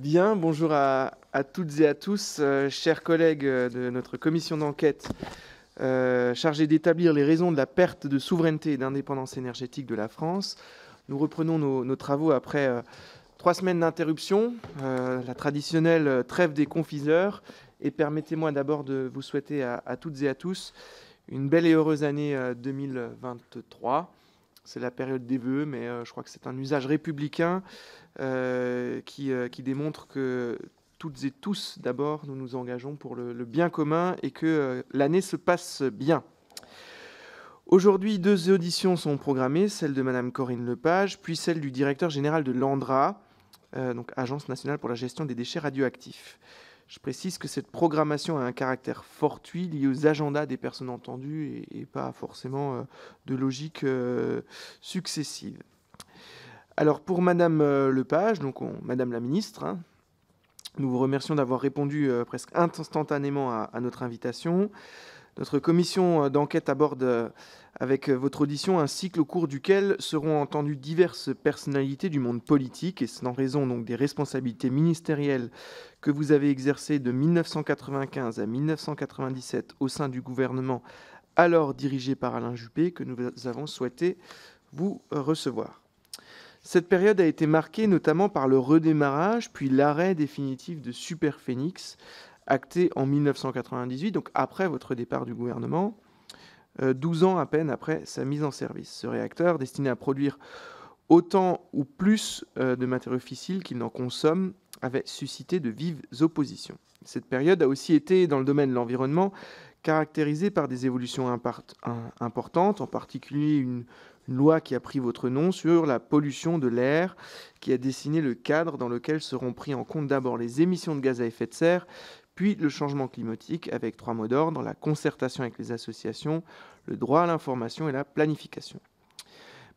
Bien, bonjour à, toutes et à tous, euh, chers collègues euh, de notre commission d'enquête euh, chargée d'établir les raisons de la perte de souveraineté et d'indépendance énergétique de la France. Nous reprenons nos, travaux après trois semaines d'interruption, la traditionnelle trêve des confiseurs. Et permettez-moi d'abord de vous souhaiter à, à, toutes et à tous une belle et heureuse année 2023 c'est la période des vœux, mais euh, je crois que c'est un usage républicain euh, euh, qui, démontre que toutes et tous, d'abord, nous nous engageons pour le, bien commun et que l'année se passe bien. Aujourd'hui, deux auditions sont programmées, celle de Madame Corinne Lepage, puis celle du directeur général de l'ANDRA, donc Agence nationale pour la gestion des déchets radioactifs. Je précise que cette programmation a un caractère fortuit lié aux agendas des personnes entendues et, pas forcément euh, de logique euh, successive. Alors pour Madame euh, Lepage, donc Madame la Ministre, hein, nous vous remercions d'avoir répondu presque instantanément à, notre invitation. Notre commission d'enquête aborde avec euh, votre audition un cycle au cours duquel seront entendues diverses personnalités du monde politique, et c'est en raison donc des responsabilités ministérielles que vous avez exercées de 1995 à 1997 au sein du gouvernement alors dirigé par Alain Juppé que nous avons souhaité vous euh, recevoir. Cette période a été marquée notamment par le redémarrage puis l'arrêt définitif de Superphénix, acté en 1998, donc après votre départ du gouvernement. 12 euh, ans à peine après sa mise en service. Ce réacteur, destiné à produire autant ou plus euh, de matériaux fissiles qu'il n'en consomme, avait suscité de vives oppositions. Cette période a aussi été, dans le domaine de l'environnement, caractérisée par des évolutions importantes, en particulier une, une loi qui a pris votre nom sur la pollution de l'air, qui a dessiné le cadre dans lequel seront pris en compte d'abord les émissions de gaz à effet de serre, puis le changement climatique avec trois mots d'ordre, la concertation avec les associations, le droit à l'information et la planification.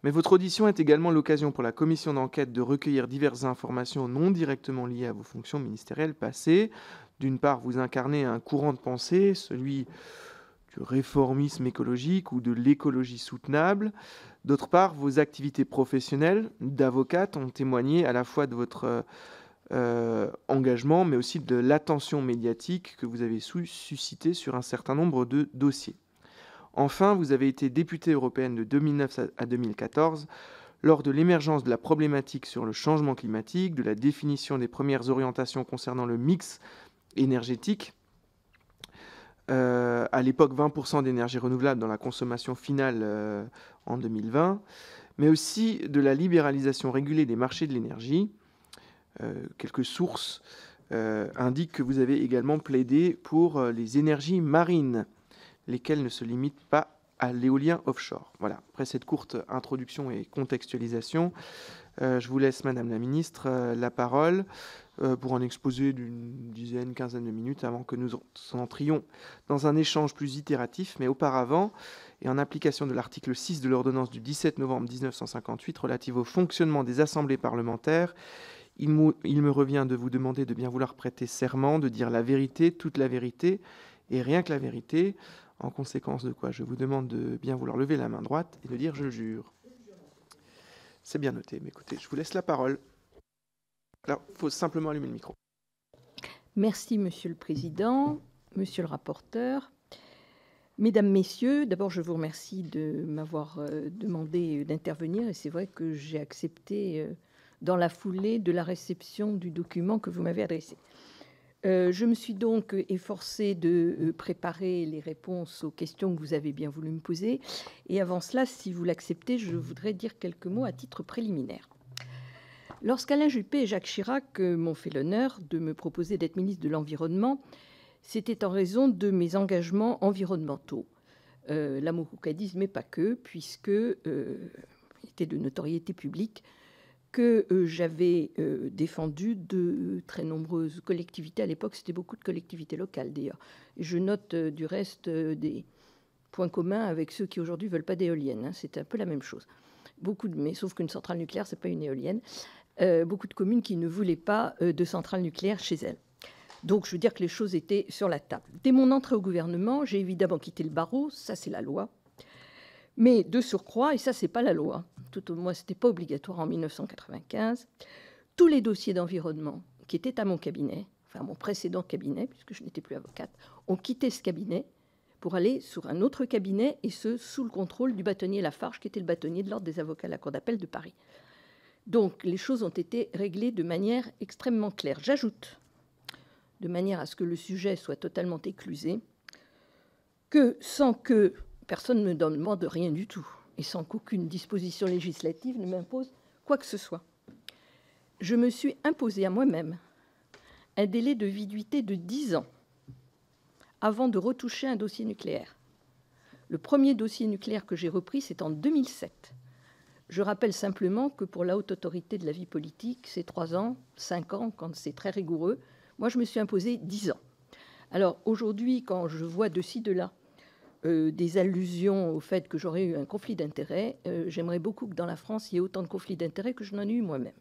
Mais votre audition est également l'occasion pour la commission d'enquête de recueillir diverses informations non directement liées à vos fonctions ministérielles passées. D'une part, vous incarnez un courant de pensée, celui du réformisme écologique ou de l'écologie soutenable. D'autre part, vos activités professionnelles d'avocate ont témoigné à la fois de votre euh, engagement, mais aussi de l'attention médiatique que vous avez suscitée suscité sur un certain nombre de dossiers. Enfin, vous avez été députée européenne de 2009 à 2014 lors de l'émergence de la problématique sur le changement climatique, de la définition des premières orientations concernant le mix énergétique. Euh, à l'époque, 20% d'énergie renouvelable dans la consommation finale euh, en 2020, mais aussi de la libéralisation régulée des marchés de l'énergie, euh, quelques sources euh, indiquent que vous avez également plaidé pour euh, les énergies marines, lesquelles ne se limitent pas à l'éolien offshore. Voilà, après cette courte introduction et contextualisation, je vous laisse, Madame la Ministre, la parole pour un exposé d'une dizaine, quinzaine de minutes avant que nous entrions dans un échange plus itératif. Mais auparavant, et en application de l'article 6 de l'ordonnance du 17 novembre 1958 relative au fonctionnement des assemblées parlementaires, il me, revient de vous demander de bien vouloir prêter serment, de dire la vérité, toute la vérité, et rien que la vérité, en conséquence de quoi je vous demande de bien vouloir lever la main droite et de dire je jure. C'est bien noté, mais écoutez, je vous laisse la parole. Alors, il faut simplement allumer le micro. Merci, Monsieur le Président, Monsieur le rapporteur. Mesdames, Messieurs, d'abord je vous remercie de m'avoir euh, demandé d'intervenir et c'est vrai que j'ai accepté euh, dans la foulée de la réception du document que vous m'avez adressé. Euh, je me suis donc efforcée de euh, préparer les réponses aux questions que vous avez bien voulu me poser. Et avant cela, si vous l'acceptez, je voudrais dire quelques mots à titre préliminaire. Lorsqu'Alain Juppé et Jacques Chirac euh, m'ont fait l'honneur de me proposer d'être ministre de l'Environnement, c'était en raison de mes engagements environnementaux. Euh, la mais pas que, puisque était de notoriété publique que euh, j'avais euh, défendu de très nombreuses collectivités. À l'époque, c'était beaucoup de collectivités locales, d'ailleurs. Je note euh, du reste des points communs avec ceux qui aujourd'hui veulent pas d'éoliennes. Hein. C'est un peu la même chose. Beaucoup de mais, sauf qu'une centrale nucléaire, c'est pas une éolienne. beaucoup de communes qui ne voulaient pas de centrale nucléaire chez elles. Donc, je veux dire que les choses étaient sur la table. Dès mon entrée au gouvernement, j'ai évidemment quitté le barreau. Ça, c'est la loi. Mais de surcroît, et ça, c'est pas la loi, tout au moins, ce n'était pas obligatoire en 1995, tous les dossiers d'environnement qui étaient à mon cabinet, enfin mon précédent cabinet, puisque je n'étais plus avocate, ont quitté ce cabinet pour aller sur un autre cabinet, et ce, sous le contrôle du bâtonnier Lafarge, qui était le bâtonnier de l'ordre des avocats à la Cour d'appel de Paris. Donc les choses ont été réglées de manière extrêmement claire. J'ajoute, de manière à ce que le sujet soit totalement éclusé, que sans que personne ne demande rien du tout, et sans qu'aucune disposition législative ne m'impose quoi que ce soit. Je me suis imposé à moi-même un délai de viduité de 10 ans avant de retoucher un dossier nucléaire. Le premier dossier nucléaire que j'ai repris, c'est en 2007. Je rappelle simplement que pour la haute autorité de la vie politique, c'est 3 ans, 5 ans, quand c'est très rigoureux. Moi, je me suis imposé 10 ans. Alors aujourd'hui, quand je vois de ci, de là, euh, des allusions au fait que j'aurais eu un conflit d'intérêts, euh, j'aimerais beaucoup que dans la France, il y ait autant de conflits d'intérêts que je n'en ai eu moi-même.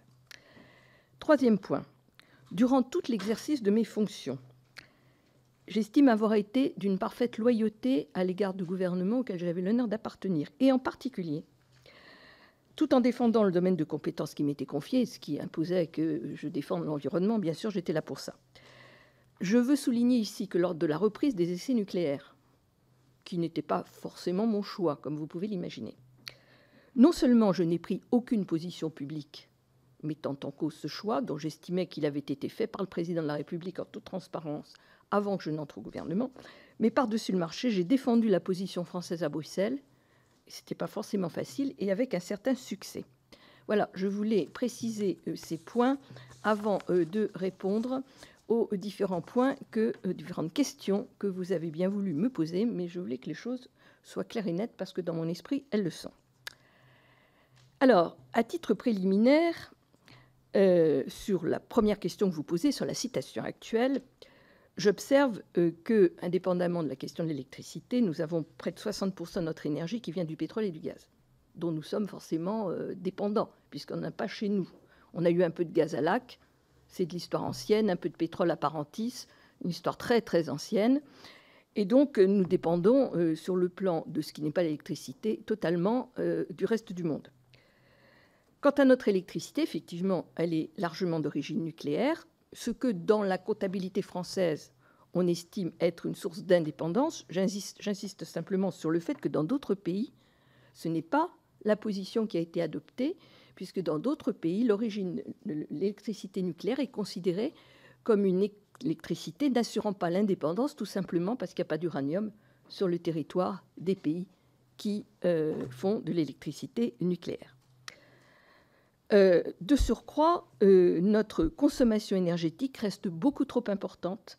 Troisième point. Durant tout l'exercice de mes fonctions, j'estime avoir été d'une parfaite loyauté à l'égard du gouvernement auquel j'avais l'honneur d'appartenir, et en particulier tout en défendant le domaine de compétences qui m'était confié, ce qui imposait que je défende l'environnement, bien sûr, j'étais là pour ça. Je veux souligner ici que lors de la reprise des essais nucléaires, qui n'était pas forcément mon choix, comme vous pouvez l'imaginer. Non seulement je n'ai pris aucune position publique mettant en cause ce choix, dont j'estimais qu'il avait été fait par le président de la République en toute transparence avant que je n'entre au gouvernement, mais par-dessus le marché, j'ai défendu la position française à Bruxelles. Ce n'était pas forcément facile et avec un certain succès. Voilà, je voulais préciser euh, ces points avant euh, de répondre aux différents points, que, aux euh, différentes questions que vous avez bien voulu me poser, mais je voulais que les choses soient claires et nettes parce que dans mon esprit, elles le sont. Alors, à titre préliminaire, euh, sur la première question que vous posez, sur la citation actuelle, j'observe qu'indépendamment euh, que, indépendamment de la question de l'électricité, nous avons près de 60% de notre énergie qui vient du pétrole et du gaz, dont nous sommes forcément dépendants, puisqu'on n'a pas chez nous. On a eu un peu de gaz à lac, c'est de l'histoire ancienne, un peu de pétrole apparentis, une histoire très très ancienne. Et donc euh, nous dépendons euh, sur le plan de ce qui n'est pas l'électricité totalement euh, du reste du monde. Quant à notre électricité, effectivement, elle est largement d'origine nucléaire. Ce que dans la comptabilité française, on estime être une source d'indépendance, j'insiste simplement sur le fait que dans d'autres pays, ce n'est pas la position qui a été adoptée, puisque dans d'autres pays, l'origine l'électricité nucléaire est considérée comme une électricité n'assurant pas l'indépendance, tout simplement parce qu'il n'y a pas d'uranium sur le territoire des pays qui euh, font de l'électricité nucléaire. Euh, de surcroît, euh, notre consommation énergétique reste beaucoup trop importante.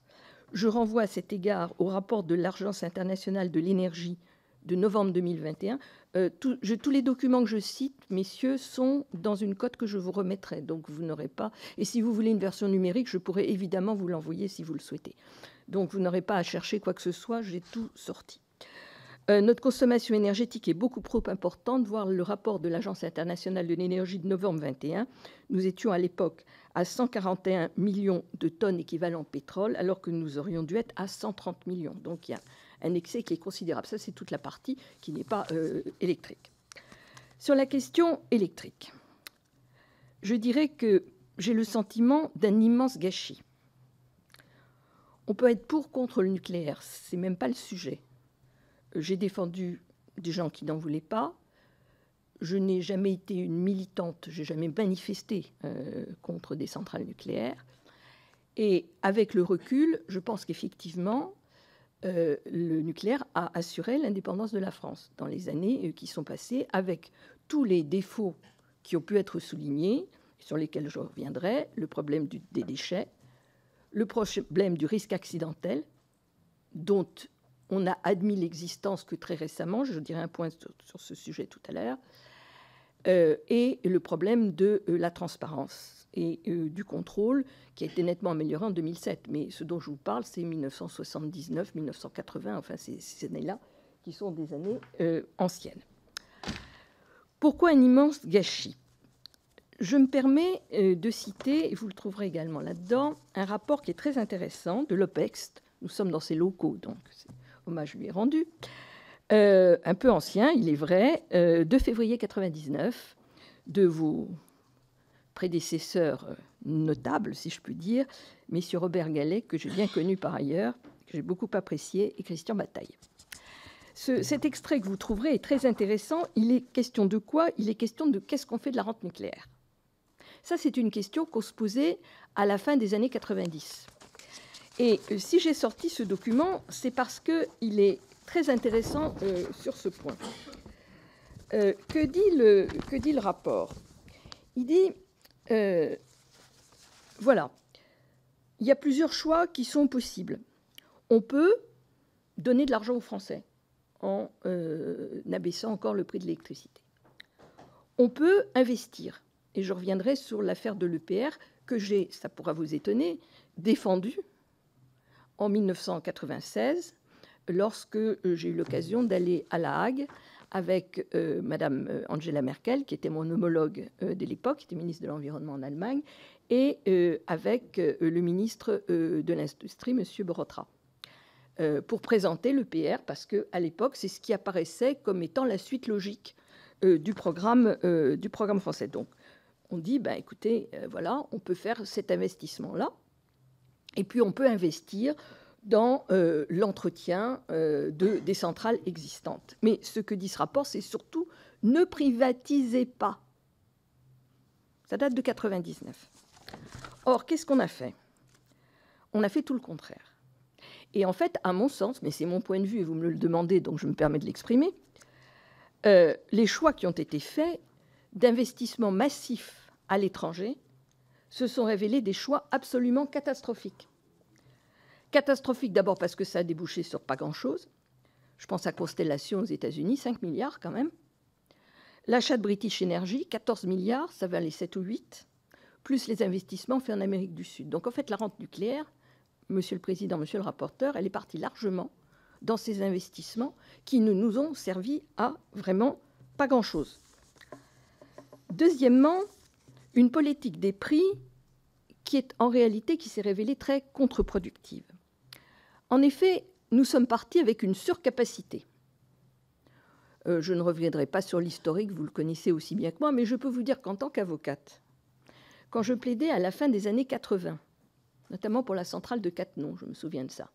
Je renvoie à cet égard au rapport de l'Agence internationale de l'énergie de novembre 2021. Euh, je, tous les documents que je cite, messieurs, sont dans une cote que je vous remettrai. Donc vous n'aurez pas. Et si vous voulez une version numérique, je pourrai évidemment vous l'envoyer si vous le souhaitez. Donc vous n'aurez pas à chercher quoi que ce soit. J'ai tout sorti. Euh, notre consommation énergétique est beaucoup trop importante, voir le rapport de l'Agence internationale de l'énergie de novembre 21. Nous étions à l'époque à 141 millions de tonnes équivalent pétrole, alors que nous aurions dû être à 130 millions. Donc il y a un excès qui est considérable. Ça, c'est toute la partie qui n'est pas euh, électrique. Sur la question électrique, je dirais que j'ai le sentiment d'un immense gâchis. On peut être pour contre le nucléaire, c'est même pas le sujet. J'ai défendu des gens qui n'en voulaient pas. Je n'ai jamais été une militante, j'ai jamais manifesté euh, contre des centrales nucléaires. Et avec le recul, je pense qu'effectivement, euh, le nucléaire a assuré l'indépendance de la France dans les années euh, qui sont passées, avec tous les défauts qui ont pu être soulignés, sur lesquels je reviendrai, le problème des déchets, le problème du risque accidentel, dont on a admis l'existence que très récemment, je dirais un point sur, ce sujet tout à l'heure, euh, et le problème de la transparence et euh, du contrôle, qui a été nettement amélioré en 2007. Mais ce dont je vous parle, c'est 1979, 1980, enfin ces, années-là, qui sont des années euh, anciennes. Pourquoi un immense gâchis Je me permets euh, de citer, et vous le trouverez également là-dedans, un rapport qui est très intéressant de l'OPEX. Nous sommes dans ses locaux, donc hommage lui est rendu. un peu ancien, il est vrai, de février 1999, de vos prédécesseurs euh, notables, si je puis dire, Monsieur Robert Gallet, que j'ai bien connu par ailleurs, que j'ai beaucoup apprécié, et Christian Bataille. cet extrait que vous trouverez est très intéressant. Il est question de quoi Il est question de qu'est-ce qu'on fait de la rente nucléaire. Ça, c'est une question qu'on se posait à la fin des années 90. Et euh, si j'ai sorti ce document, c'est parce qu'il est très intéressant euh, sur ce point. que, dit le, que dit le rapport Il dit euh, voilà. Il y a plusieurs choix qui sont possibles. On peut donner de l'argent aux Français en euh, abaissant encore le prix de l'électricité. On peut investir, et je reviendrai sur l'affaire de l'EPR que j'ai, ça pourra vous étonner, défendu en 1996 lorsque euh, j'ai eu l'occasion d'aller à La Hague avec Mme euh, Madame euh, Angela Merkel, qui était mon homologue euh, de l'époque, qui était ministre de l'Environnement en Allemagne, et avec le ministre de l'Industrie, Monsieur Borotra, pour présenter le PR, parce que à l'époque, c'est ce qui apparaissait comme étant la suite logique du programme du programme français. Donc, on dit, ben écoutez, voilà, on peut faire cet investissement-là, et puis on peut investir dans euh, l'entretien euh, des centrales existantes. Mais ce que dit ce rapport, c'est surtout ne privatisez pas. Ça date de 1999. Or, qu'est-ce qu'on a fait On a fait tout le contraire. Et en fait, à mon sens, mais c'est mon point de vue et vous me le demandez, donc je me permets de l'exprimer, euh, les choix qui ont été faits d'investissement massif à l'étranger se sont révélés des choix absolument catastrophiques. Catastrophique d'abord parce que ça a débouché sur pas grand-chose. Je pense à Constellation aux États-Unis, 5 milliards quand même. L'achat de British Energy, 14 milliards, ça va aller 7 ou 8, plus les investissements faits en Amérique du Sud. Donc en fait, la rente nucléaire, monsieur le président, monsieur le rapporteur, elle est partie largement dans ces investissements qui ne nous ont servi à vraiment pas grand-chose. Deuxièmement, une politique des prix qui est en réalité qui s'est révélée très contre-productive. En effet, nous sommes partis avec une surcapacité. Euh, je ne reviendrai pas sur l'historique, vous le connaissez aussi bien que moi, mais je peux vous dire qu'en tant qu'avocate, quand je plaidais à la fin des années 80, notamment pour la centrale de Cattenom, je me souviens de ça,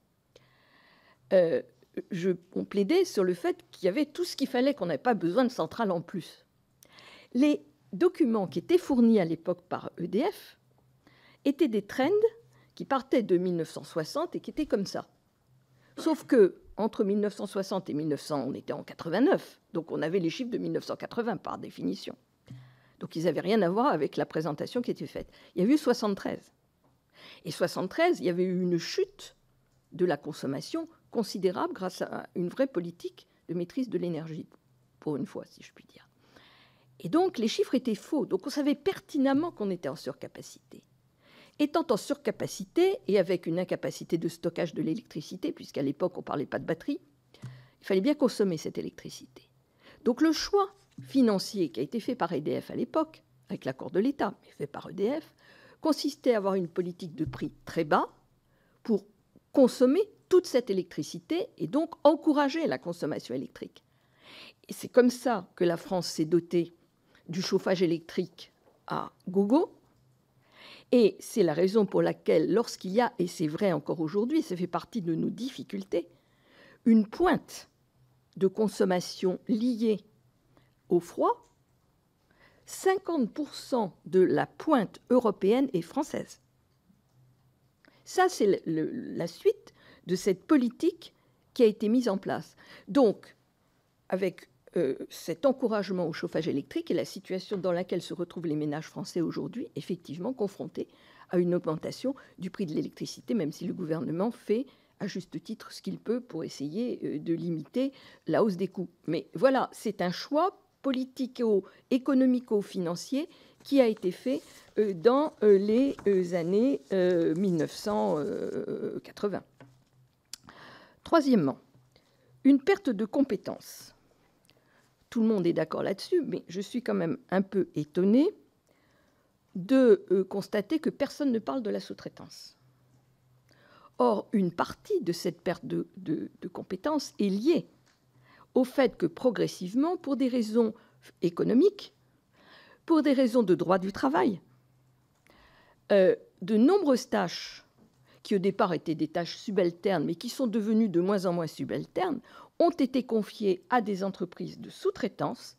euh, je, on plaidait sur le fait qu'il y avait tout ce qu'il fallait, qu'on n'avait pas besoin de centrale en plus. Les documents qui étaient fournis à l'époque par EDF étaient des trends qui partaient de 1960 et qui étaient comme ça. Sauf que entre 1960 et 1900, on était en 89, donc on avait les chiffres de 1980 par définition. Donc ils n'avaient rien à voir avec la présentation qui était faite. Il y a eu 73. Et 73, il y avait eu une chute de la consommation considérable grâce à une vraie politique de maîtrise de l'énergie, pour une fois, si je puis dire. Et donc les chiffres étaient faux. Donc on savait pertinemment qu'on était en surcapacité étant en surcapacité et avec une incapacité de stockage de l'électricité, puisqu'à l'époque on ne parlait pas de batterie, il fallait bien consommer cette électricité. Donc le choix financier qui a été fait par EDF à l'époque, avec l'accord de l'État, mais fait par EDF, consistait à avoir une politique de prix très bas pour consommer toute cette électricité et donc encourager la consommation électrique. Et c'est comme ça que la France s'est dotée du chauffage électrique à gogo, et c'est la raison pour laquelle, lorsqu'il y a, et c'est vrai encore aujourd'hui, ça fait partie de nos difficultés, une pointe de consommation liée au froid, 50% de la pointe européenne est française. Ça, c'est la suite de cette politique qui a été mise en place. Donc, avec euh, cet encouragement au chauffage électrique et la situation dans laquelle se retrouvent les ménages français aujourd'hui, effectivement confrontés à une augmentation du prix de l'électricité, même si le gouvernement fait à juste titre ce qu'il peut pour essayer euh, de limiter la hausse des coûts. Mais voilà, c'est un choix politico-économico-financier qui a été fait euh, dans les années 1980. Troisièmement, une perte de compétences tout le monde est d'accord là-dessus, mais je suis quand même un peu étonnée de euh, constater que personne ne parle de la sous-traitance. Or, une partie de cette perte de, compétences est liée au fait que progressivement, pour des raisons économiques, pour des raisons de droit du travail, euh, de nombreuses tâches qui au départ étaient des tâches subalternes, mais qui sont devenues de moins en moins subalternes, ont été confiées à des entreprises de sous-traitance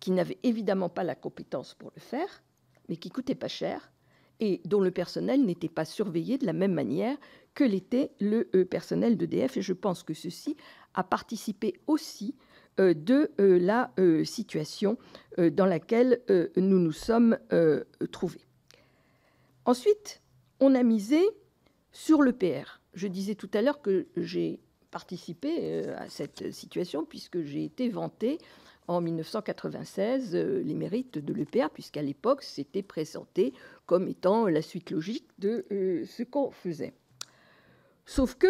qui n'avaient évidemment pas la compétence pour le faire, mais qui coûtaient pas cher et dont le personnel n'était pas surveillé de la même manière que l'était le euh, personnel d'EDF. Et je pense que ceci a participé aussi euh, de euh, la situation dans laquelle nous nous sommes trouvés. Ensuite, on a misé sur le PR. Je disais tout à l'heure que j'ai participer euh, à cette situation puisque j'ai été vanté en 1996 euh, les mérites de l'EPR, puisqu'à l'époque, c'était présenté comme étant la suite logique de euh, ce qu'on faisait. Sauf que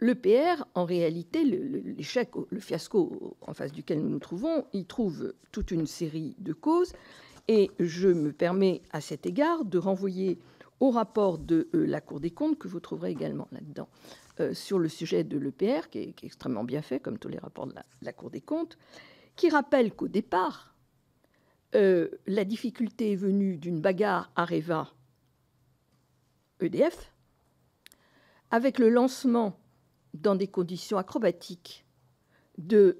l'EPR, en réalité, l'échec, le fiasco en face duquel nous nous trouvons, il trouve toute une série de causes. Et je me permets à cet égard de renvoyer au rapport de la Cour des comptes, que vous trouverez également là-dedans, euh, sur le sujet de l'EPR, qui est, extrêmement bien fait, comme tous les rapports de la, Cour des comptes, qui rappelle qu'au départ, euh, la difficulté est venue d'une bagarre Areva-EDF, avec le lancement, dans des conditions acrobatiques, de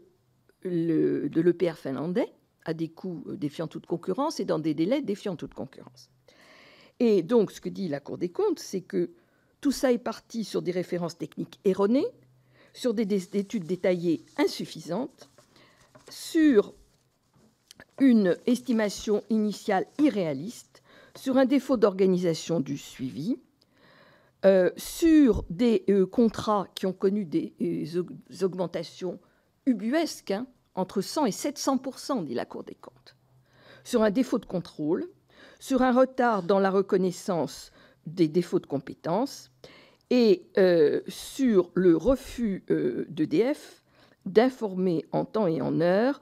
l'EPR finlandais, à des coûts euh, défiant toute concurrence et dans des délais défiant toute concurrence. Et donc, ce que dit la Cour des comptes, c'est que tout ça est parti sur des références techniques erronées, sur des, études détaillées insuffisantes, sur une estimation initiale irréaliste, sur un défaut d'organisation du suivi, euh, sur des euh, contrats qui ont connu des, euh, augmentations ubuesques, hein, entre 100 et 700 dit la Cour des comptes, sur un défaut de contrôle, sur un retard dans la reconnaissance des défauts de compétences et euh, sur le refus euh, d'EDF d'informer en temps et en heure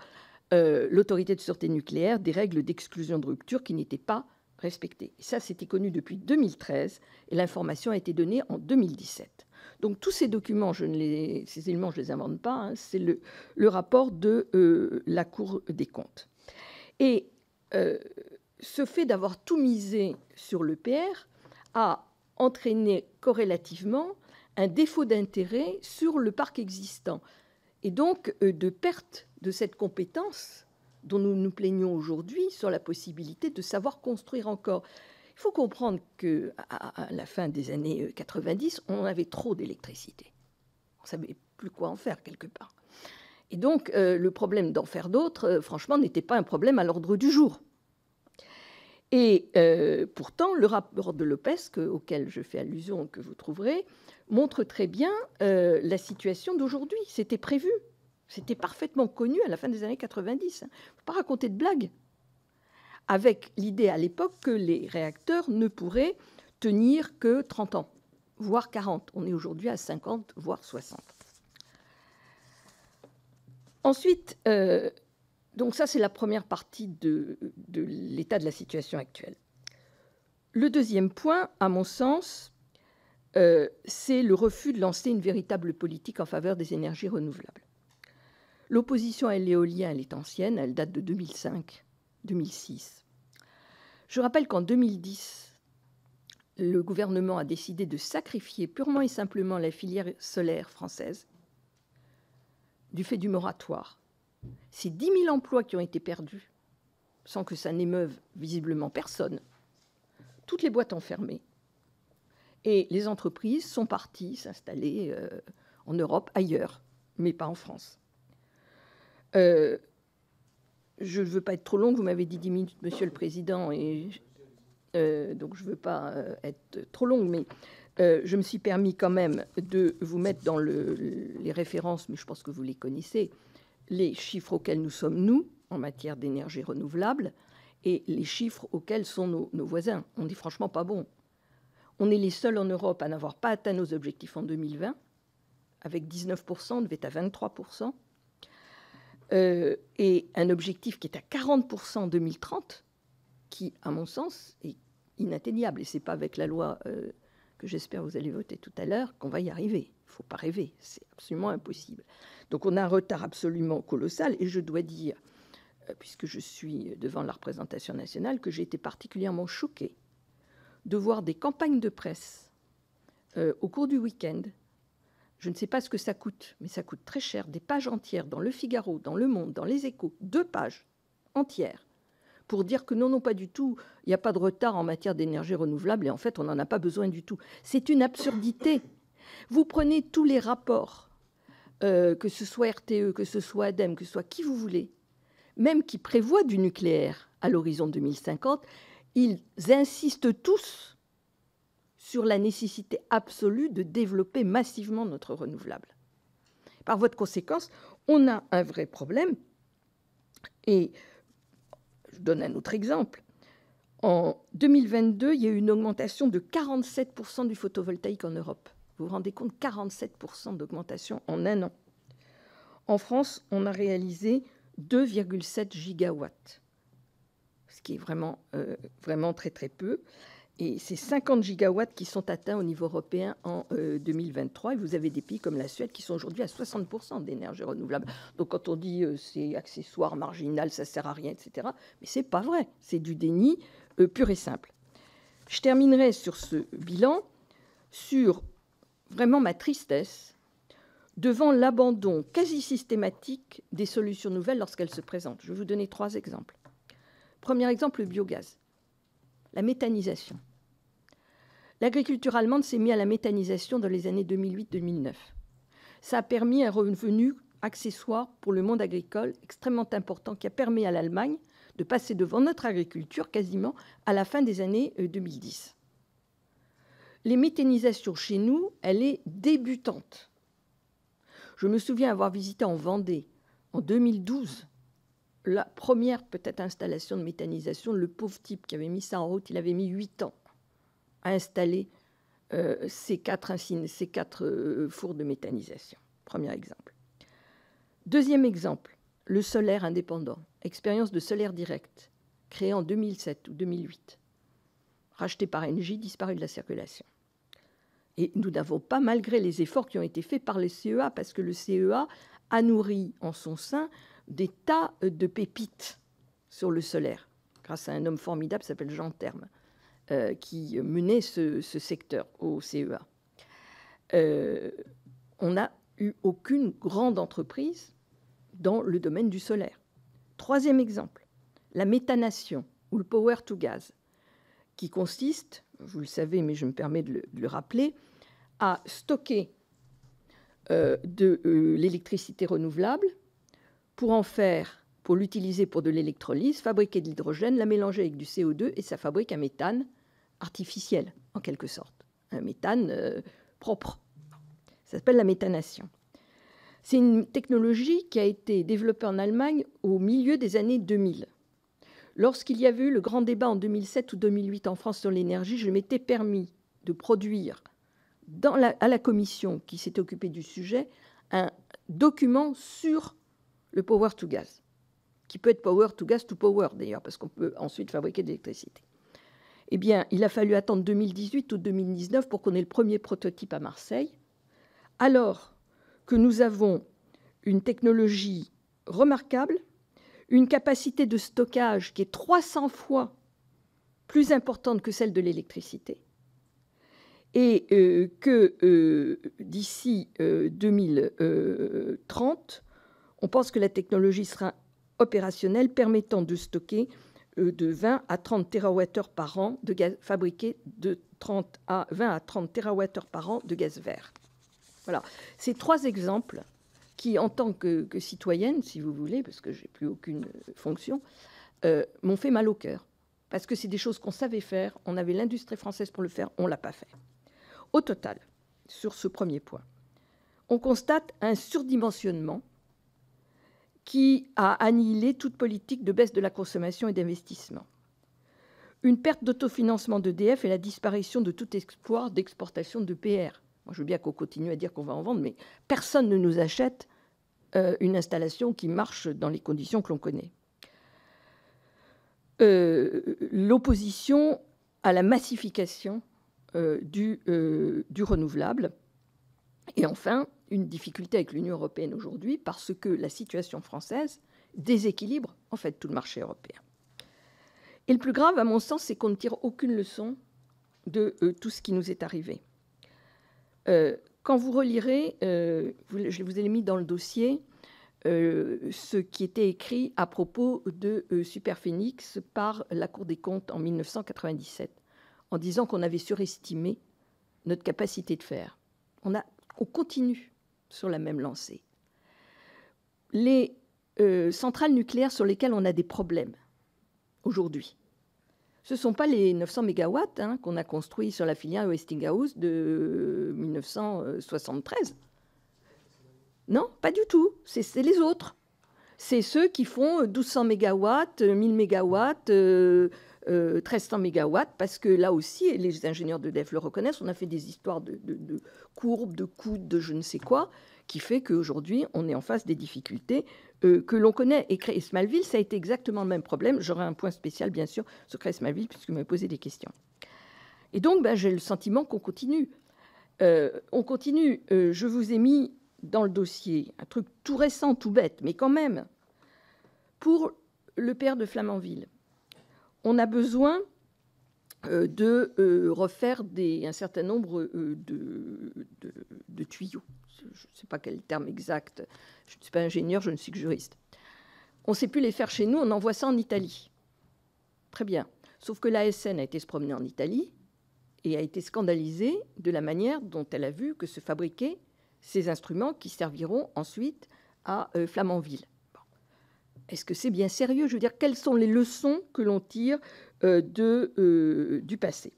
euh, l'autorité de sûreté nucléaire des règles d'exclusion de rupture qui n'étaient pas respectées. ça, c'était connu depuis 2013 et l'information a été donnée en 2017. Donc tous ces documents, je ne les, ces éléments, je ne les invente pas, hein, c'est le, le, rapport de euh, la Cour des comptes. Et ce fait d'avoir tout misé sur le PR a entraîné corrélativement un défaut d'intérêt sur le parc existant et donc euh, de perte de cette compétence dont nous nous plaignons aujourd'hui sur la possibilité de savoir construire encore. Il faut comprendre que à la fin des années 90, euh, on avait trop d'électricité. On savait plus quoi en faire quelque part. Et donc euh, le problème d'en faire d'autres, franchement, n'était pas un problème à l'ordre du jour. Et euh, pourtant, le rapport de Lopez, auquel je fais allusion, que vous trouverez, montre très bien euh, la situation d'aujourd'hui. C'était prévu. C'était parfaitement connu à la fin des années 90. Il ne faut pas raconter de blagues. Avec l'idée à l'époque que les réacteurs ne pourraient tenir que 30 ans, voire 40. On est aujourd'hui à 50, voire 60. Ensuite, euh, donc ça, c'est la première partie de, l'état de la situation actuelle. Le deuxième point, à mon sens, euh, c'est le refus de lancer une véritable politique en faveur des énergies renouvelables. L'opposition à l'éolien, elle est ancienne, elle date de 2005-2006. Je rappelle qu'en 2010, le gouvernement a décidé de sacrifier purement et simplement la filière solaire française du fait du moratoire ces 10 000 emplois qui ont été perdus, sans que ça n'émeuve visiblement personne. Toutes les boîtes ont fermé. Et les entreprises sont parties s'installer euh, en Europe, ailleurs, mais pas en France. Euh, je ne veux pas être trop longue, vous m'avez dit 10 minutes, Monsieur le Président, et, euh, donc je ne veux pas être trop longue, mais je me suis permis quand même de vous mettre dans les références, mais je pense que vous les connaissez, les chiffres auxquels nous sommes, nous, en matière d'énergie renouvelable, et les chiffres auxquels sont nos, voisins. On n'est franchement pas bon. On est les seuls en Europe à n'avoir pas atteint nos objectifs en 2020, avec 19%, on devait être à 23%, euh, et un objectif qui est à 40% en 2030, qui, à mon sens, est inatteignable. Et ce n'est pas avec la loi euh, que j'espère vous allez voter tout à l'heure qu'on va y arriver ne faut pas rêver, c'est absolument impossible. Donc on a un retard absolument colossal et je dois dire, euh, puisque je suis devant la représentation nationale, que j'ai été particulièrement choquée de voir des campagnes de presse euh, au cours du week-end. Je ne sais pas ce que ça coûte, mais ça coûte très cher. Des pages entières dans Le Figaro, dans Le Monde, dans Les Échos, deux pages entières pour dire que non, non, pas du tout, il n'y a pas de retard en matière d'énergie renouvelable et en fait, on n'en a pas besoin du tout. C'est une absurdité. Vous prenez tous les rapports, euh, que ce soit RTE, que ce soit ADEME, que ce soit qui vous voulez, même qui prévoient du nucléaire à l'horizon 2050, ils insistent tous sur la nécessité absolue de développer massivement notre renouvelable. Par voie de conséquence, on a un vrai problème. Et je donne un autre exemple. En 2022, il y a eu une augmentation de 47% du photovoltaïque en Europe. Vous vous rendez compte, 47% d'augmentation en un an. En France, on a réalisé 2,7 gigawatts, ce qui est vraiment, euh, vraiment très très peu. Et c'est 50 gigawatts qui sont atteints au niveau européen en 2023. Euh, et vous avez des pays comme la Suède qui sont aujourd'hui à 60% d'énergie renouvelable. Donc quand on dit euh, c'est accessoire, marginal, ça sert à rien, etc., mais c'est pas vrai. C'est du déni pur et simple. Je terminerai sur ce bilan, sur vraiment ma tristesse devant l'abandon quasi systématique des solutions nouvelles lorsqu'elles se présentent. Je vais vous donner trois exemples. Premier exemple, le biogaz, la méthanisation. L'agriculture allemande s'est mise à la méthanisation dans les années 2008-2009. Ça a permis un revenu accessoire pour le monde agricole extrêmement important qui a permis à l'Allemagne de passer devant notre agriculture quasiment à la fin des années 2010. Euh, les méthanisations chez nous, elle est débutante. Je me souviens avoir visité en Vendée en 2012 la première peut-être installation de méthanisation, le pauvre type qui avait mis ça en route, il avait mis huit ans à installer euh, ces quatre, ces quatre euh, fours de méthanisation. Premier exemple. Deuxième exemple, le solaire indépendant, expérience de solaire direct, créé en 2007 ou 2008, racheté par Engie, disparu de la circulation. Et nous n'avons pas, malgré les efforts qui ont été faits par le CEA, parce que le CEA a nourri en son sein des tas euh, de pépites sur le solaire, grâce à un homme formidable qui s'appelle Jean Terme, euh, qui menait ce, secteur au CEA. Euh, on n'a eu aucune grande entreprise dans le domaine du solaire. Troisième exemple, la méthanation ou le power to gas, qui consiste vous le savez, mais je me permets de le, rappeler, à stocker euh, de euh, l'électricité renouvelable pour en faire, pour l'utiliser pour de l'électrolyse, fabriquer de l'hydrogène, la mélanger avec du CO2 et ça fabrique un méthane artificiel, en quelque sorte. Un méthane euh, propre. Ça s'appelle la méthanation. C'est une technologie qui a été développée en Allemagne au milieu des années 2000. Lorsqu'il y a eu le grand débat en 2007 ou 2008 en France sur l'énergie, je m'étais permis de produire à la commission qui s'est occupée du sujet un document sur le power to gas, qui peut être power to gas to power d'ailleurs, parce qu'on peut ensuite fabriquer de l'électricité. Eh bien, il a fallu attendre 2018 ou 2019 pour qu'on ait le premier prototype à Marseille, alors que nous avons une technologie remarquable une capacité de stockage qui est 300 fois plus importante que celle de l'électricité, et euh, que euh, d'ici 2030, euh, on pense que la technologie sera opérationnelle permettant de stocker de 20 à 30 TWh par an de gaz de 30 à 20 à 30 TWh par an de gaz vert. Voilà, ces trois exemples qui, en tant que, citoyenne, si vous voulez, parce que j'ai plus aucune euh, fonction, euh, m'ont fait mal au cœur. Parce que c'est des choses qu'on savait faire, on avait l'industrie française pour le faire, on ne l'a pas fait. Au total, sur ce premier point, on constate un surdimensionnement qui a annihilé toute politique de baisse de la consommation et d'investissement. Une perte d'autofinancement d'EDF et la disparition de tout espoir d'exportation de PR. Moi, je veux bien qu'on continue à dire qu'on va en vendre, mais personne ne nous achète euh, une installation qui marche dans les conditions que l'on connaît. Euh, l'opposition à la massification euh, du, du, renouvelable. Et enfin, une difficulté avec l'Union européenne aujourd'hui parce que la situation française déséquilibre en fait tout le marché européen. Et le plus grave, à mon sens, c'est qu'on ne tire aucune leçon de tout ce qui nous est arrivé. Quand vous relirez, euh, je vous ai mis dans le dossier, euh, ce qui était écrit à propos de euh, Superphénix par la Cour des comptes en 1997, en disant qu'on avait surestimé notre capacité de faire. on continue sur la même lancée. Les centrales nucléaires sur lesquelles on a des problèmes aujourd'hui, ce ne sont pas les 900 MW hein, qu'on a construits sur la filière Westinghouse de 1973. Non, pas du tout. C'est les autres. C'est ceux qui font 1200 MW, 1000 MW, 1300 MW, parce que là aussi, les ingénieurs de DEF le reconnaissent, on a fait des histoires de, courbes, de coudes, de je ne sais quoi, qui fait qu'aujourd'hui, on est en face des difficultés euh, que l'on connaît. Et créer Smallville, ça a été exactement le même problème. J'aurai un point spécial, bien sûr, sur créer Smallville, puisque vous m'avez posé des questions. Et donc, ben, j'ai le sentiment qu'on continue. Euh, on continue. Euh, je vous ai mis dans le dossier un truc tout récent, tout bête, mais quand même, pour le père de Flamanville, on a besoin de refaire des, un certain nombre de tuyaux je ne sais pas quel terme exact, je ne suis pas ingénieur, je ne suis que juriste. On ne sait plus les faire chez nous, on envoie ça en Italie. Très bien. Sauf que l'ASN a été se promener en Italie et a été scandalisée de la manière dont elle a vu que se fabriquaient ces instruments qui serviront ensuite à euh, Flamanville. Est-ce que c'est bien sérieux Je veux dire, quelles sont les leçons que l'on tire euh, de, euh, du passé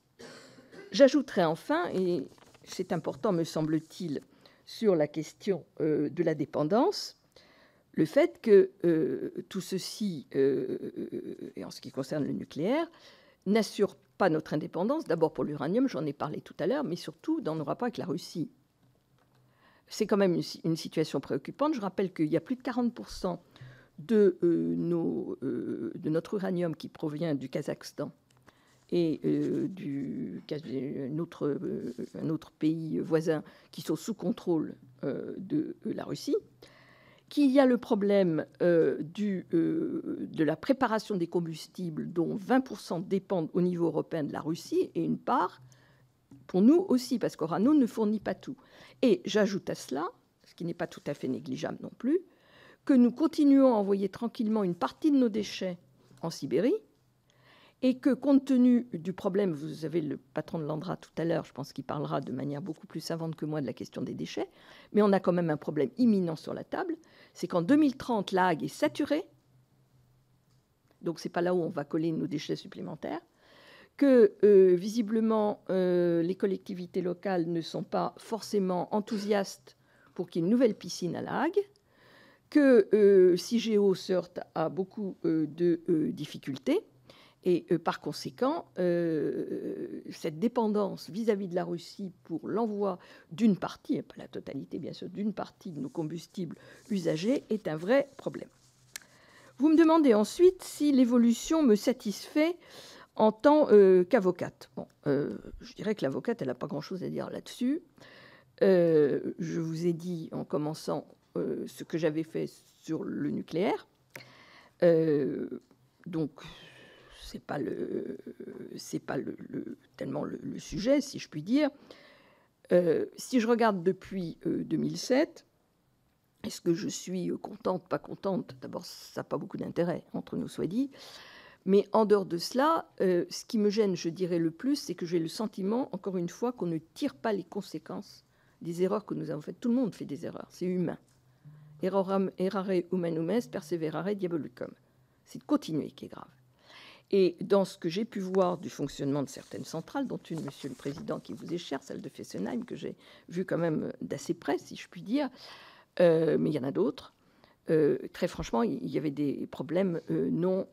J'ajouterai enfin, et c'est important me semble-t-il, sur la question euh, de la dépendance, le fait que euh, tout ceci, euh, et en ce qui concerne le nucléaire, n'assure pas notre indépendance, d'abord pour l'uranium, j'en ai parlé tout à l'heure, mais surtout dans nos rapports avec la Russie. C'est quand même une, situation préoccupante. Je rappelle qu'il y a plus de 40% de notre uranium qui provient du Kazakhstan et euh, d'un euh, un autre pays voisin qui sont sous contrôle euh, de la Russie, qu'il y a le problème du, de la préparation des combustibles dont 20% dépendent au niveau européen de la Russie et une part pour nous aussi, parce qu'Orano ne fournit pas tout. Et j'ajoute à cela, ce qui n'est pas tout à fait négligeable non plus, que nous continuons à envoyer tranquillement une partie de nos déchets en Sibérie, et que compte tenu du problème, vous avez le patron de l'Andra tout à l'heure, je pense qu'il parlera de manière beaucoup plus savante que moi de la question des déchets, mais on a quand même un problème imminent sur la table, c'est qu'en 2030, la est saturée, donc ce n'est pas là où on va coller nos déchets supplémentaires, que euh, visiblement euh, les collectivités locales ne sont pas forcément enthousiastes pour qu'il y ait une nouvelle piscine à La que si euh, CIGEO se à beaucoup de difficultés, et euh, par conséquent, euh, cette dépendance vis-à-vis de la Russie pour l'envoi d'une partie, et pas la totalité bien sûr, d'une partie de nos combustibles usagés est un vrai problème. Vous me demandez ensuite si l'évolution me satisfait en tant euh, qu'avocate. je dirais que l'avocate, elle n'a pas grand-chose à dire là-dessus. je vous ai dit en commençant ce que j'avais fait sur le nucléaire. donc, c'est pas le c'est pas le, tellement le, sujet, si je puis dire. Euh, si je regarde depuis 2007, euh, est-ce que je suis contente, pas contente D'abord, ça n'a pas beaucoup d'intérêt, entre nous soit dit. Mais en dehors de cela, euh, ce qui me gêne, je dirais le plus, c'est que j'ai le sentiment, encore une fois, qu'on ne tire pas les conséquences des erreurs que nous avons faites. Tout le monde fait des erreurs, c'est humain. errare humanum est, perseverare diabolicum. C'est de continuer qui est grave et dans ce que j'ai pu voir du fonctionnement de certaines centrales, dont une, Monsieur le Président, qui vous est chère, celle de Fessenheim, que j'ai vue quand même d'assez près, si je puis dire, euh, mais il y en a d'autres. Euh, très franchement, il y avait des problèmes euh, non,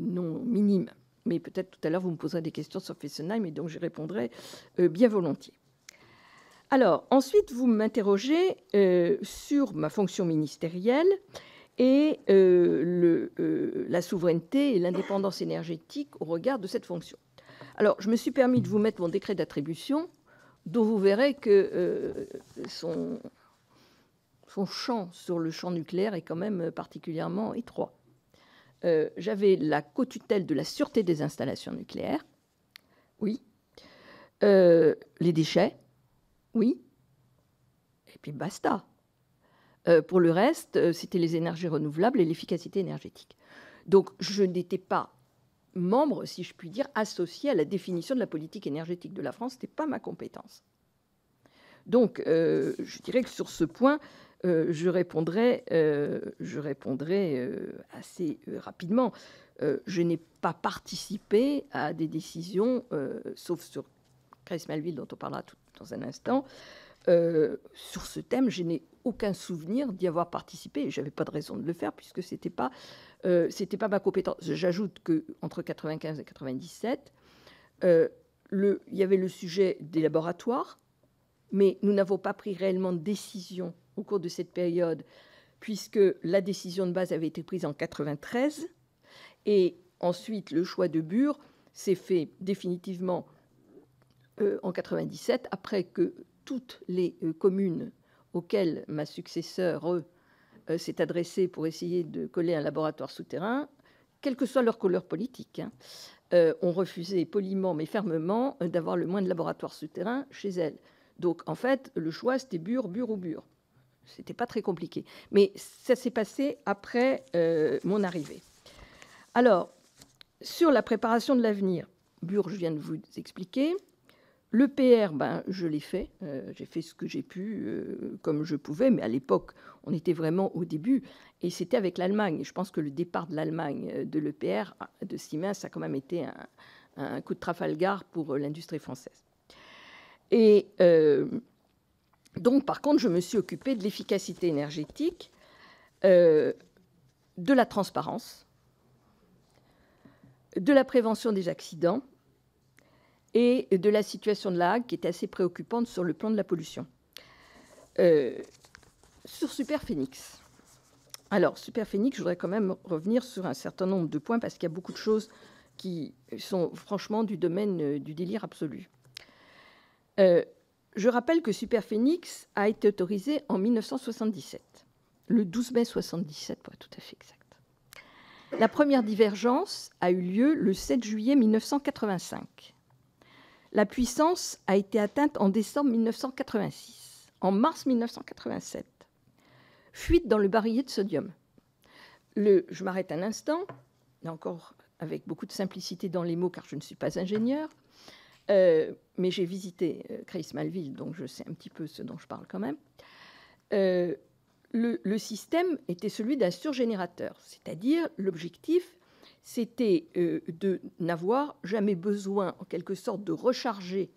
non minimes. Mais peut-être tout à l'heure, vous me poserez des questions sur Fessenheim et donc j'y répondrai bien volontiers. Alors, ensuite, vous m'interrogez sur ma fonction ministérielle et euh, euh, la souveraineté et l'indépendance énergétique au regard de cette fonction. Alors, je me suis permis de vous mettre mon décret d'attribution, dont vous verrez que euh, son, champ sur le champ nucléaire est quand même particulièrement étroit. j'avais la co-tutelle de la sûreté des installations nucléaires, oui. les déchets, oui. Et puis basta. Euh, pour le reste, euh, c'était les énergies renouvelables et l'efficacité énergétique. Donc je n'étais pas membre, si je puis dire, associé à la définition de la politique énergétique de la France. Ce n'était pas ma compétence. Donc euh, je dirais que sur ce point, je répondrai, je assez rapidement. je n'ai pas participé à des décisions, sauf sur Chris Malville dont on parlera dans un instant, euh, sur ce thème, je n'ai aucun souvenir d'y avoir participé. Je n'avais pas de raison de le faire puisque ce n'était pas, euh, c'était pas ma compétence. J'ajoute qu'entre 1995 et 1997, euh, il y avait le sujet des laboratoires, mais nous n'avons pas pris réellement de décision au cours de cette période puisque la décision de base avait été prise en 1993 et ensuite le choix de Bure s'est fait définitivement en 1997 après que toutes les euh, communes auxquelles ma successeur euh, euh, s'est adressée pour essayer de coller un laboratoire souterrain, quelle que soit leur couleur politique, hein, ont refusé poliment mais fermement d'avoir le moins de laboratoires souterrains chez elles. Donc en fait, le choix, c'était bur, bur ou bur. n'était pas très compliqué. Mais ça s'est passé après mon arrivée. Alors, sur la préparation de l'avenir, Bure, je viens de vous expliquer. Le PR, ben, je l'ai fait. Euh, j'ai fait ce que j'ai pu, euh, comme je pouvais. Mais à l'époque, on était vraiment au début. Et c'était avec l'Allemagne. je pense que le départ de l'Allemagne euh, de l'EPR, ah, de Siemens, ça a quand même été un, coup de Trafalgar pour l'industrie française. Et donc, par contre, je me suis occupée de l'efficacité énergétique, de la transparence, de la prévention des accidents et de la situation de la Hague qui était assez préoccupante sur le plan de la pollution. Euh, sur Superphénix. Alors, Superphénix, je voudrais quand même revenir sur un certain nombre de points parce qu'il y a beaucoup de choses qui sont franchement du domaine euh, du délire absolu. Euh, je rappelle que Superphénix a été autorisé en 1977, le 12 mai 77 pour être tout à fait exact. La première divergence a eu lieu le 7 juillet 1985. La puissance a été atteinte en décembre 1986, en mars 1987. Fuite dans le barillet de sodium. Le, je m'arrête un instant, encore avec beaucoup de simplicité dans les mots car je ne suis pas ingénieur, euh, mais j'ai visité euh, Chris Malville, donc je sais un petit peu ce dont je parle quand même. Euh, le, le, système était celui d'un surgénérateur, c'est-à-dire l'objectif c'était euh, de n'avoir jamais besoin, en quelque sorte, de recharger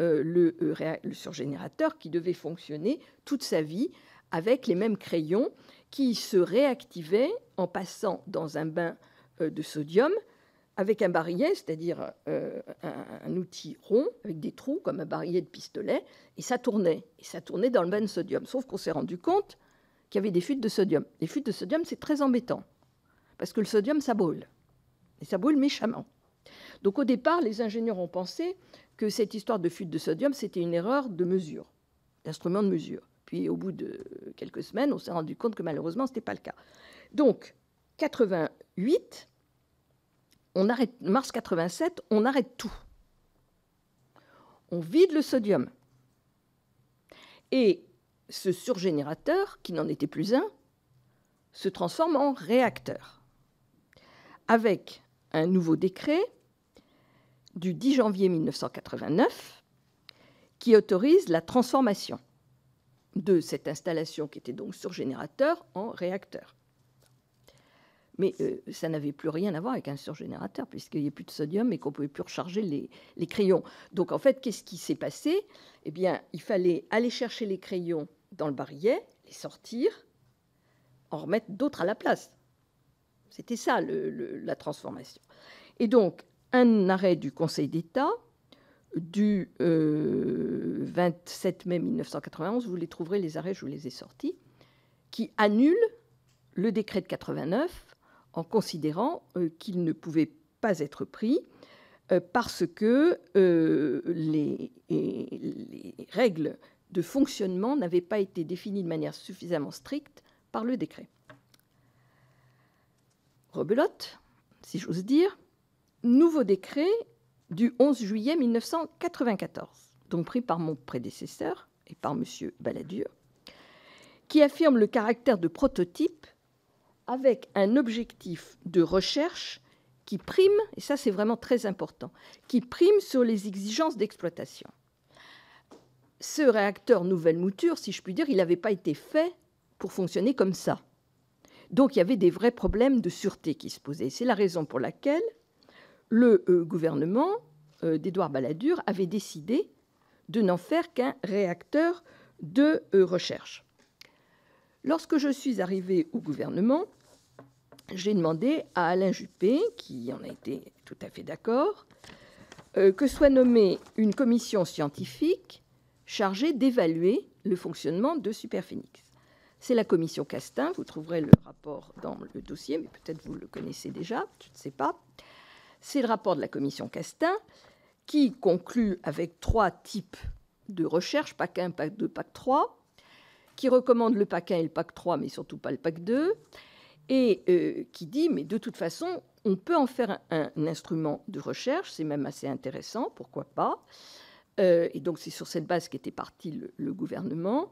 euh, euh, le, surgénérateur qui devait fonctionner toute sa vie avec les mêmes crayons qui se réactivaient en passant dans un bain de sodium avec un barillet, c'est-à-dire un, outil rond avec des trous comme un barillet de pistolet, et ça tournait, et ça tournait dans le bain de sodium. Sauf qu'on s'est rendu compte qu'il y avait des fuites de sodium. Les fuites de sodium, c'est très embêtant parce que le sodium, ça brûle. Et ça brûle méchamment. Donc au départ, les ingénieurs ont pensé que cette histoire de fuite de sodium, c'était une erreur de mesure, d'instrument de mesure. Puis au bout de quelques semaines, on s'est rendu compte que malheureusement, ce n'était pas le cas. Donc, 88, on arrête, mars 87, on arrête tout. On vide le sodium. Et ce surgénérateur, qui n'en était plus un, se transforme en réacteur avec un nouveau décret du 10 janvier 1989 qui autorise la transformation de cette installation qui était donc surgénérateur en réacteur. Mais euh, ça n'avait plus rien à voir avec un surgénérateur, puisqu'il n'y a plus de sodium et qu'on ne pouvait plus recharger les, crayons. Donc en fait, qu'est-ce qui s'est passé Eh bien, il fallait aller chercher les crayons dans le barillet, les sortir, en remettre d'autres à la place. C'était ça la transformation. Et donc, un arrêt du Conseil d'État du 27 euh, mai 1991, vous les trouverez, les arrêts, je vous les ai sortis, qui annule le décret de 89 en considérant euh, qu'il ne pouvait pas être pris euh, parce que les règles de fonctionnement n'avaient pas été définies de manière suffisamment stricte par le décret rebelote, si j'ose dire, nouveau décret du 11 juillet 1994, donc pris par mon prédécesseur et par M. Balladur, qui affirme le caractère de prototype avec un objectif de recherche qui prime, et ça c'est vraiment très important, qui prime sur les exigences d'exploitation. Ce réacteur nouvelle mouture, si je puis dire, il n'avait pas été fait pour fonctionner comme ça. Donc il y avait des vrais problèmes de sûreté qui se posaient. C'est la raison pour laquelle le euh, gouvernement euh, d'Édouard Balladur avait décidé de n'en faire qu'un réacteur de euh, recherche. Lorsque je suis arrivée au gouvernement, j'ai demandé à Alain Juppé, qui en a été tout à fait d'accord, que soit nommée une commission scientifique chargée d'évaluer le fonctionnement de Superphénix c'est la commission Castin. Vous trouverez le rapport dans le dossier, mais peut-être vous le connaissez déjà, je ne sais pas. C'est le rapport de la commission Castin qui conclut avec trois types de recherche, PAC 1, PAC 2, PAC 3, qui recommande le PAC 1 et le PAC 3, mais surtout pas le PAC 2, et euh, qui dit, mais de toute façon, on peut en faire un, instrument de recherche, c'est même assez intéressant, pourquoi pas. Euh, et donc c'est sur cette base qu'était parti le gouvernement.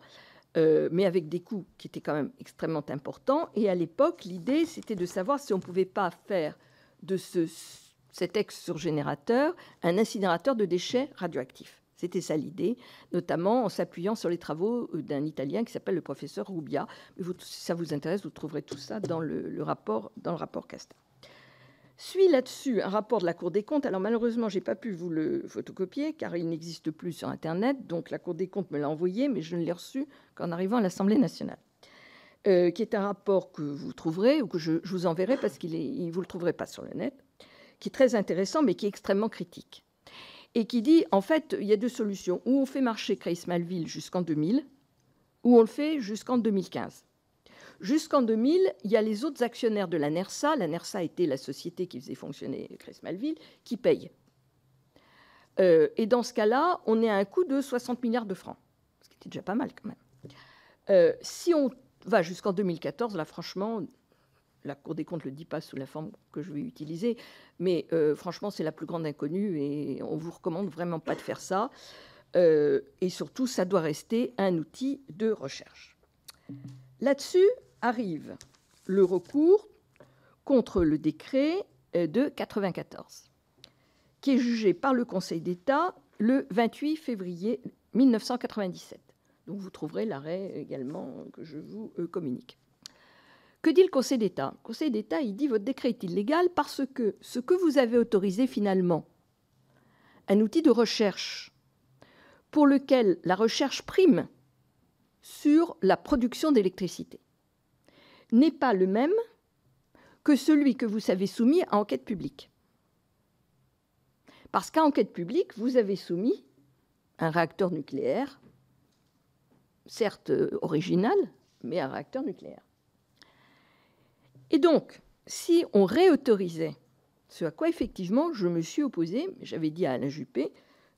Euh, mais avec des coûts qui étaient quand même extrêmement importants. Et à l'époque, l'idée, c'était de savoir si on ne pouvait pas faire de ce, cet ex-surgénérateur un incinérateur de déchets radioactifs. C'était ça l'idée, notamment en s'appuyant sur les travaux euh, d'un Italien qui s'appelle le professeur Rubia. si ça vous intéresse, vous trouverez tout ça dans le, rapport, dans le rapport suis là-dessus un rapport de la Cour des comptes. Alors malheureusement, je n'ai pas pu vous le photocopier car il n'existe plus sur Internet. Donc la Cour des comptes me l'a envoyé, mais je ne l'ai reçu qu'en arrivant à l'Assemblée nationale. Euh, qui est un rapport que vous trouverez ou que je, vous enverrai parce qu'il ne vous le trouverez pas sur le net, qui est très intéressant mais qui est extrêmement critique. Et qui dit, en fait, il y a deux solutions. Ou on fait marcher Chris Malville jusqu'en 2000, ou on le fait jusqu'en 2015. Jusqu'en 2000, il y a les autres actionnaires de la NERSA, la NERSA était la société qui faisait fonctionner Chris Malville, qui payent. Euh, et dans ce cas-là, on est à un coût de 60 milliards de francs, ce qui était déjà pas mal quand même. Euh, si on va jusqu'en 2014, là franchement, la Cour des comptes ne le dit pas sous la forme que je vais utiliser, mais euh, franchement, c'est la plus grande inconnue et on vous recommande vraiment pas de faire ça. et surtout, ça doit rester un outil de recherche. Là-dessus arrive le recours contre le décret euh, de 1994, qui est jugé par le Conseil d'État le 28 février 1997. Donc vous trouverez l'arrêt également que je vous euh, communique. Que dit le Conseil d'État Le Conseil d'État, il dit votre décret est illégal parce que ce que vous avez autorisé finalement, un outil de recherche pour lequel la recherche prime sur la production d'électricité n'est pas le même que celui que vous avez soumis à enquête publique. Parce qu'à enquête publique, vous avez soumis un réacteur nucléaire, certes euh, original, mais un réacteur nucléaire. Et donc, si on réautorisait, ce à quoi effectivement je me suis opposé, j'avais dit à Alain Juppé,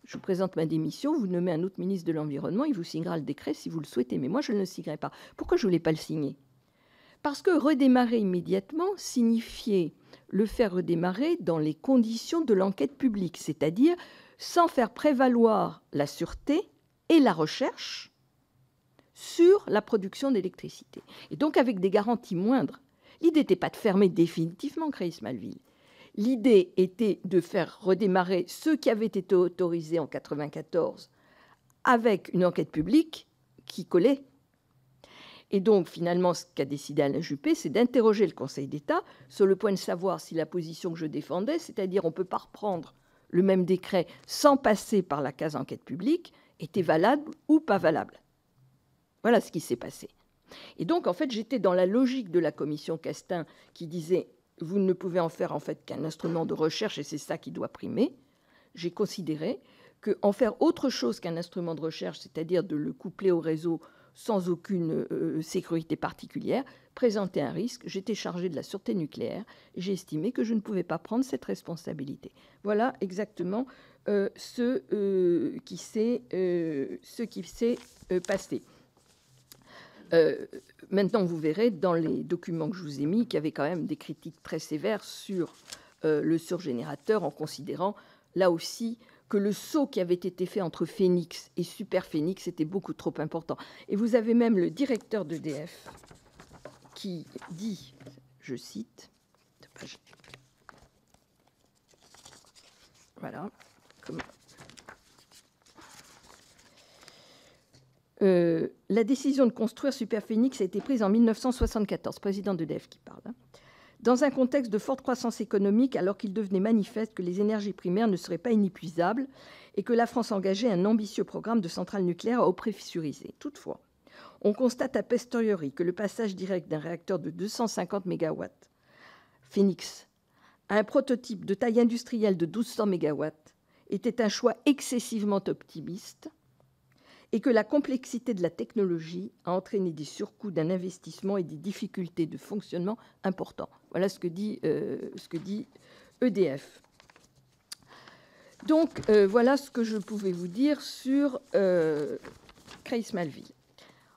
je vous présente ma démission, vous nommez un autre ministre de l'Environnement, il vous signera le décret si vous le souhaitez, mais moi je ne le signerai pas. Pourquoi je ne voulais pas le signer Parce que redémarrer immédiatement signifiait le faire redémarrer dans les conditions de l'enquête publique, c'est-à-dire sans faire prévaloir la sûreté et la recherche sur la production d'électricité. Et donc avec des garanties moindres. L'idée n'était pas de fermer définitivement Créis Malville, L'idée était de faire redémarrer ce qui avait été autorisé en 1994 avec une enquête publique qui collait. Et donc, finalement, ce qu'a décidé Alain Juppé, c'est d'interroger le Conseil d'État sur le point de savoir si la position que je défendais, c'est-à-dire on ne peut pas reprendre le même décret sans passer par la case enquête publique, était valable ou pas valable. Voilà ce qui s'est passé. Et donc, en fait, j'étais dans la logique de la commission Castin qui disait vous ne pouvez en faire en fait qu'un instrument de recherche et c'est ça qui doit primer. J'ai considéré que en faire autre chose qu'un instrument de recherche, c'est-à-dire de le coupler au réseau sans aucune euh, euh, sécurité particulière, présentait un risque. J'étais chargé de la sûreté nucléaire. J'ai estimé que je ne pouvais pas prendre cette responsabilité. Voilà exactement euh, ce, qui s'est, passé. Euh, maintenant, vous verrez dans les documents que je vous ai mis qu'il y avait quand même des critiques très sévères sur euh, le surgénérateur en considérant là aussi que le saut qui avait été fait entre Phoenix et Super Phoenix était beaucoup trop important. Et vous avez même le directeur d'EDF qui dit, je cite, voilà, comme Euh, la décision de construire Superphénix a été prise en 1974, président de DEF qui parle, hein. dans un contexte de forte croissance économique, alors qu'il devenait manifeste que les énergies primaires ne seraient pas inépuisables et que la France engageait un ambitieux programme de centrales nucléaires à eau Toutefois, on constate à posteriori que le passage direct d'un réacteur de 250 MW, Phoenix, à un prototype de taille industrielle de 1200 MW était un choix excessivement optimiste et que la complexité de la technologie a entraîné des surcoûts d'un investissement et des difficultés de fonctionnement importants. Voilà ce que dit, EDF. Euh, e Donc euh, voilà ce que je pouvais vous dire sur euh, Chris Malville.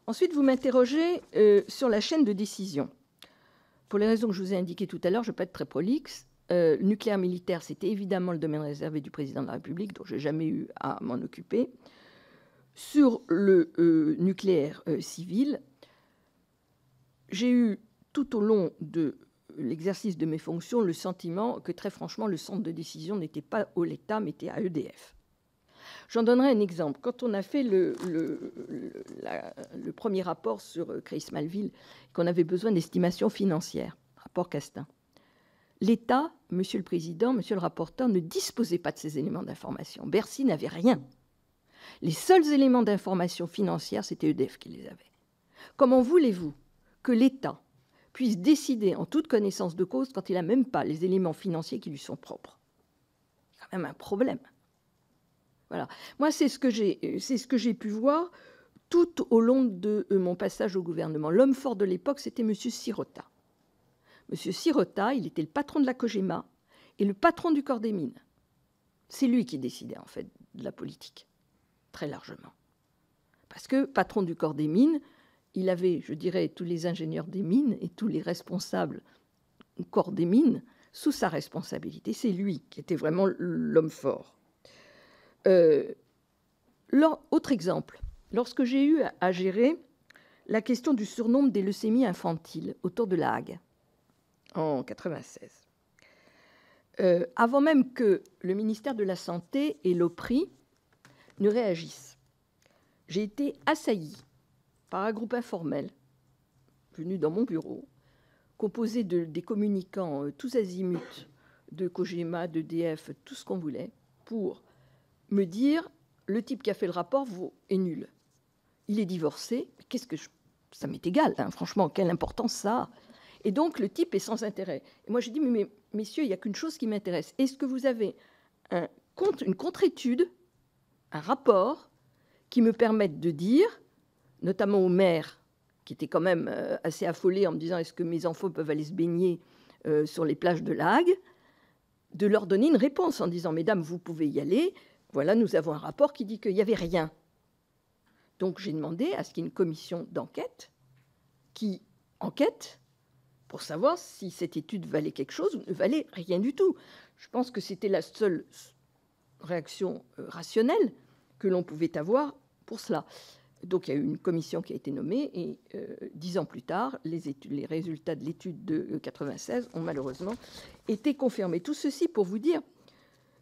Ensuite, vous m'interrogez euh, sur la chaîne de décision. Pour les raisons que je vous ai indiquées tout à l'heure, je ne vais pas être très prolixe. Le nucléaire militaire, c'était évidemment le domaine réservé du président de la République, dont je n'ai jamais eu à m'en occuper. Sur le euh, nucléaire euh, civil, j'ai eu tout au long de l'exercice de mes fonctions le sentiment que très franchement le centre de décision n'était pas au l'État mais était à EDF. J'en donnerai un exemple. Quand on a fait le, premier rapport sur euh, Chris Malville, qu'on avait besoin d'estimations financières, rapport Castin, l'État, Monsieur le Président, Monsieur le rapporteur, ne disposait pas de ces éléments d'information. Bercy n'avait rien. Les seuls éléments d'information financière, c'était EDF qui les avait. Comment voulez-vous que l'État puisse décider en toute connaissance de cause quand il n'a même pas les éléments financiers qui lui sont propres C'est quand même un problème. Voilà. Moi, c'est ce que j'ai, c'est ce que j'ai pu voir tout au long de euh, mon passage au gouvernement. L'homme fort de l'époque, c'était M. Sirota. M. Sirota, il était le patron de la COGEMA et le patron du corps des mines. C'est lui qui décidait, en fait, de la politique très largement. Parce que patron du corps des mines, il avait, je dirais, tous les ingénieurs des mines et tous les responsables du corps des mines sous sa responsabilité. C'est lui qui était vraiment l'homme fort. Euh, autre exemple, lorsque j'ai eu à gérer la question du surnom des leucémies infantiles autour de la Hague en 1996, euh, avant même que le ministère de la Santé et l'OPRI ne réagissent. J'ai été assaillie par un groupe informel venu dans mon bureau, composé de, des communicants euh, tous azimuts de Kojima, de DF, tout ce qu'on voulait, pour me dire le type qui a fait le rapport est nul. Il est divorcé, qu'est-ce que ça m'est égal, hein, franchement, quelle importance ça Et donc le type est sans intérêt. Et moi j'ai dit, mais messieurs, il n'y a qu'une chose qui m'intéresse. Est-ce que vous avez un, une contre-étude un rapport qui me permette de dire, notamment au maire, qui était quand même euh, assez affolé en me disant est-ce que mes enfants peuvent aller se baigner euh, sur les plages de Lague, de leur donner une réponse en disant mesdames, vous pouvez y aller. Voilà, nous avons un rapport qui dit qu'il n'y avait rien. Donc j'ai demandé à ce qu'il une commission d'enquête qui enquête pour savoir si cette étude valait quelque chose ou ne valait rien du tout. Je pense que c'était la seule réaction euh, rationnelle que l'on pouvait avoir pour cela. Donc il y a eu une commission qui a été nommée et euh, dix ans plus tard, les, les résultats de l'étude de 1996 euh, ont malheureusement été confirmés. Tout ceci pour vous dire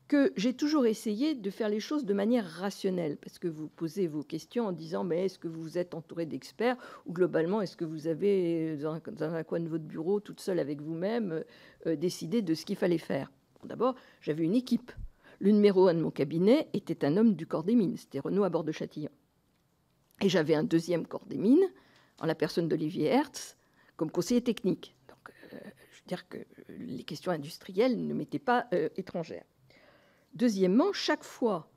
que j'ai toujours essayé de faire les choses de manière rationnelle, parce que vous posez vos questions en disant mais est-ce que vous êtes entouré d'experts ou globalement est-ce que vous avez dans un, coin de votre bureau toute seule avec vous-même décidé de ce qu'il fallait faire. D'abord, j'avais une équipe le numéro un de mon cabinet était un homme du corps des mines, c'était Renaud à bord de Châtillon. Et j'avais un deuxième corps des mines, en la personne d'Olivier Hertz, comme conseiller technique. Donc, euh, je veux dire que euh, les questions industrielles ne m'étaient pas euh, étrangères. Deuxièmement, chaque fois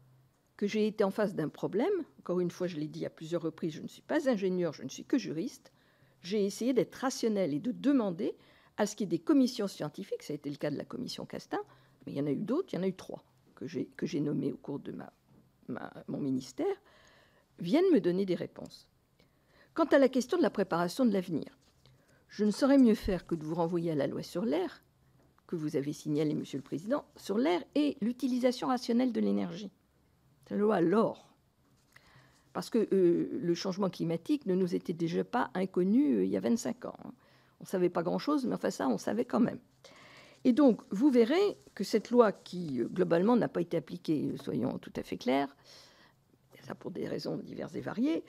que j'ai été en face d'un problème, encore une fois, je l'ai dit à plusieurs reprises, je ne suis pas ingénieur, je ne suis que juriste, j'ai essayé d'être rationnel et de demander à ce qu'il y ait des commissions scientifiques, ça a été le cas de la commission Castin, mais il y en a eu d'autres, il y en a eu trois, que j'ai nommés au cours de mon ministère viennent me donner des réponses. Quant à la question de la préparation de l'avenir, je ne saurais mieux faire que de vous renvoyer à la loi sur l'air, que vous avez signalée, Monsieur le Président, sur l'air et l'utilisation rationnelle de l'énergie. La loi LOR. Parce que euh, le changement climatique ne nous était déjà pas inconnu euh, il y a 25 ans. Hein. On ne savait pas grand-chose, mais enfin ça, on savait quand même. Et donc, vous verrez que cette loi, qui euh, globalement n'a pas été appliquée, euh, soyons tout à fait clairs, ça pour des raisons diverses et variées,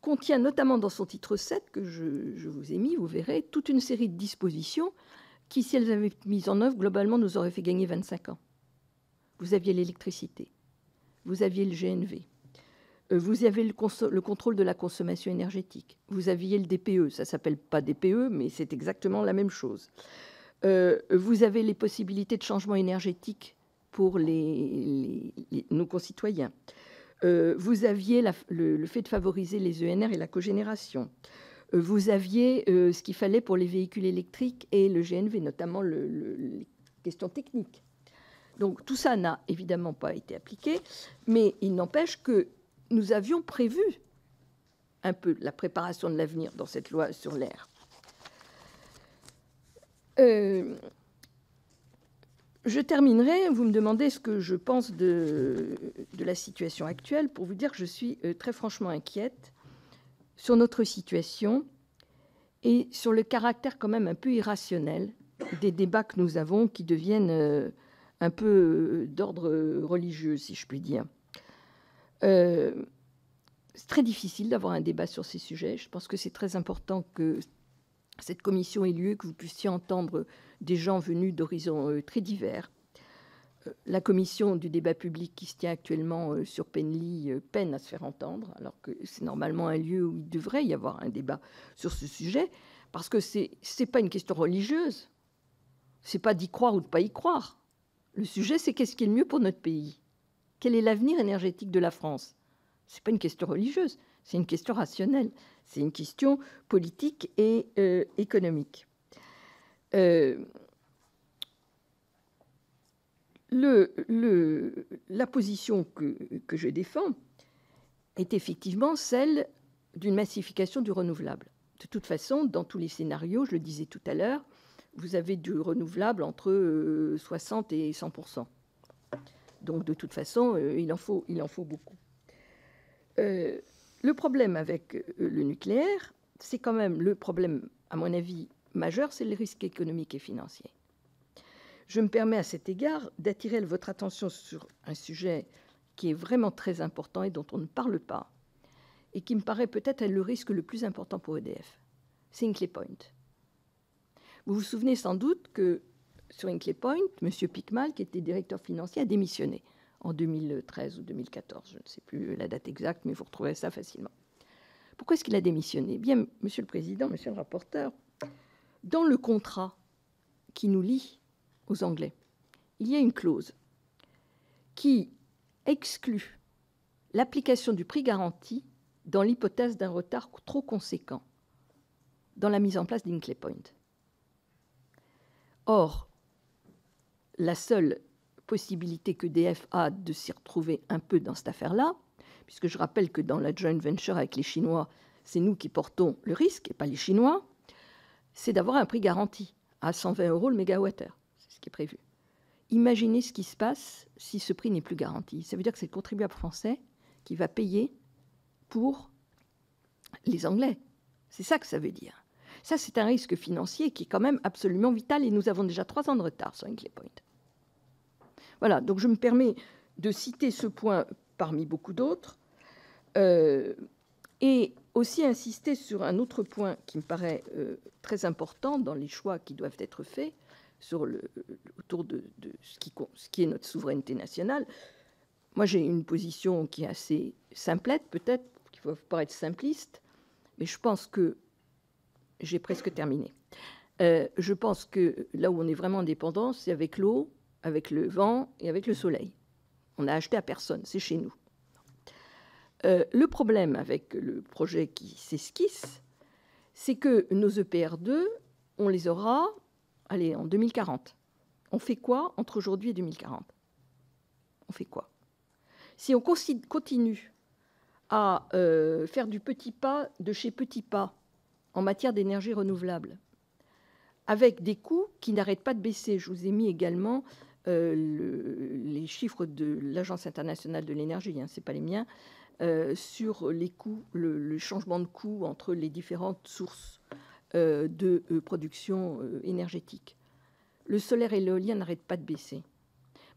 contient notamment dans son titre 7 que je, vous ai mis, vous verrez, toute une série de dispositions qui, si elles avaient été mises en œuvre, globalement nous auraient fait gagner 25 ans. Vous aviez l'électricité, vous aviez le GNV, euh, vous aviez le, le, contrôle de la consommation énergétique, vous aviez le DPE, ça s'appelle pas DPE, mais c'est exactement la même chose. Euh, vous avez les possibilités de changement énergétique pour nos concitoyens. Euh, vous aviez le, fait de favoriser les ENR et la cogénération. Euh, vous aviez ce qu'il fallait pour les véhicules électriques et le GNV, notamment le, les questions techniques. Donc tout ça n'a évidemment pas été appliqué, mais il n'empêche que nous avions prévu un peu la préparation de l'avenir dans cette loi sur l'air. Euh, je terminerai, vous me demandez ce que je pense de, la situation actuelle, pour vous dire que je suis euh, très franchement inquiète sur notre situation et sur le caractère quand même un peu irrationnel des débats que nous avons qui deviennent euh, un peu d'ordre religieux, si je puis dire. c'est très difficile d'avoir un débat sur ces sujets. Je pense que c'est très important que cette commission est lieu, que vous puissiez entendre des gens venus d'horizons euh, très divers. Euh, la commission du débat public qui se tient actuellement euh, sur Penly peine à se faire entendre, alors que c'est normalement un lieu où il devrait y avoir un débat sur ce sujet, parce que ce n'est pas une question religieuse, c'est pas d'y croire ou de pas y croire. Le sujet, c'est qu'est-ce qui est le mieux pour notre pays Quel est l'avenir énergétique de la France Ce n'est pas une question religieuse, c'est une question rationnelle, c'est une question politique et euh, économique. Euh, la position que, je défends est effectivement celle d'une massification du renouvelable. De toute façon, dans tous les scénarios, je le disais tout à l'heure, vous avez du renouvelable entre 60 euh, et 100 Donc de toute façon, il en faut, il en faut beaucoup. Euh, le problème avec euh, le nucléaire, c'est quand même le problème, à mon avis, majeur, c'est le risque économique et financier. Je me permets à cet égard d'attirer votre attention sur un sujet qui est vraiment très important et dont on ne parle pas, et qui me paraît peut-être le risque le plus important pour EDF. C'est Inclay Point. Vous vous souvenez sans doute que sur Inclay Point, M. Pickmal, qui était directeur financier, a démissionné en 2013 ou 2014. Je ne sais plus la date exacte, mais vous retrouverez ça facilement. Pourquoi est-ce qu'il a démissionné eh Bien, Monsieur le Président, Monsieur le rapporteur, dans le contrat qui nous lie aux Anglais, il y a une clause qui exclut l'application du prix garanti dans l'hypothèse d'un retard trop conséquent dans la mise en place d'Inclay Point. Or, la seule possibilité que DF a de s'y retrouver un peu dans cette affaire-là, puisque je rappelle que dans la joint venture avec les Chinois, c'est nous qui portons le risque et pas les Chinois, c'est d'avoir un prix garanti à 120 euros le mégawattheure. C'est ce qui est prévu. Imaginez ce qui se passe si ce prix n'est plus garanti. Ça veut dire que c'est le contribuable français qui va payer pour les Anglais. C'est ça que ça veut dire. Ça, c'est un risque financier qui est quand même absolument vital et nous avons déjà trois ans de retard sur Hinkley Point. Voilà, donc je me permets de citer ce point parmi beaucoup d'autres. Euh, et aussi insister sur un autre point qui me paraît euh, très important dans les choix qui doivent être faits sur le, autour de, ce, qui, qui, est notre souveraineté nationale. Moi, j'ai une position qui est assez simplette, peut-être, qui va paraître simpliste, mais je pense que j'ai presque terminé. Euh, je pense que là où on est vraiment indépendant, c'est avec l'eau, avec le vent et avec le soleil. On n'a acheté à personne, c'est chez nous. Euh, le problème avec le projet qui s'esquisse, c'est que nos EPR2, on les aura allez, en 2040. On fait quoi entre aujourd'hui et 2040 On fait quoi Si on continue à euh, faire du petit pas de chez petit pas en matière d'énergie renouvelable, avec des coûts qui n'arrêtent pas de baisser. Je vous ai mis également euh, les chiffres de l'Agence internationale de l'énergie, hein, ce n'est pas les miens, euh, sur les coûts, le, changement de coûts entre les différentes sources euh, de production énergétique. Le solaire et l'éolien n'arrêtent pas de baisser.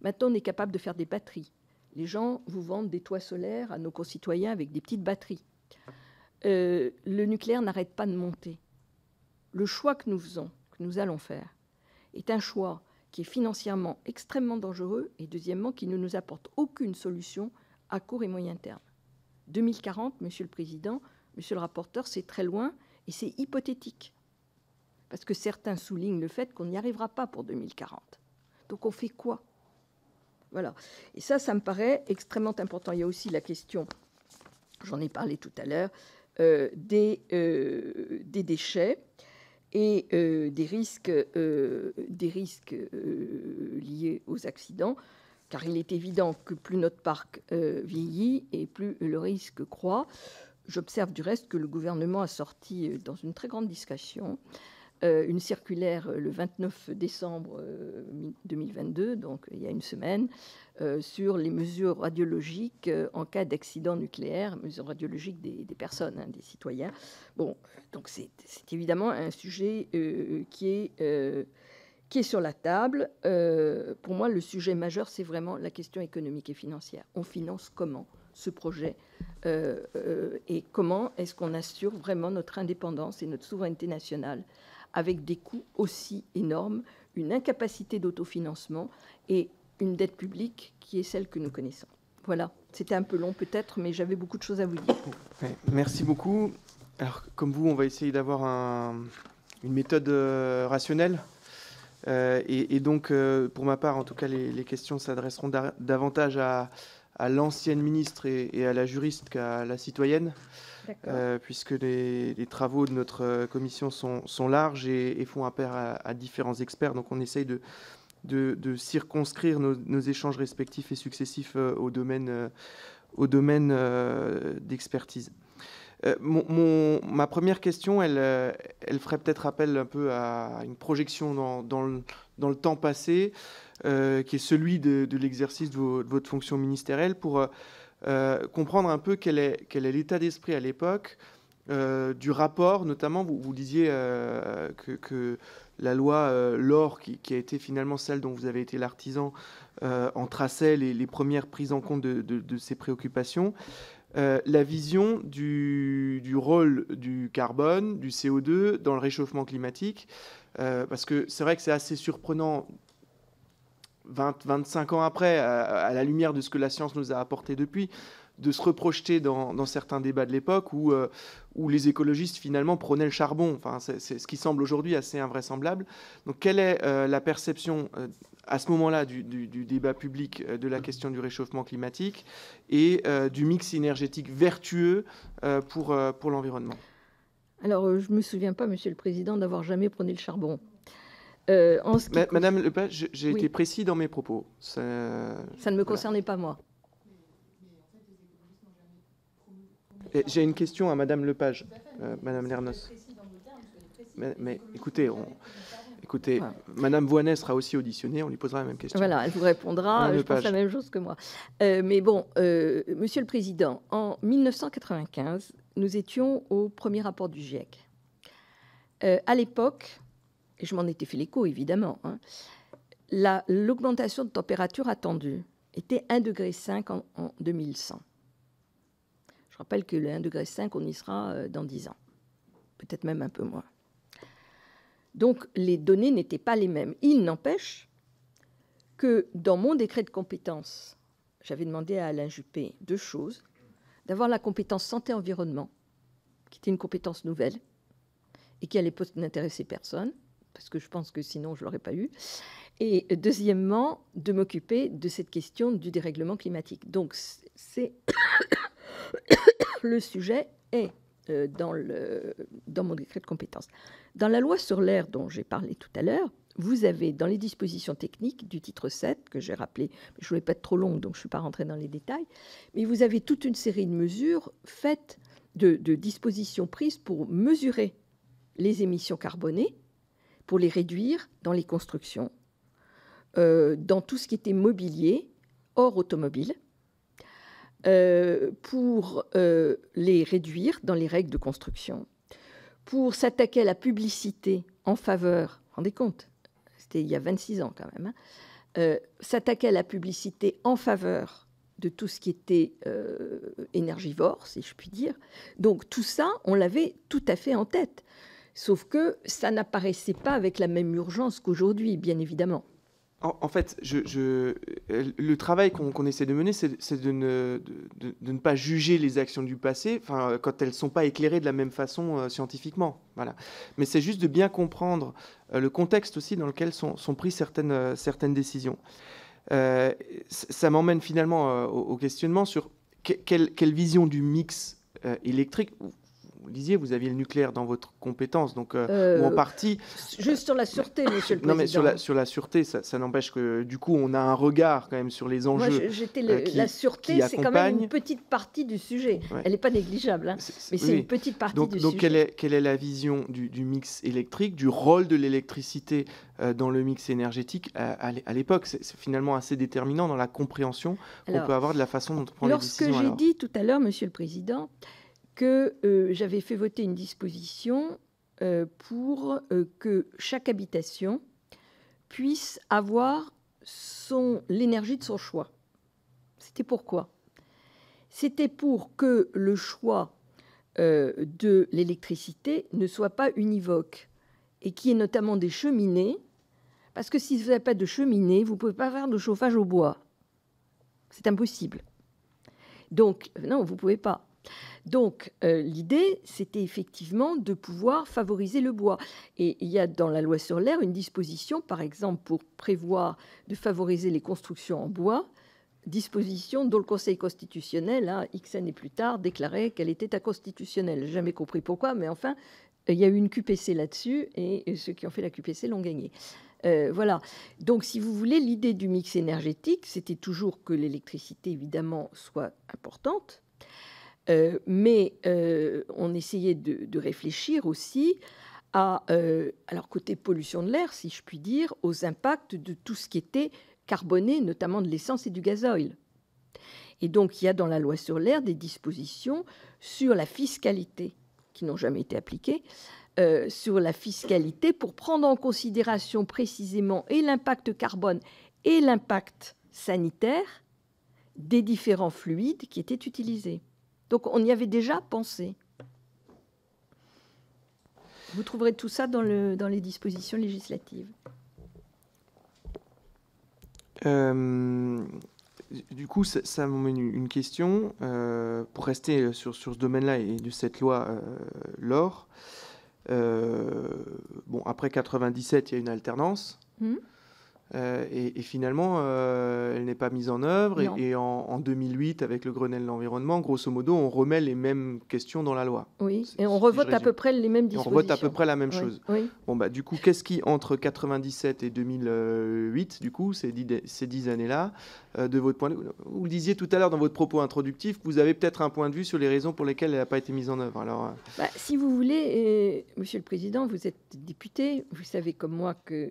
Maintenant, on est capable de faire des batteries. Les gens vous vendent des toits solaires à nos concitoyens avec des petites batteries. le nucléaire n'arrête pas de monter. Le choix que nous faisons, que nous allons faire, est un choix qui est financièrement extrêmement dangereux et deuxièmement qui ne nous apporte aucune solution à court et moyen terme. 2040, Monsieur le Président, Monsieur le rapporteur, c'est très loin et c'est hypothétique. Parce que certains soulignent le fait qu'on n'y arrivera pas pour 2040. Donc on fait quoi Voilà. Et ça, ça me paraît extrêmement important. Il y a aussi la question, j'en ai parlé tout à l'heure, euh, des, euh, des déchets et euh, des risques, euh, des risques euh, liés aux accidents, car il est évident que plus notre parc vieillit et plus le risque croît. J'observe du reste que le gouvernement a sorti dans une très grande discussion euh, une circulaire euh, le 29 décembre 2022, euh, donc il y a une semaine, sur les mesures radiologiques en cas d'accident nucléaire, mesures radiologiques des, personnes, hein, des citoyens. Bon, donc c'est évidemment un sujet qui est... qui est sur la table. pour moi, le sujet majeur, c'est vraiment la question économique et financière. On finance comment ce projet et comment est-ce qu'on assure vraiment notre indépendance et notre souveraineté nationale avec des coûts aussi énormes, une incapacité d'autofinancement et une dette publique qui est celle que nous connaissons. Voilà, c'était un peu long peut-être, mais j'avais beaucoup de choses à vous dire. Merci beaucoup. Alors, comme vous, on va essayer d'avoir une méthode euh, rationnelle. Euh, et, donc, euh, pour ma part, en tout cas, les questions s'adresseront davantage à, à l'ancienne ministre et, à la juriste qu'à la citoyenne, euh, puisque les, travaux de notre euh, commission sont, sont larges et, font appel à, différents experts. Donc on essaye de, de, circonscrire nos, échanges respectifs et successifs euh, au domaine, d'expertise. Mon, ma première question, elle, elle ferait peut-être appel un peu à une projection dans, dans le, temps passé. Euh, qui est celui de, l'exercice de, votre fonction ministérielle, pour euh, euh, comprendre un peu quel est, quel est l'état d'esprit à l'époque du rapport, notamment, vous, disiez que, la loi LOR, qui, a été finalement celle dont vous avez été l'artisan, en traçait les, les, premières prises en compte de, ces préoccupations. la vision du, rôle du carbone, du CO2 dans le réchauffement climatique. parce que c'est vrai que c'est assez surprenant 20, 25 ans après, à, la lumière de ce que la science nous a apporté depuis, de se reprojeter dans, certains débats de l'époque où, euh, où les écologistes finalement prônaient le charbon. Enfin, c'est ce qui semble aujourd'hui assez invraisemblable. Donc, quelle est euh, la perception euh, à ce moment-là du, débat public de la mmh. question du réchauffement climatique et du mix énergétique vertueux pour, pour l'environnement Alors, je ne me souviens pas, Monsieur le Président, d'avoir jamais prôné le charbon. Euh, madame Lepage, j'ai été précis dans mes propos. Ça, ne me concernait pas, moi. J'ai une question à Madame Lepage, euh, Madame Lernos. Mais, écoutez, écoutez Madame Voinet sera aussi auditionnée, on lui posera la même question. Voilà, elle vous répondra, je pense la même chose que moi. Euh, mais bon, Monsieur le Président, en 1995, nous étions au premier rapport du GIEC. à l'époque, et je m'en étais fait l'écho évidemment, hein. l'augmentation de température attendue était 1,5 degré en, en 2100. Je rappelle que le 1,5 degré, on y sera euh, dans 10 ans, peut-être même un peu moins. Donc les données n'étaient pas les mêmes. Il n'empêche que dans mon décret de compétence, j'avais demandé à Alain Juppé deux choses. D'avoir la compétence santé-environnement, qui était une compétence nouvelle et qui à l'époque n'intéressait personne, parce que je pense que sinon je l'aurais pas eu. Et deuxièmement, de m'occuper de cette question du dérèglement climatique. Donc c'est le sujet est euh, dans, le, dans mon décret de compétence. Dans la loi sur l'air dont j'ai parlé tout à l'heure, vous avez dans les dispositions techniques du titre 7, que j'ai rappelé, je ne voulais pas être trop longue, donc je ne suis pas rentrée dans les détails, mais vous avez toute une série de mesures faites, de, de dispositions prises pour mesurer les émissions carbonées pour les réduire dans les constructions, euh, dans tout ce qui était mobilier, hors automobile, euh, pour euh, les réduire dans les règles de construction, pour s'attaquer à la publicité en faveur, rendez compte, c'était il y a 26 ans quand même, hein, s'attaquer à la publicité en faveur de tout ce qui était énergivore, si je puis dire. Donc tout ça, on l'avait tout à fait en tête. Sauf que ça n'apparaissait pas avec la même urgence qu'aujourd'hui, bien évidemment. En, fait, le travail qu'on essaie de mener, c'est de ne, pas juger les actions du passé quand elles ne sont pas éclairées de la même façon euh, scientifiquement. Voilà. Mais c'est juste de bien comprendre euh, le contexte aussi dans lequel sont, prises certaines, euh, décisions. ça m'emmène finalement au, questionnement sur quelle vision du mix électrique, vous disiez, vous aviez le nucléaire dans votre compétence, donc euh, euh, en partie. Juste sur la sûreté, monsieur le président. Non, mais sur la, sur la sûreté, ça, n'empêche que du coup, on a un regard quand même sur les enjeux. Moi, j'étais euh, la sûreté, c'est quand même une petite partie du sujet. Elle n'est pas négligeable, hein. mais c'est une petite partie du sujet. Donc, quelle est, quelle est la vision du, mix électrique, du rôle de l'électricité dans le mix énergétique à l'époque C'est finalement assez déterminant dans la compréhension qu'on peut avoir de la façon dont on prend les décisions. Lorsque j'ai dit tout à l'heure, monsieur le président, que euh, j'avais fait voter une disposition euh, pour euh, que chaque habitation puisse avoir son l'énergie de son choix. C'était pourquoi C'était pour que le choix de l'électricité ne soit pas univoque et qui est notamment des cheminées, parce que si vous n'avez pas de cheminée, vous ne pouvez pas faire de chauffage au bois. C'est impossible. Donc, non, vous ne pouvez pas. Donc euh, l'idée, c'était effectivement de pouvoir favoriser le bois. Et il y a dans la loi sur l'air une disposition, par exemple, pour prévoir de favoriser les constructions en bois, disposition dont le Conseil constitutionnel, a, hein, X années plus tard, déclarait qu'elle était inconstitutionnelle. Jamais compris pourquoi, mais enfin, il y a eu une QPC là-dessus et ceux qui ont fait la QPC l'ont gagné euh, voilà. Donc, si vous voulez, l'idée du mix énergétique, c'était toujours que l'électricité, évidemment, soit importante, euh, mais euh, on essayait de, réfléchir aussi à, euh, alors côté pollution de l'air, si je puis dire, aux impacts de tout ce qui était carboné, notamment de l'essence et du gazoil Et donc, il y a dans la loi sur l'air des dispositions sur la fiscalité qui n'ont jamais été appliquées, euh, sur la fiscalité pour prendre en considération précisément et l'impact carbone et l'impact sanitaire des différents fluides qui étaient utilisés. Donc on y avait déjà pensé. Vous trouverez tout ça dans, les dispositions législatives. Euh, du coup, ça, ça une question. Euh, pour rester sur, ce domaine-là et de cette loi euh, LOR, bon, après 97, il y a une alternance. Hmm. Euh, et, finalement, euh, elle n'est pas mise en œuvre. Et, en, 2008, avec le Grenelle de l'environnement, grosso modo, on remet les mêmes questions dans la loi. Oui, et on revote à peu près les mêmes dispositions. on revote à peu près la même chose. Bon, bah, du coup, qu'est-ce qui, entre 97 et 2008, du coup, ces dix, ces dix années-là, euh, de votre point de vue, vous disiez tout à l'heure dans votre propos introductif, vous avez peut-être un point de vue sur les raisons pour lesquelles elle n'a pas été mise en œuvre. Alors, bah, si vous voulez, Monsieur le Président, vous êtes député, vous savez comme moi que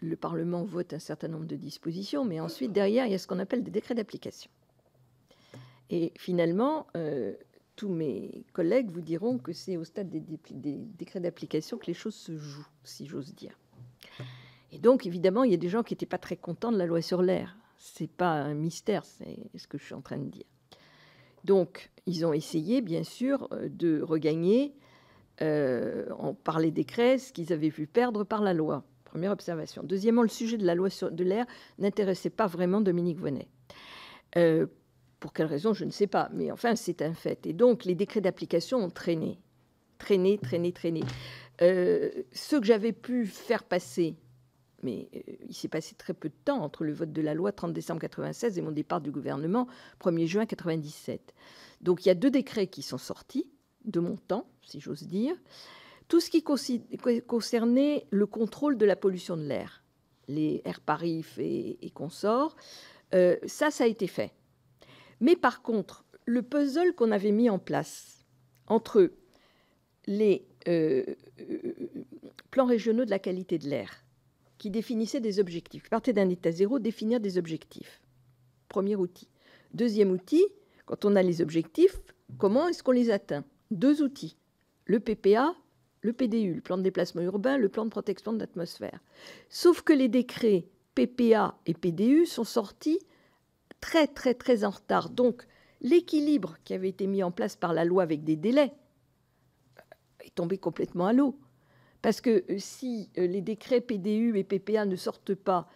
le Parlement vote un certain nombre de dispositions, mais ensuite, derrière, il y a ce qu'on appelle des décrets d'application. Et finalement, euh, tous mes collègues vous diront que c'est au stade des, décrets d'application que les choses se jouent, si j'ose dire. Et donc, évidemment, il y a des gens qui n'étaient pas très contents de la loi sur l'air. C'est pas un mystère, c'est ce que je suis en train de dire. Donc, ils ont essayé, bien sûr, euh, de regagner, euh, par les décrets, ce qu'ils avaient vu perdre par la loi première observation. Deuxièmement, le sujet de la loi sur, de l'air n'intéressait pas vraiment Dominique Venet. Euh, pour quelle raison, je ne sais pas, mais enfin, c'est un fait. Et donc, les décrets d'application ont traîné, traîné, traîné, traîné. Euh, ce que j'avais pu faire passer, mais euh, il s'est passé très peu de temps entre le vote de la loi 30 décembre 96 et mon départ du gouvernement 1er juin 97. Donc, il y a deux décrets qui sont sortis de mon temps, si j'ose dire tout ce qui concernait le contrôle de la pollution de l'air, les air Paris et, consorts, euh, ça, ça a été fait. Mais par contre, le puzzle qu'on avait mis en place entre les euh, plans régionaux de la qualité de l'air, qui définissaient des objectifs, qui partaient d'un état zéro, définir des objectifs. Premier outil. Deuxième outil, quand on a les objectifs, comment est-ce qu'on les atteint Deux outils, le PPA le PDU, le plan de déplacement urbain, le plan de protection de l'atmosphère. Sauf que les décrets PPA et PDU sont sortis très très très en retard. Donc l'équilibre qui avait été mis en place par la loi avec des délais euh, est tombé complètement à l'eau. Parce que euh, si euh, les décrets PDU et PPA ne sortent pas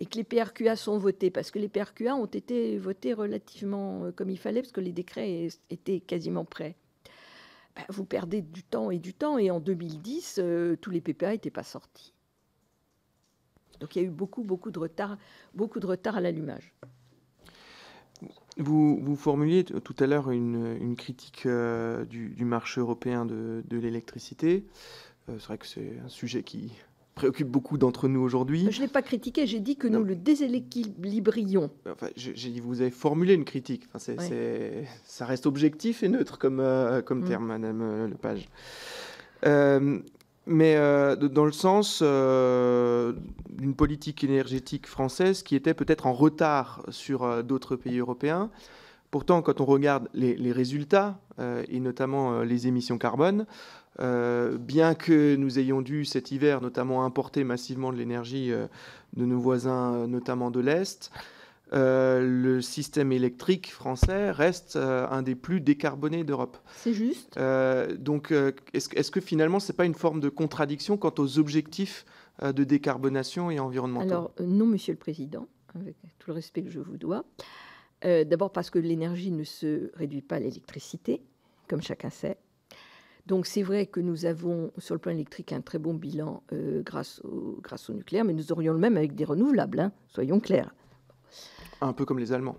et que les PRQA sont votés, parce que les PRQA ont été votés relativement comme il fallait, parce que les décrets étaient quasiment prêts, bah, vous perdez du temps et du temps. Et en 2010, euh, tous les PPA n'étaient pas sortis. Donc il y a eu beaucoup, beaucoup de retard, beaucoup de retard à l'allumage. Vous, formuliez tout à l'heure une, critique euh, du, marché européen de, l'électricité. Euh, c'est vrai que c'est un sujet qui préoccupe beaucoup d'entre nous aujourd'hui. Je ne l'ai pas critiqué, j'ai dit que nous le déséquilibrions. Enfin, j'ai dit, vous avez formulé une critique. Enfin, ça reste objectif et neutre comme, euh, comme mm. terme, Madame euh, Lepage. Euh, mais dans le sens d'une politique énergétique française qui était peut-être en retard sur d'autres pays européens. Pourtant, quand on regarde les, les résultats, et notamment les émissions carbone, euh, bien que nous ayons dû cet hiver notamment importer massivement de l'énergie euh, de nos voisins, euh, notamment de l'Est, le système électrique français reste un des plus décarbonés d'Europe. C'est juste. donc, est-ce que finalement, ce n'est pas une forme de contradiction quant aux objectifs de décarbonation et environnementaux Alors, non, Monsieur le Président, avec tout le respect que je vous dois. D'abord parce que l'énergie ne se réduit pas à l'électricité, comme chacun sait. Donc c'est vrai que nous avons sur le plan électrique un très bon bilan euh, grâce, au, nucléaire, mais nous aurions le même avec des renouvelables, hein, soyons clairs. Un peu comme les Allemands.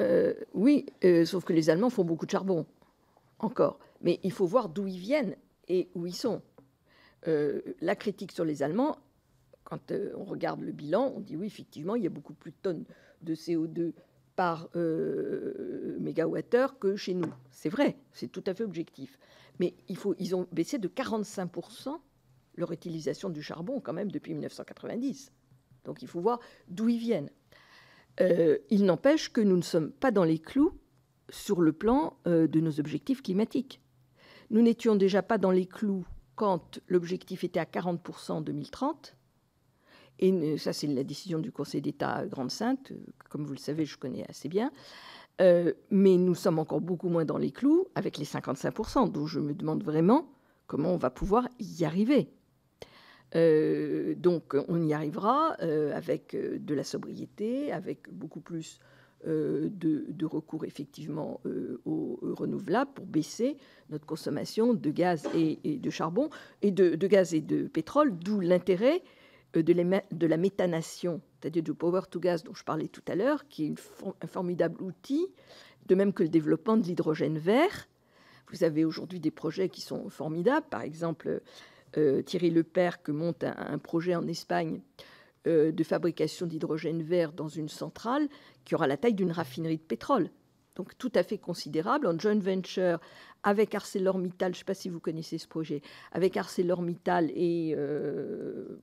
Euh, oui, euh, sauf que les Allemands font beaucoup de charbon, encore. Mais il faut voir d'où ils viennent et où ils sont. la critique sur les Allemands, quand on regarde le bilan, on dit oui, effectivement, il y a beaucoup plus de tonnes de CO2 par euh, mégawattheure que chez nous. C'est vrai, c'est tout à fait objectif. Mais il faut, ils ont baissé de 45% leur utilisation du charbon quand même depuis 1990. Donc il faut voir d'où ils viennent. Euh, il n'empêche que nous ne sommes pas dans les clous sur le plan euh, de nos objectifs climatiques. Nous n'étions déjà pas dans les clous quand l'objectif était à 40% en 2030 et ça c'est la décision du Conseil d'État Grande-Sainte, euh, comme vous le savez, je connais assez bien. Euh, mais nous sommes encore beaucoup moins dans les clous avec les 55%, dont je me demande vraiment comment on va pouvoir y arriver. Euh, donc on y arrivera avec de la sobriété, avec beaucoup plus de, recours effectivement aux, renouvelables pour baisser notre consommation de gaz et, de charbon, et de, gaz et de pétrole, d'où l'intérêt euh, de la méthanation, c'est-à-dire du power to gas dont je parlais tout à l'heure, qui est un formidable outil, de même que le développement de l'hydrogène vert. Vous avez aujourd'hui des projets qui sont formidables, par exemple euh, Thierry père qui monte un, projet en Espagne euh, de fabrication d'hydrogène vert dans une centrale qui aura la taille d'une raffinerie de pétrole. Donc tout à fait considérable, en joint venture avec ArcelorMittal, je ne sais pas si vous connaissez ce projet, avec ArcelorMittal et euh,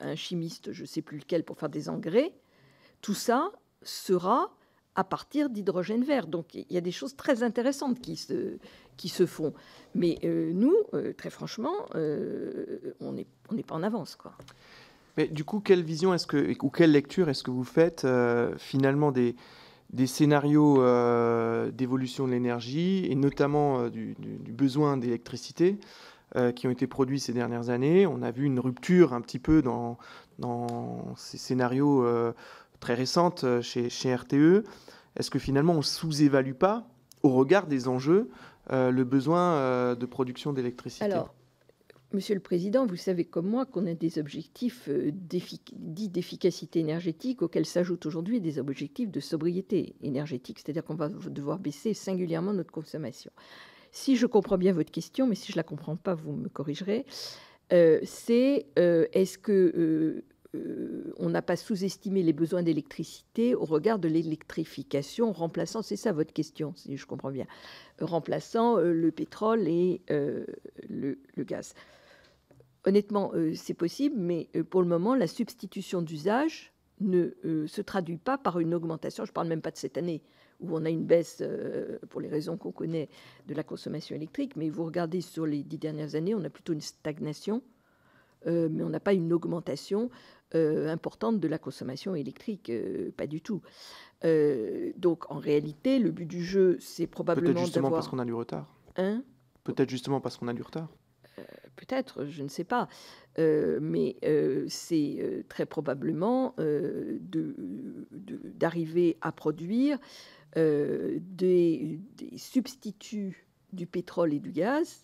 un chimiste, je ne sais plus lequel, pour faire des engrais, tout ça sera à partir d'hydrogène vert. Donc il y a des choses très intéressantes qui se, font. Mais euh, nous, euh, très franchement, euh, on n'est pas en avance. Quoi. Mais du coup, quelle vision est-ce que, ou quelle lecture est-ce que vous faites finalement des, scénarios d'évolution de l'énergie et notamment du, besoin d'électricité euh, qui ont été produits ces dernières années. On a vu une rupture un petit peu dans, dans ces scénarios euh, très récentes euh, chez, chez RTE. Est-ce que finalement on sous-évalue pas, au regard des enjeux, le besoin de production d'électricité Alors, Monsieur le Président, vous savez comme moi qu'on a des objectifs dits d'efficacité énergétique auxquels s'ajoutent aujourd'hui des objectifs de sobriété énergétique, c'est-à-dire qu'on va devoir baisser singulièrement notre consommation si je comprends bien votre question, mais si je ne la comprends pas, vous me corrigerez, euh, c'est euh, est-ce que euh, on n'a pas sous-estimé les besoins d'électricité au regard de l'électrification, remplaçant, c'est ça votre question, si je comprends bien, remplaçant le pétrole et le, gaz. Honnêtement, c'est possible, mais pour le moment, la substitution d'usage ne se traduit pas par une augmentation, je ne parle même pas de cette année, où on a une baisse, euh, pour les raisons qu'on connaît, de la consommation électrique, mais vous regardez sur les dix dernières années, on a plutôt une stagnation, euh, mais on n'a pas une augmentation euh, importante de la consommation électrique, pas du tout. donc en réalité, le but du jeu, c'est probablement... Peut-être justement, Parce qu'on a du retard. Hein Peut-être justement parce qu'on a du retard. Euh, peut-être, je ne sais pas, euh, mais euh, c'est très probablement d'arriver à produire des, substituts du pétrole et du gaz,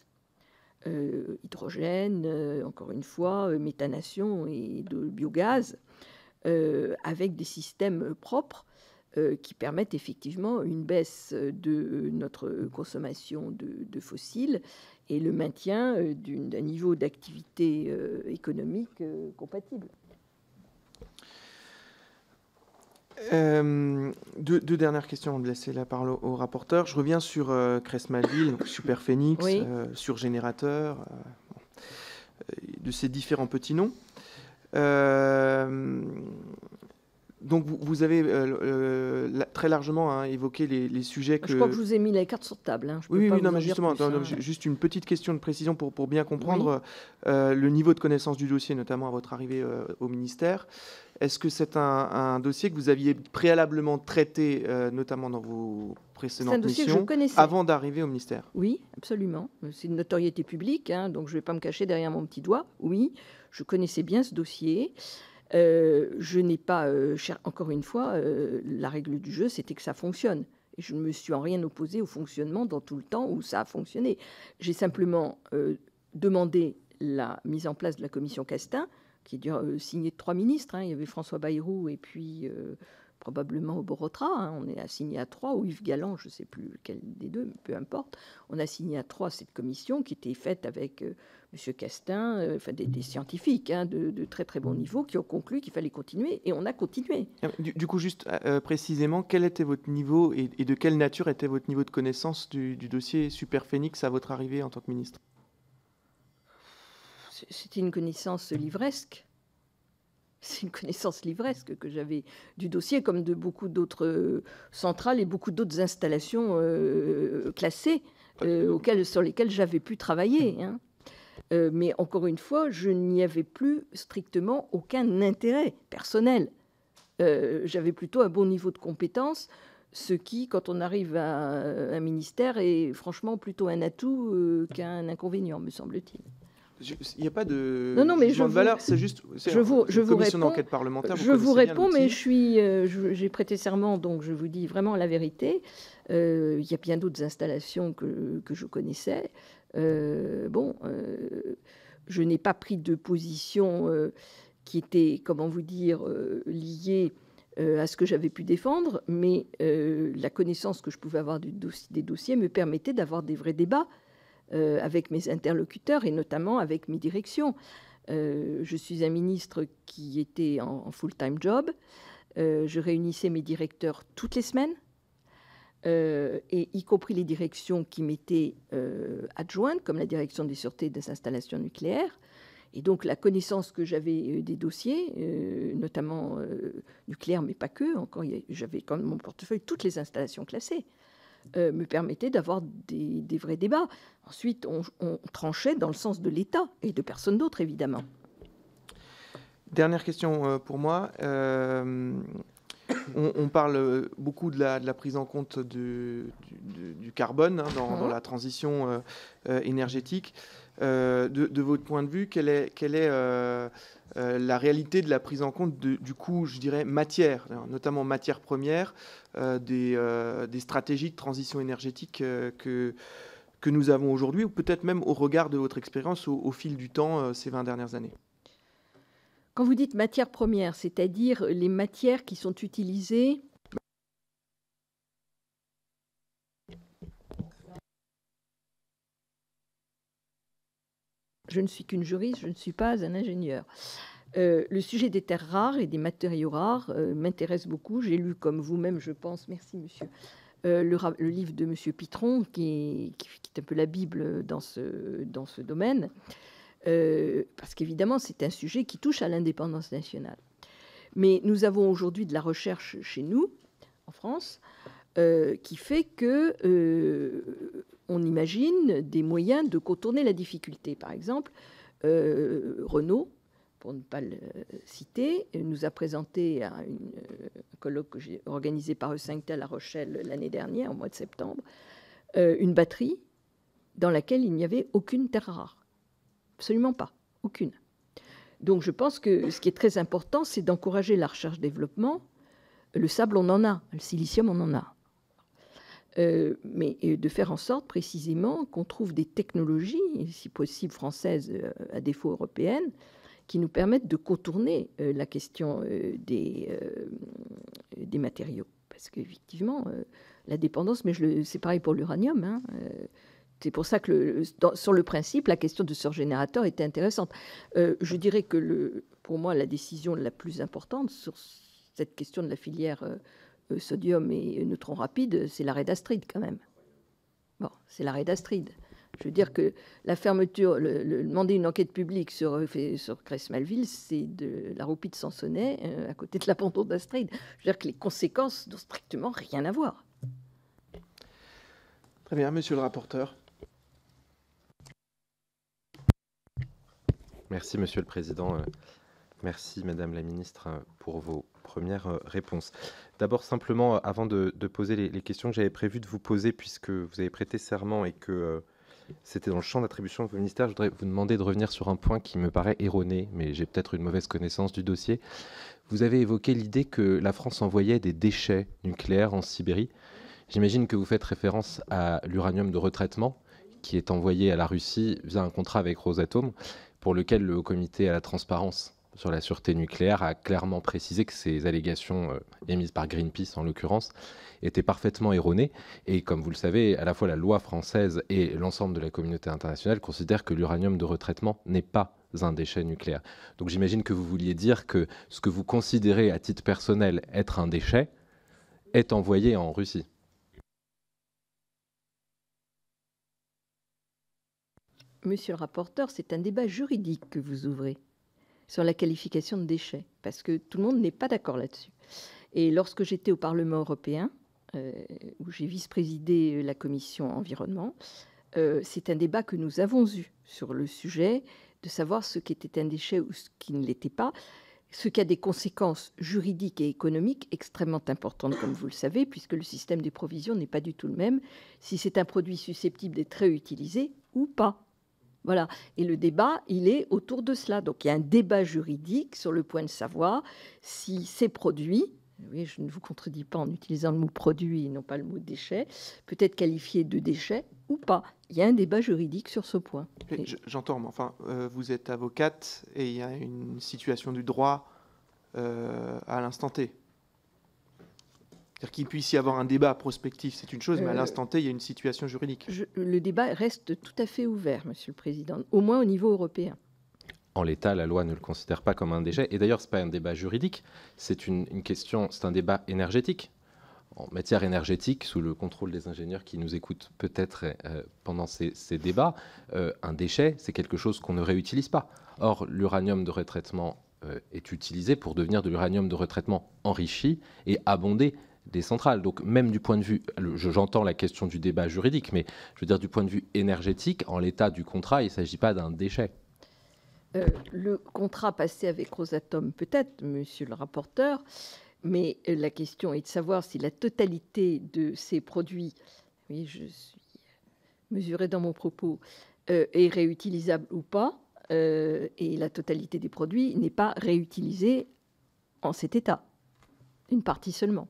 hydrogène, encore une fois, méthanation et de biogaz, avec des systèmes propres qui permettent effectivement une baisse de notre consommation de fossiles et le maintien euh, d'un niveau d'activité euh, économique euh, compatible. deux, dernières questions avant de laisser la parole au, rapporteur. Je reviens sur euh, Cresmalville, Super Phoenix, sur Générateur, de ces différents petits noms donc vous, avez euh, euh, très largement hein, évoqué les, sujets que... Je crois que je vous ai mis la carte sur table. oui, justement, juste une petite question de précision pour, pour bien comprendre euh, le niveau de connaissance du dossier, notamment à votre arrivée au ministère. Est-ce que c'est un, dossier que vous aviez préalablement traité, notamment dans vos précédentes missions, avant d'arriver au ministère Oui, absolument. C'est une notoriété publique, hein, donc je ne vais pas me cacher derrière mon petit doigt. Oui, je connaissais bien ce dossier. Euh, je n'ai pas, euh, encore une fois, euh, la règle du jeu, c'était que ça fonctionne. Et je ne me suis en rien opposé au fonctionnement dans tout le temps où ça a fonctionné. J'ai simplement demandé la mise en place de la commission Castin, qui est signée de trois ministres. Hein. Il y avait François Bayrou et puis probablement au Borotra. Hein. On est assigné à trois, ou Yves Galland, je ne sais plus lequel des deux, mais peu importe. On a signé à trois cette commission qui était faite avec euh, Monsieur M. Castin, euh, enfin des, scientifiques hein, de, très très bon niveau qui ont conclu qu'il fallait continuer, et on a continué. Ah, du, coup, juste euh, précisément, quel était votre niveau et, de quelle nature était votre niveau de connaissance du, du dossier Superphénix à votre arrivée en tant que ministre C'était une connaissance livresque c'est une connaissance livresque que j'avais du dossier, comme de beaucoup d'autres euh, centrales et beaucoup d'autres installations euh, classées euh, sur lesquelles j'avais pu travailler. Hein. mais encore une fois, je n'y avais plus strictement aucun intérêt personnel. j'avais plutôt un bon niveau de compétence, ce qui, quand on arrive à un ministère, est franchement plutôt un atout qu'un inconvénient, me semble-t-il. Il n'y a pas de mais valeur, c'est juste je vous, je vous réponds, parlementaire. je vous réponds, mais je suis, euh, j'ai prêté serment, donc je vous dis vraiment la vérité. Euh, il y a bien d'autres installations que, que, je connaissais. Euh, bon, je n'ai pas pris de position qui était, comment vous dire, liée à ce que j'avais pu défendre, mais la connaissance que je pouvais avoir du des dossiers me permettait d'avoir des vrais débats euh, avec mes interlocuteurs et notamment avec mes directions. Euh, je suis un ministre qui était en, full-time job. Euh, je réunissais mes directeurs toutes les semaines, et y compris les directions qui m'étaient adjointes, comme la direction des sûretés des installations nucléaires. Et donc la connaissance que j'avais des dossiers, notamment nucléaires, mais pas que, encore j'avais quand mon portefeuille toutes les installations classées. Euh, me permettait d'avoir des, vrais débats. Ensuite, on, tranchait dans le sens de l'État et de personne d'autre, évidemment. Dernière question euh, pour moi. Euh, on, parle beaucoup de la, prise en compte du, carbone hein, dans, hein la transition énergétique. Euh, de, votre point de vue, quelle est, euh, euh, la réalité de la prise en compte du coût, je dirais, matière, notamment matière première, des, stratégies de transition énergétique que, nous avons aujourd'hui, ou peut-être même au regard de votre expérience au, fil du temps ces 20 dernières années quand vous dites matière première, c'est-à-dire les matières qui sont utilisées Je ne suis qu'une juriste, je ne suis pas un ingénieur. Euh, le sujet des terres rares et des matériaux rares euh, m'intéresse beaucoup. J'ai lu, comme vous-même, je pense, merci monsieur, euh, le, livre de monsieur Pitron, qui, est un peu la Bible dans ce, dans ce domaine, parce qu'évidemment, c'est un sujet qui touche à l'indépendance nationale. Mais nous avons aujourd'hui de la recherche chez nous, en France, qui fait que on imagine des moyens de contourner la difficulté. Par exemple, euh, Renault, pour ne pas le citer, nous a présenté à euh, un colloque que j'ai organisé par e 5 à La Rochelle l'année dernière, au mois de septembre, euh, une batterie dans laquelle il n'y avait aucune terre rare. Absolument pas, aucune. Donc je pense que ce qui est très important, c'est d'encourager la recherche-développement. Le sable, on en a, le silicium, on en a. Euh, mais de faire en sorte précisément qu'on trouve des technologies, si possible françaises, euh, à défaut européennes, qui nous permettent de contourner euh, la question des, des matériaux. Parce qu'effectivement, la dépendance, mais c'est pareil pour l'uranium, hein, c'est pour ça que sur le principe, la question de ce générateur était intéressante. je dirais que le, pour moi, la décision la plus importante sur cette question de la filière euh, sodium et neutrons rapides, c'est l'arrêt d'astride quand même. Bon, c'est l'arrêt d'astride. Je veux dire que la fermeture, le, demander une enquête publique sur, sur malville c'est de la roupie de Sansonnet euh, à côté de l'abandon d'Astrid. Je veux dire que les conséquences n'ont strictement rien à voir. Très bien, monsieur le rapporteur. Merci, monsieur le président. Euh, merci, madame la ministre, pour vos premières réponses. D'abord, simplement, euh, avant de, poser les, questions que j'avais prévu de vous poser, puisque vous avez prêté serment et que euh, c'était dans le champ d'attribution de vos ministères, je voudrais vous demander de revenir sur un point qui me paraît erroné, mais j'ai peut-être une mauvaise connaissance du dossier. Vous avez évoqué l'idée que la France envoyait des déchets nucléaires en Sibérie. J'imagine que vous faites référence à l'uranium de retraitement qui est envoyé à la Russie via un contrat avec Rosatom, pour lequel le Haut Comité à la transparence sur la sûreté nucléaire a clairement précisé que ces allégations euh, émises par Greenpeace en l'occurrence étaient parfaitement erronées. Et comme vous le savez, à la fois la loi française et l'ensemble de la communauté internationale considèrent que l'uranium de retraitement n'est pas un déchet nucléaire. Donc j'imagine que vous vouliez dire que ce que vous considérez à titre personnel être un déchet est envoyé en Russie. Monsieur le rapporteur, c'est un débat juridique que vous ouvrez sur la qualification de déchets, parce que tout le monde n'est pas d'accord là-dessus. Et lorsque j'étais au Parlement européen, euh, où j'ai vice-présidé euh, la commission environnement, euh, c'est un débat que nous avons eu sur le sujet de savoir ce qui était un déchet ou ce qui ne l'était pas, ce qui a des conséquences juridiques et économiques extrêmement importantes, comme vous le savez, puisque le système des provisions n'est pas du tout le même, si c'est un produit susceptible d'être réutilisé ou pas. Voilà. Et le débat, il est autour de cela. Donc il y a un débat juridique sur le point de savoir si ces produits, oui, je ne vous contredis pas en utilisant le mot produit et non pas le mot déchet, peut être qualifié de déchet ou pas. Il y a un débat juridique sur ce point. J'entends, mais enfin, euh, vous êtes avocate et il y a une situation du droit euh, à l'instant T. C'est-à-dire qu'il puisse y avoir un débat prospectif, c'est une chose, mais à euh, l'instant T, il y a une situation juridique. le débat reste tout à fait ouvert, Monsieur le Président, au moins au niveau européen. En l'état, la loi ne le considère pas comme un déchet. Et d'ailleurs, ce n'est pas un débat juridique, c'est une, question, c'est un débat énergétique en matière énergétique, sous le contrôle des ingénieurs qui nous écoutent peut-être euh, pendant ces, débats, euh, un déchet, c'est quelque chose qu'on ne réutilise pas. Or, l'uranium de retraitement est utilisé pour devenir de l'uranium de retraitement enrichi et abondé des centrales. Donc même du point de vue, j'entends la question du débat juridique, mais je veux dire du point de vue énergétique, en l'état du contrat, il ne s'agit pas d'un déchet. Euh, le contrat passé avec Rosatom, peut-être, monsieur le rapporteur, mais euh, la question est de savoir si la totalité de ces produits, oui, je suis mesurée dans mon propos, euh, est réutilisable ou pas, et la totalité des produits n'est pas réutilisée en cet état, une partie seulement.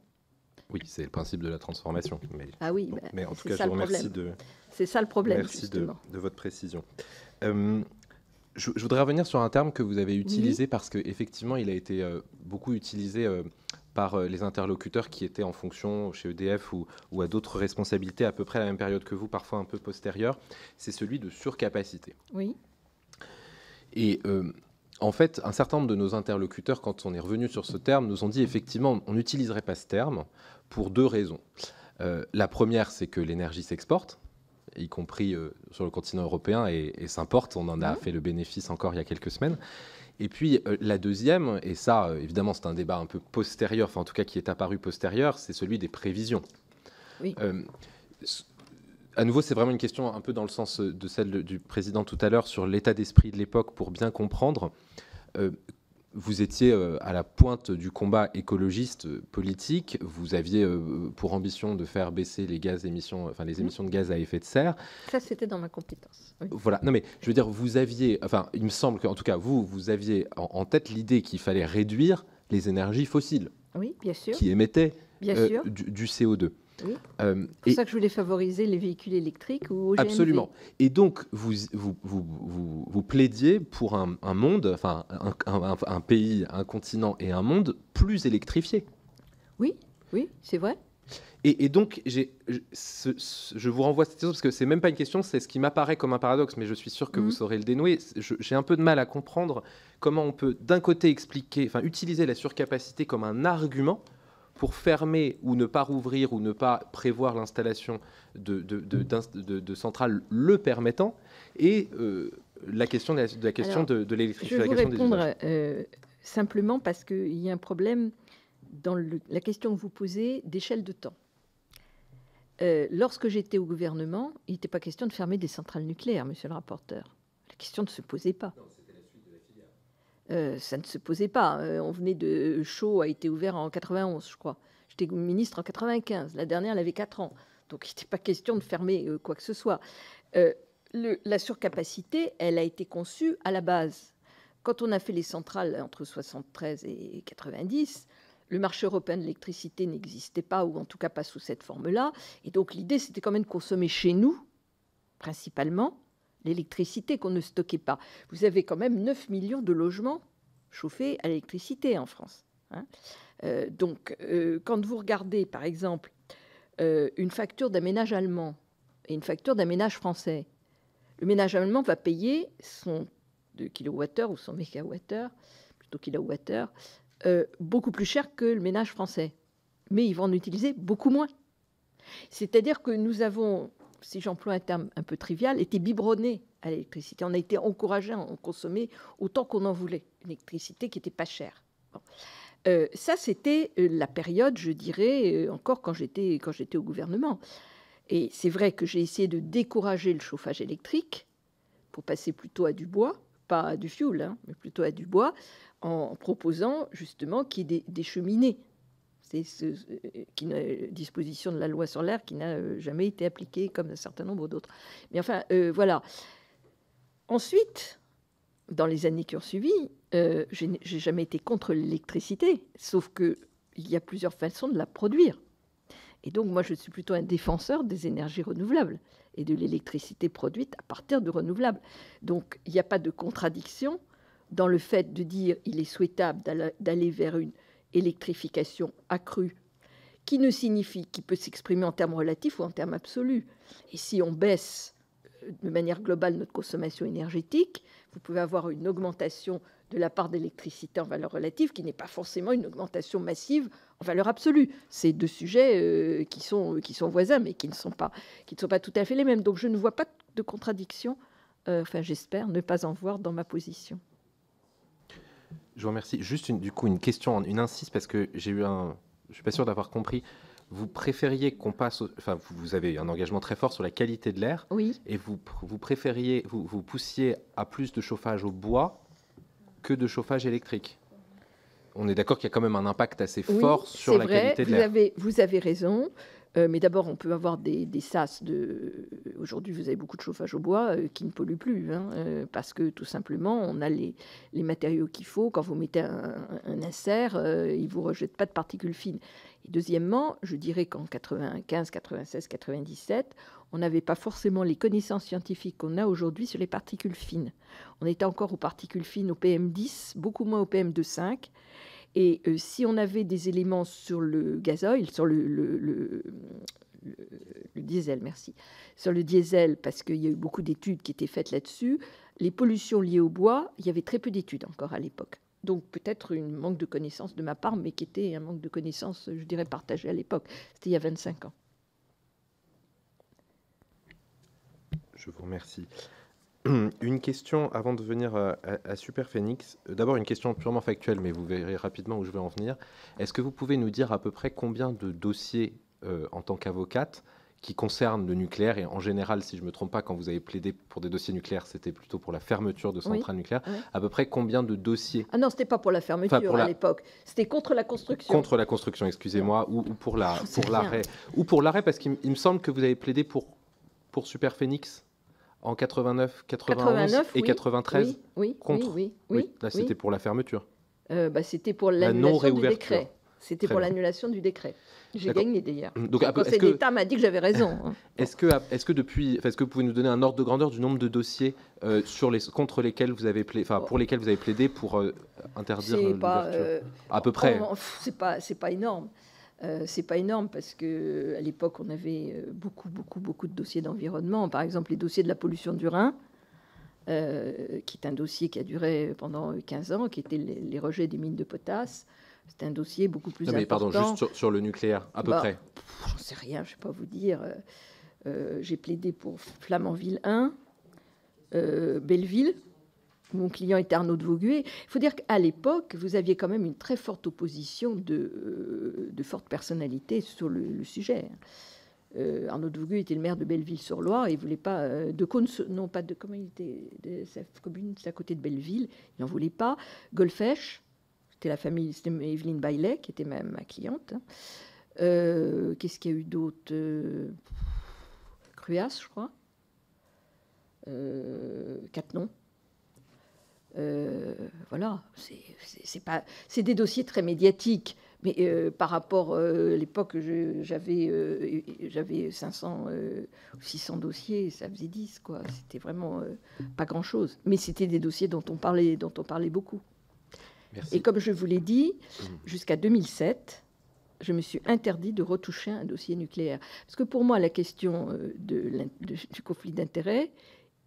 Oui, c'est le principe de la transformation. Mais, ah oui, bah, mais en tout cas, je vous remercie de. C'est ça le problème. Merci de, votre précision. Euh, je, voudrais revenir sur un terme que vous avez utilisé parce que effectivement, il a été euh, beaucoup utilisé. Euh, par les interlocuteurs qui étaient en fonction chez EDF ou, à d'autres responsabilités à peu près à la même période que vous, parfois un peu postérieure, c'est celui de surcapacité. Oui. Et en fait, un certain nombre de nos interlocuteurs, quand on est revenu sur ce terme, nous ont dit effectivement, on n'utiliserait pas ce terme pour deux raisons. Euh, la première, c'est que l'énergie s'exporte, y compris euh, sur le continent européen, et, s'importe. On en a fait le bénéfice encore il y a quelques semaines. Et puis euh, la deuxième, et ça évidemment c'est un débat un peu postérieur, enfin en tout cas qui est apparu postérieur, c'est celui des prévisions. Oui. à nouveau, c'est vraiment une question un peu dans le sens de celle du président tout à l'heure sur l'état d'esprit de l'époque pour bien comprendre vous étiez euh, à la pointe du combat écologiste euh, politique. Vous aviez euh, pour ambition de faire baisser les gaz émissions, enfin les mhm. émissions de gaz à effet de serre. Ça, c'était dans ma compétence. Voilà. Non, mais je veux dire, vous aviez, enfin, il me semble qu'en tout cas vous, vous aviez en, tête l'idée qu'il fallait réduire les énergies fossiles. bien Qui émettaient du CO2. Euh, c'est pour ça que je voulais favoriser les véhicules électriques ou Absolument. Et donc, vous, vous, vous, vous plaidiez pour un, un monde, enfin, un, un, pays, un continent et un monde plus électrifié. Oui, oui, c'est vrai. Et, et donc, je, je, vous renvoie à cette question parce que c'est même pas une question, c'est ce qui m'apparaît comme un paradoxe, mais je suis sûr que vous mhm. saurez le dénouer. J'ai un peu de mal à comprendre comment on peut d'un côté expliquer, enfin, utiliser la surcapacité comme un argument pour fermer ou ne pas rouvrir ou ne pas prévoir l'installation de, centrales le permettant et euh, la question de la, question de, l'électricité. Je vais répondre euh, simplement parce qu'il y a un problème dans la question que vous posez d'échelle de temps. Euh, lorsque j'étais au gouvernement, il n'était pas question de fermer des centrales nucléaires, monsieur le rapporteur. La question ne se posait pas. Euh, ça ne se posait pas. Hein. Euh, on venait de euh, Chaud a été ouvert en 91, je crois. J'étais ministre en 95. La dernière, elle avait 4 ans. Donc il n'était pas question de fermer quoi que ce soit. la surcapacité, elle a été conçue à la base. Quand on a fait les centrales entre 73 et 90, le marché européen de l'électricité n'existait pas, ou en tout cas pas sous cette forme-là. Et donc l'idée, c'était quand même de consommer chez nous, principalement, l'électricité qu'on ne stockait pas. Vous avez quand même 9 millions de logements chauffés à l'électricité en France. Hein. Euh, donc, euh, quand vous regardez, par exemple, euh, une facture d'un ménage allemand et une facture d'un ménage français, le ménage allemand va payer son 2 kWh ou son mégawattheure, plutôt kWh, beaucoup plus cher que le ménage français. Mais ils vont en utiliser beaucoup moins. C'est-à-dire que nous avons si j'emploie un terme un peu trivial, était biberonné à l'électricité. On a été encouragé à en consommer autant qu'on en voulait, l'électricité qui n'était pas chère. Euh, ça, c'était euh, la période, je dirais, euh, encore quand j'étais quand j'étais au gouvernement. Et c'est vrai que j'ai essayé de décourager le chauffage électrique pour passer plutôt à du bois, pas à du fioul, hein, mais plutôt à du bois, en proposant justement qu'il y ait des cheminées c'est ce, euh, qui euh, disposition de la loi sur l'air qui n'a euh, jamais été appliquée comme un certain nombre d'autres. Mais enfin, voilà. Ensuite, dans les années qui ont suivi, je n'ai jamais été contre l'électricité, sauf que il y a plusieurs façons de la produire. Et donc, moi, je suis plutôt un défenseur des énergies renouvelables et de l'électricité produite à partir de renouvelables. Donc, il n'y a pas de contradiction dans le fait de dire il est souhaitable d'aller vers une électrification accrue, qui ne signifie, qu'il peut s'exprimer en termes relatifs ou en termes absolus. Et si on baisse euh, de manière globale notre consommation énergétique, vous pouvez avoir une augmentation de la part d'électricité en valeur relative qui n'est pas forcément une augmentation massive en valeur absolue. C'est deux sujets euh, qui, sont, euh, qui sont voisins mais qui ne sont, pas, qui ne sont pas tout à fait les mêmes. Donc je ne vois pas de contradiction, enfin j'espère ne pas en voir dans ma position. Je vous remercie. Juste une, du coup une question, une insiste parce que j'ai eu un, je suis pas sûr d'avoir compris. Vous préfériez qu'on passe, enfin vous avez un engagement très fort sur la qualité de l'air. Oui. Et vous vous préfériez, vous, poussiez à plus de chauffage au bois que de chauffage électrique. On est d'accord qu'il y a quand même un impact assez fort sur la qualité de l'air. Vous avez, vous avez raison. Euh, mais d'abord, on peut avoir des, des sas de. Euh, aujourd'hui, vous avez beaucoup de chauffage au bois euh, qui ne pollue plus, hein, parce que tout simplement, on a les, matériaux qu'il faut. Quand vous mettez un, un insert, il ne vous rejette pas de particules fines. Et deuxièmement, je dirais qu'en 95, 96, 97, on n'avait pas forcément les connaissances scientifiques qu'on a aujourd'hui sur les particules fines. On était encore aux particules fines au PM10, beaucoup moins au PM25. Et euh, si on avait des éléments sur le gazoil, sur le, diesel, merci, sur le diesel, parce qu'il y a eu beaucoup d'études qui étaient faites là-dessus, les pollutions liées au bois, il y avait très peu d'études encore à l'époque. Donc peut-être un manque de connaissance de ma part, mais qui était un manque de connaissance, je dirais, partagé à l'époque. C'était il y a 25 ans. Je vous remercie. Une question avant de venir euh, à, Super Phoenix. Euh, d'abord, une question purement factuelle, mais vous verrez rapidement où je vais en venir. Est-ce que vous pouvez nous dire à peu près combien de dossiers euh, en tant qu'avocate qui concernent le nucléaire Et en général, si je ne me trompe pas, quand vous avez plaidé pour des dossiers nucléaires, c'était plutôt pour la fermeture de centrales nucléaires. À peu près combien de dossiers Ah non, ce n'était pas pour la fermeture à l'époque. C'était contre la construction. Contre la construction, excusez-moi, ou, pour l'arrêt. La, ou pour l'arrêt, parce qu'il me semble que vous avez plaidé pour, pour Super Phoenix en 89, 91 et 93 oui, oui, Oui, Là, c'était pour la fermeture. Euh, bah, c'était pour l'annulation du décret. C'était pour l'annulation du décret. J'ai gagné d'ailleurs. Mm, donc, le Conseil d'État m'a dit que j'avais raison. Hein. Est-ce que, est que depuis, est-ce que vous pouvez nous donner un ordre de grandeur du nombre de dossiers euh, sur les, contre lesquels vous avez enfin pour oh. lesquels vous avez plaidé pour euh, interdire l'ouverture À peu près. c'est pas, c'est pas énorme. Ce euh, c'est pas énorme parce que euh, à l'époque on avait euh, beaucoup beaucoup beaucoup de dossiers d'environnement, par exemple les dossiers de la pollution du Rhin, qui est un dossier qui a duré pendant 15 ans, qui était les, rejets des mines de potasse. C'est un dossier beaucoup plus non, mais Pardon, juste sur, le nucléaire, à peu bah, près. J'en sais rien, je ne vais pas vous dire. J'ai plaidé pour Flamanville 1, Belleville, mon client est Arnaud de Vauguet. Il faut dire qu'à l'époque, vous aviez quand même une très forte opposition de, euh, fortes personnalités sur le, sujet. Euh, Arnaud de Vauguet était le maire de Belleville-sur-Loire Il ne voulait pas euh, de Cône, non pas de comment de sa commune, c'est à côté de Belleville, il n'en voulait pas. Golfech, c'était la famille, c'était Evelyne Baillet qui était même ma cliente. Hein. Qu'est-ce qu'il y a eu d'autre Cruas, je crois. quatre noms. Euh, voilà, c'est des dossiers très médiatiques. Mais euh, par rapport à euh, l'époque, j'avais j'avais 500 ou 600 dossiers, ça faisait 10 quoi. C'était vraiment pas grand chose. Mais c'était des dossiers dont on parlait, dont on parlait beaucoup. Et comme je vous l'ai dit, mmh. jusqu'à 2007, je me suis interdit de retoucher un dossier nucléaire parce que pour moi, la question de, du conflit d'intérêts,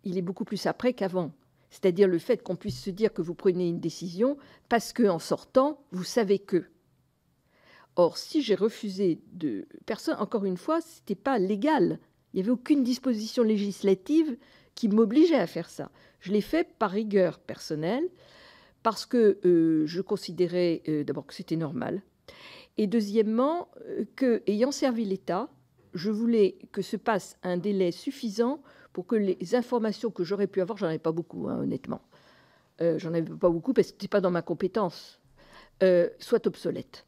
il est beaucoup plus après qu'avant c'est-à-dire le fait qu'on puisse se dire que vous prenez une décision parce que en sortant, vous savez que. Or, si j'ai refusé de personne, encore une fois, ce n'était pas légal. Il n'y avait aucune disposition législative qui m'obligeait à faire ça. Je l'ai fait par rigueur personnelle, parce que euh, je considérais euh, d'abord que c'était normal, et deuxièmement, qu'ayant euh, que, ayant servi l'État, je voulais que se passe un délai suffisant pour que les informations que j'aurais pu avoir, j'en avais pas beaucoup, hein, honnêtement, euh, j'en avais pas beaucoup parce que c'était pas dans ma compétence, euh, soient obsolètes.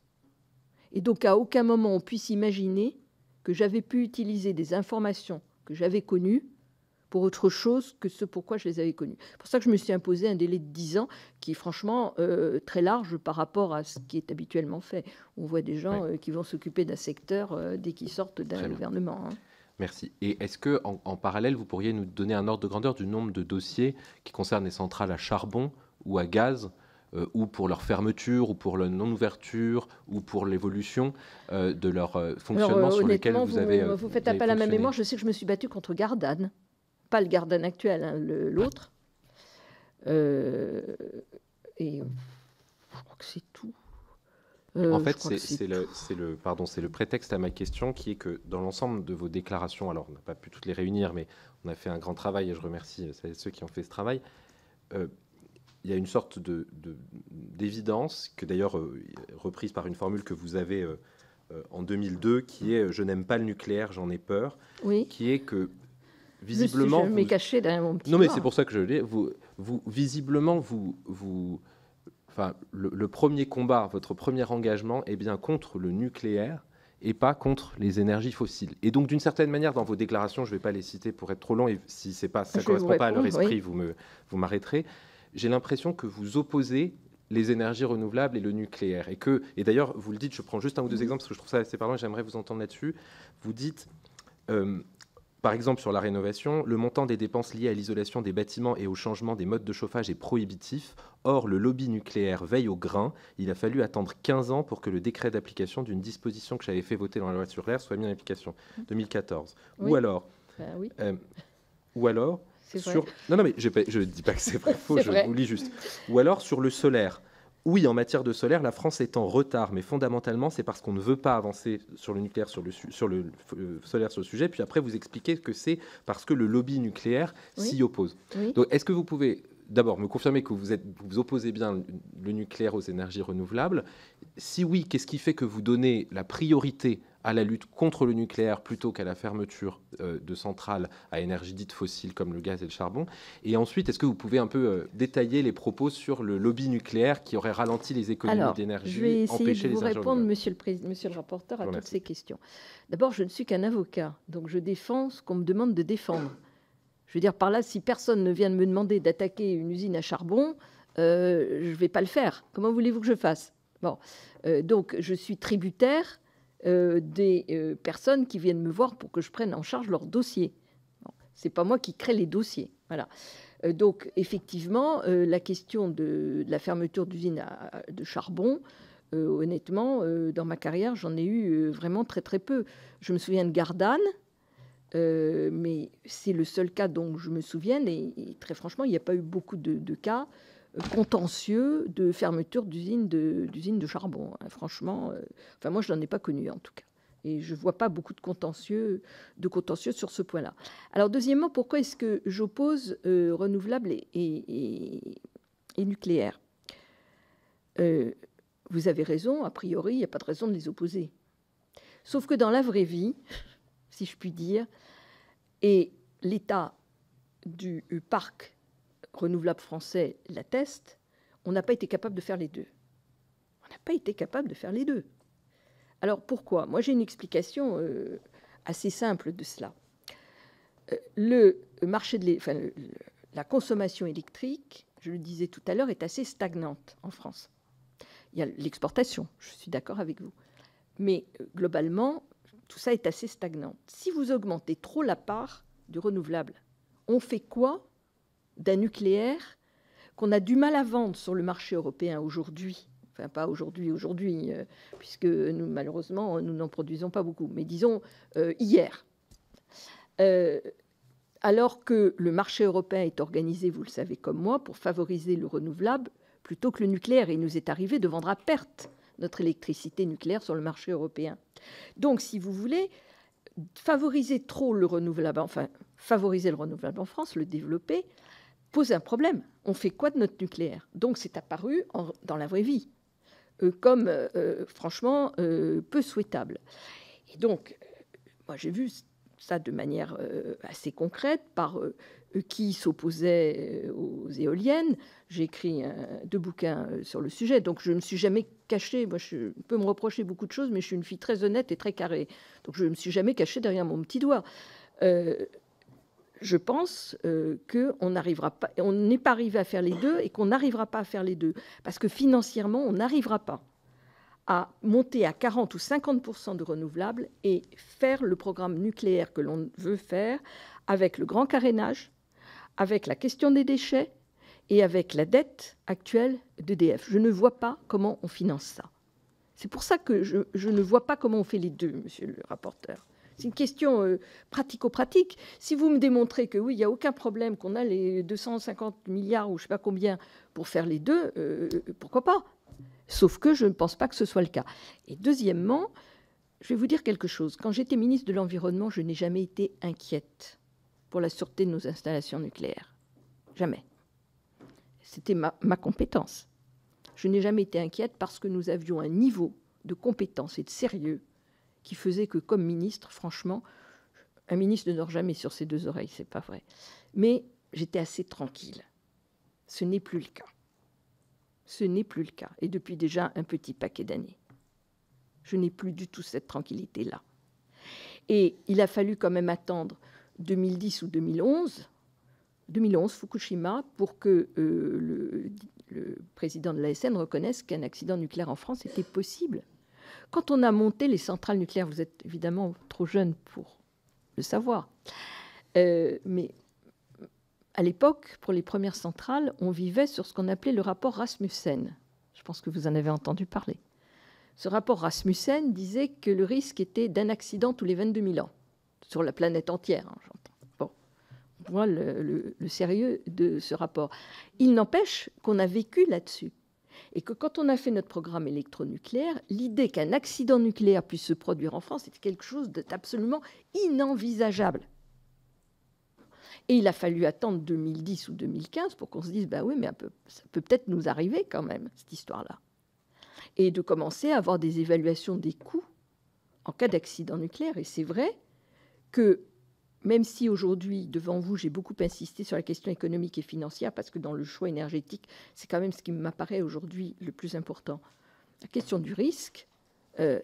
Et donc à aucun moment on puisse imaginer que j'avais pu utiliser des informations que j'avais connues pour autre chose que ce pour quoi je les avais connues. C'est pour ça que je me suis imposé un délai de 10 ans qui est franchement euh, très large par rapport à ce qui est habituellement fait. On voit des gens qui vont s'occuper d'un secteur dès qu'ils sortent d'un gouvernement. Hein. Merci. Et est-ce que, en, parallèle, vous pourriez nous donner un ordre de grandeur du nombre de dossiers qui concernent les centrales à charbon ou à gaz, euh, ou pour leur fermeture, ou pour leur non-ouverture, ou pour l'évolution euh, de leur euh, fonctionnement sur lequel vous, avez. vous faites appel à ma mémoire. Je sais que je me suis battue contre Gardanne, pas le Gardanne actuel, hein, l'autre. et je crois que c'est tout. Euh, en fait, c'est le, prétexte à ma question qui est que dans l'ensemble de vos déclarations, alors on n'a pas pu toutes les réunir, mais on a fait un grand travail et je remercie euh, ceux qui ont fait ce travail. Euh, il y a une sorte de, d'évidence que d'ailleurs reprise par une formule que vous avez en 2002, qui est "Je n'aime pas le nucléaire, j'en ai peur", oui. qui est que visiblement, je, caché derrière mon petit Non, mais c'est pour ça que je l'ai. vous visiblement, vous vous enfin, le, premier combat, votre premier engagement est bien contre le nucléaire et pas contre les énergies fossiles. Et donc, d'une certaine manière, dans vos déclarations, je ne vais pas les citer pour être trop long, et si c'est pas, ça ne correspond pas à leur esprit, vous, me, vous m'arrêterez. J'ai l'impression que vous opposez les énergies renouvelables et le nucléaire. Et, que, et d'ailleurs, vous le dites, je prends juste un ou deux mhm. exemples parce que je trouve ça assez parlant j'aimerais vous entendre là-dessus. Vous dites, euh, par exemple, sur la rénovation, le montant des dépenses liées à l'isolation des bâtiments et au changement des modes de chauffage est prohibitif. Or, le lobby nucléaire veille au grain. Il a fallu attendre 15 ans pour que le décret d'application d'une disposition que j'avais fait voter dans la loi sur l'air soit mis en application, 2014. Mmh. Bah euh, ou alors... ou alors... Sur... Non, non, mais je ne dis pas que c'est vrai faux, je vous lis juste. Ou alors sur le solaire oui, en matière de solaire, la France est en retard, mais fondamentalement, c'est parce qu'on ne veut pas avancer sur le nucléaire, sur le, euh, solaire, sur le sujet. Puis après, vous expliquez que c'est parce que le lobby nucléaire s'y oppose. Donc, est-ce que vous pouvez d'abord me confirmer que vous, êtes, vous opposez bien le nucléaire aux énergies renouvelables. Si oui, qu'est-ce qui fait que vous donnez la priorité à la lutte contre le nucléaire plutôt qu'à la fermeture euh, de centrales à énergie dite fossile comme le gaz et le charbon Et ensuite, est-ce que vous pouvez un peu euh, détailler les propos sur le lobby nucléaire qui aurait ralenti les économies d'énergie Je vais essayer de vous répondre, monsieur le, monsieur le rapporteur, à toutes ces questions. D'abord, je ne suis qu'un avocat, donc je défends ce qu'on me demande de défendre. Je veux dire, par là, si personne ne vient de me demander d'attaquer une usine à charbon, euh, je ne vais pas le faire. Comment voulez-vous que je fasse Bon, euh, donc je suis tributaire euh, des personnes qui viennent me voir pour que je prenne en charge leur dossier. Ce c'est pas moi qui crée les dossiers. Voilà. donc effectivement, la question de, la fermeture d'usine à, de charbon, honnêtement, dans ma carrière, j'en ai eu vraiment très très peu. Je me souviens de Gardanne, euh, mais c'est le seul cas dont je me souviens. et, très franchement, il n'y a pas eu beaucoup de, cas euh, contentieux de fermeture d'usines de, de, charbon. Hein. franchement, euh, enfin moi je n'en ai pas connu en tout cas. Et je ne vois pas beaucoup de contentieux, de contentieux sur ce point-là. Alors deuxièmement, pourquoi est-ce que j'oppose renouvelables renouvelable et, et, nucléaire Vous avez raison, a priori, il n'y a pas de raison de les opposer. Sauf que dans la vraie vie, si je puis dire. Et l'état du parc renouvelable français l'atteste, on n'a pas été capable de faire les deux. On n'a pas été capable de faire les deux. Alors pourquoi Moi j'ai une explication euh, assez simple de cela. Euh, le marché de la consommation électrique, je le disais tout à l'heure, est assez stagnante en France. Il y a l'exportation, je suis d'accord avec vous. Mais euh, globalement, tout ça est assez stagnant. Si vous augmentez trop la part du renouvelable, on fait quoi d'un nucléaire qu'on a du mal à vendre sur le marché européen aujourd'hui Enfin, pas aujourd'hui, aujourd'hui, euh, puisque nous, malheureusement, nous n'en produisons pas beaucoup, mais disons euh, hier. Euh, alors que le marché européen est organisé, vous le savez comme moi, pour favoriser le renouvelable plutôt que le nucléaire. Et il nous est arrivé de vendre à perte notre électricité nucléaire sur le marché européen. Donc, si vous voulez, favoriser trop le renouvelable, enfin, favoriser le renouvelable en France, le développer, pose un problème. On fait quoi de notre nucléaire Donc, c'est apparu dans la vraie vie, euh, comme euh, euh, franchement peu souhaitable. Et donc, moi j'ai vu ça de manière euh, assez concrète, par euh, qui s'opposait euh, aux éoliennes. J'ai écrit deux bouquins sur le sujet, donc je ne me suis jamais cachée. Moi, je peux me reprocher beaucoup de choses, mais je suis une fille très honnête et très carrée. Donc, je ne me suis jamais cachée derrière mon petit doigt. je pense que qu'on n'arrivera pas, on n'est pas arrivé à faire les deux et qu'on n'arrivera pas à faire les deux parce que financièrement, on n'arrivera pas à monter à 40 ou 50 de renouvelables et faire le programme nucléaire que l'on veut faire avec le grand carénage, avec la question des déchets et avec la dette actuelle d'EDF. Je ne vois pas comment on finance ça. C'est pour ça que je, ne vois pas comment on fait les deux, monsieur le rapporteur. C'est une question euh, pratico-pratique. Si vous me démontrez que oui, il n'y a aucun problème, qu'on a les 250 milliards ou je ne sais pas combien pour faire les deux, euh, pourquoi pas Sauf que je ne pense pas que ce soit le cas. Et deuxièmement, je vais vous dire quelque chose. Quand j'étais ministre de l'Environnement, je n'ai jamais été inquiète pour la sûreté de nos installations nucléaires. Jamais. C'était ma, compétence. Je n'ai jamais été inquiète parce que nous avions un niveau de compétence et de sérieux qui faisait que, comme ministre, franchement, un ministre ne dort jamais sur ses deux oreilles, c'est pas vrai. Mais j'étais assez tranquille. Ce n'est plus le cas. Ce n'est plus le cas, et depuis déjà un petit paquet d'années. Je n'ai plus du tout cette tranquillité-là. Et il a fallu quand même attendre 2010 ou 2011, 2011 Fukushima, pour que euh, le, président de l'ASN reconnaisse qu'un accident nucléaire en France était possible. Quand on a monté les centrales nucléaires, vous êtes évidemment trop jeune pour le savoir, euh, mais à l'époque, pour les premières centrales, on vivait sur ce qu'on appelait le rapport Rasmussen. Je pense que vous en avez entendu parler. Ce rapport Rasmussen disait que le risque était d'un accident tous les 22 000 ans, sur la planète entière, hein, j'entends. Bon, on voit le, le sérieux de ce rapport. Il n'empêche qu'on a vécu là-dessus. Et que quand on a fait notre programme électronucléaire, l'idée qu'un accident nucléaire puisse se produire en France était quelque chose d'absolument inenvisageable. Et il a fallu attendre 2010 ou 2015 pour qu'on se dise, ben oui, mais ça peut peut-être nous arriver quand même, cette histoire-là. Et de commencer à avoir des évaluations des coûts en cas d'accident nucléaire. Et c'est vrai que même si aujourd'hui, devant vous, j'ai beaucoup insisté sur la question économique et financière, parce que dans le choix énergétique, c'est quand même ce qui m'apparaît aujourd'hui le plus important. La question du risque, euh,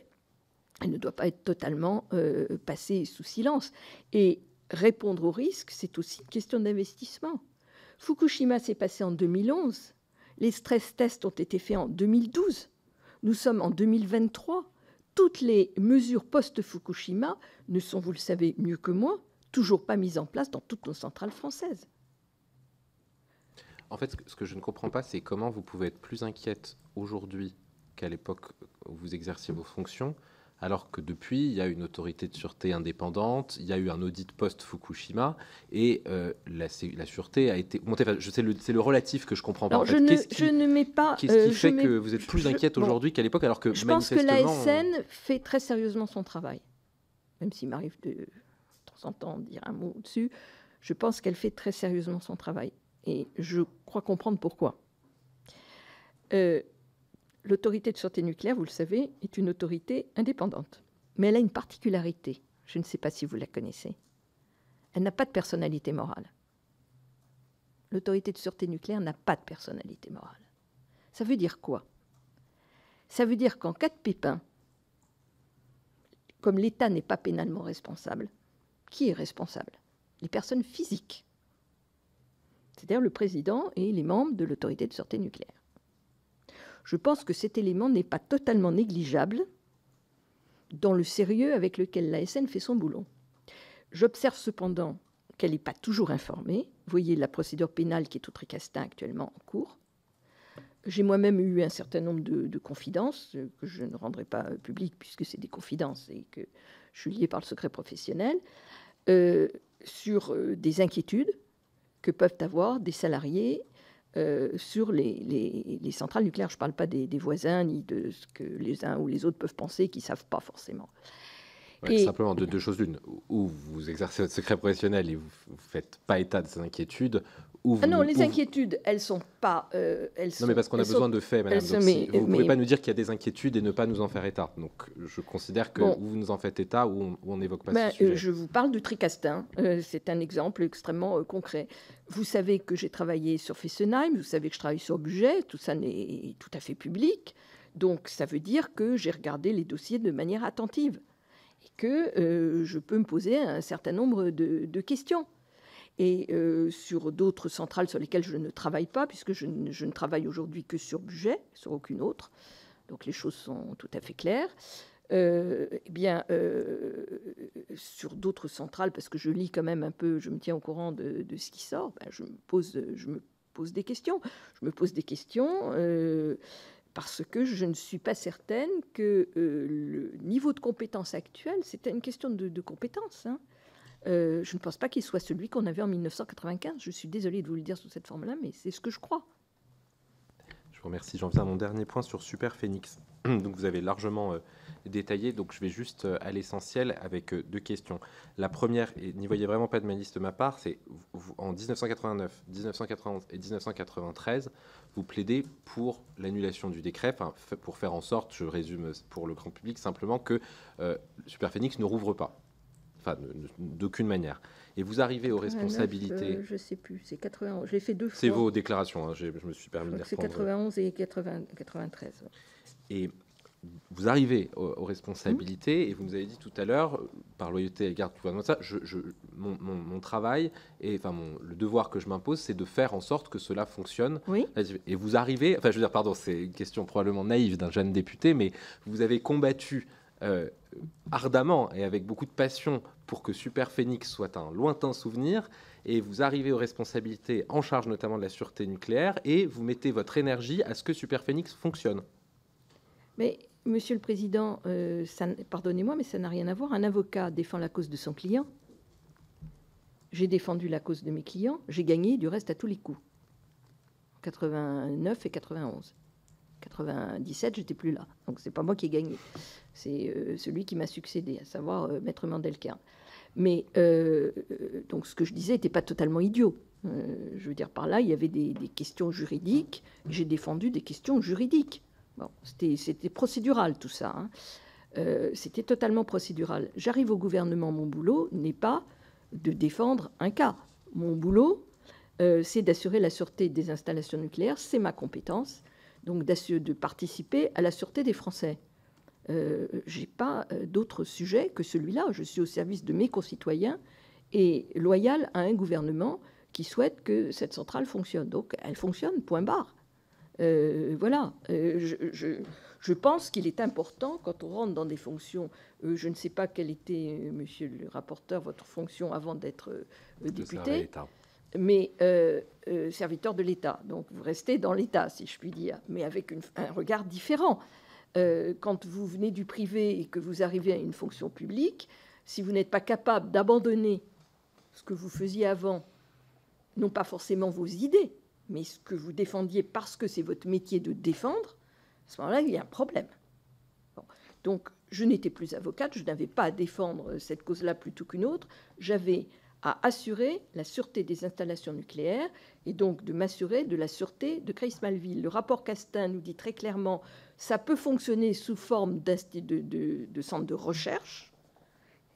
elle ne doit pas être totalement euh, passée sous silence. Et répondre aux risques, c'est aussi une question d'investissement. Fukushima s'est passé en 2011. Les stress tests ont été faits en 2012. Nous sommes en 2023. Toutes les mesures post-Fukushima ne sont, vous le savez mieux que moi, toujours pas mises en place dans toutes nos centrales françaises. En fait, ce que je ne comprends pas, c'est comment vous pouvez être plus inquiète aujourd'hui qu'à l'époque où vous exerciez vos fonctions, alors que depuis, il y a une autorité de sûreté indépendante, il y a eu un audit post-Fukushima, et euh, la, sûreté a été montée. je c'est le, relatif que je comprends pas. je, ne, mets pas. Qu'est-ce euh, qui fait que vous êtes plus inquiète aujourd'hui qu'à l'époque, alors que je pense que l'ASN euh, fait très sérieusement son travail, même s'il m'arrive de, temps en temps de dire un mot dessus. Je pense qu'elle fait très sérieusement son travail, et je crois comprendre pourquoi l'autorité de sûreté nucléaire, vous le savez, est une autorité indépendante. Mais elle a une particularité, je ne sais pas si vous la connaissez. Elle n'a pas de personnalité morale. L'autorité de sûreté nucléaire n'a pas de personnalité morale. Ça veut dire quoi Ça veut dire qu'en cas de pépin, comme l'État n'est pas pénalement responsable, qui est responsable Les personnes physiques, c'est-à-dire le président et les membres de l'autorité de sûreté nucléaire je pense que cet élément n'est pas totalement négligeable dans le sérieux avec lequel l'ASN fait son boulot. J'observe cependant qu'elle n'est pas toujours informée. Voyez la procédure pénale qui est au Tricastin actuellement en cours. J'ai moi-même eu un certain nombre de, confidences euh, que je ne rendrai pas euh, publiques puisque c'est des confidences et que je suis liée par le secret professionnel euh, sur des inquiétudes que peuvent avoir des salariés euh, sur les, centrales nucléaires. Je ne parle pas des, voisins ni de ce que les uns ou les autres peuvent penser, qui ne savent pas forcément. Simplement, de deux choses l'une, vous exercez votre secret professionnel et vous ne faites pas état de ces inquiétudes, ah non, les inquiétudes, elles sont pas. Euh, non, mais parce qu'on a besoin de faits, madame. vous ne pouvez pas nous dire qu'il y a des inquiétudes et ne pas nous en faire état. Donc je considère que vous nous en faites état ou on n'évoque pas ben, ce sujet. Euh, je vous parle du tricastin. Euh, c'est un exemple extrêmement concret. Vous savez que j'ai travaillé sur Fessenheim, vous savez que je travaille sur Budget, tout ça n'est tout à fait public. Donc ça veut dire que j'ai regardé les dossiers de manière attentive et que je peux me poser un certain nombre de questions et euh, sur d'autres centrales sur lesquelles je ne travaille pas, puisque je, ne, travaille aujourd'hui que sur budget, sur aucune autre. Donc les choses sont tout à fait claires. Euh, eh bien, euh, sur d'autres centrales, parce que je lis quand même un peu, je me tiens au courant de, ce qui sort, ben, je, me pose, des questions. Je me pose des questions parce que je ne suis pas certaine que le niveau de compétence actuel, c'est une question de, de compétence. Hein, euh, je ne pense pas qu'il soit celui qu'on avait en 1995. Je suis désolée de vous le dire sous cette forme-là, mais c'est ce que je crois. Je vous remercie. J'en viens à mon dernier point sur Super Phoenix. Donc vous avez largement euh, détaillé, donc je vais juste euh, à l'essentiel avec deux questions. La première, et n'y voyez vraiment pas de liste de ma part, c'est en 1989, 1991 et 1993, vous plaidez pour l'annulation du décret, pour faire en sorte, je résume pour le grand public simplement, que Super Phoenix ne rouvre pas. Enfin, d'aucune manière. Et vous arrivez aux responsabilités. Je euh, je sais plus, c'est 91. Je l'ai fait deux fois. C'est vos déclarations, hein, je me suis permis de C'est 91 et 80, 93. Et vous arrivez aux, responsabilités, et vous nous avez dit tout à l'heure, par loyauté et garde, gouvernement, ça, je, mon, travail, et enfin le devoir que je m'impose, c'est de faire en sorte que cela fonctionne. Oui. Et vous arrivez, enfin je veux dire, pardon, c'est une question probablement naïve d'un jeune député, mais vous avez combattu euh, ardemment et avec beaucoup de passion pour que Superphénix soit un lointain souvenir, et vous arrivez aux responsabilités en charge notamment de la sûreté nucléaire, et vous mettez votre énergie à ce que Superphénix fonctionne. Mais Monsieur le Président, euh, pardonnez-moi, mais ça n'a rien à voir. Un avocat défend la cause de son client. J'ai défendu la cause de mes clients. J'ai gagné du reste à tous les coups. 89 et 91. 97, j'étais plus là. Donc c'est pas moi qui ai gagné, c'est euh, celui qui m'a succédé, à savoir euh, Maître Mandelkern. Mais euh, donc ce que je disais n'était pas totalement idiot. je veux dire par là, il y avait des, questions juridiques. J'ai défendu des questions juridiques. Bon, c'était procédural tout ça. Hein. c'était totalement procédural. J'arrive au gouvernement, mon boulot n'est pas de défendre un cas. Mon boulot, c'est d'assurer la sûreté des installations nucléaires. C'est ma compétence donc de participer à la sûreté des Français. Euh, je n'ai pas euh, d'autre sujet que celui-là. Je suis au service de mes concitoyens et loyal à un gouvernement qui souhaite que cette centrale fonctionne. Donc elle fonctionne, point barre. Euh, voilà, je, pense qu'il est important, quand on rentre dans des fonctions, je ne sais pas quelle était, monsieur le rapporteur, votre fonction avant d'être député mais euh, euh, serviteur de l'État. Donc vous restez dans l'État, si je puis dire, mais avec un regard différent. Euh, quand vous venez du privé et que vous arrivez à une fonction publique, si vous n'êtes pas capable d'abandonner ce que vous faisiez avant, non pas forcément vos idées, mais ce que vous défendiez parce que c'est votre métier de défendre, à ce moment-là, il y a un problème. Donc, je n'étais plus avocate, je n'avais pas à défendre cette cause-là plutôt qu'une autre. J'avais à assurer la sûreté des installations nucléaires et donc de m'assurer de la sûreté de Chris malville Le rapport Castin nous dit très clairement ça peut fonctionner sous forme de, de, centre de recherche.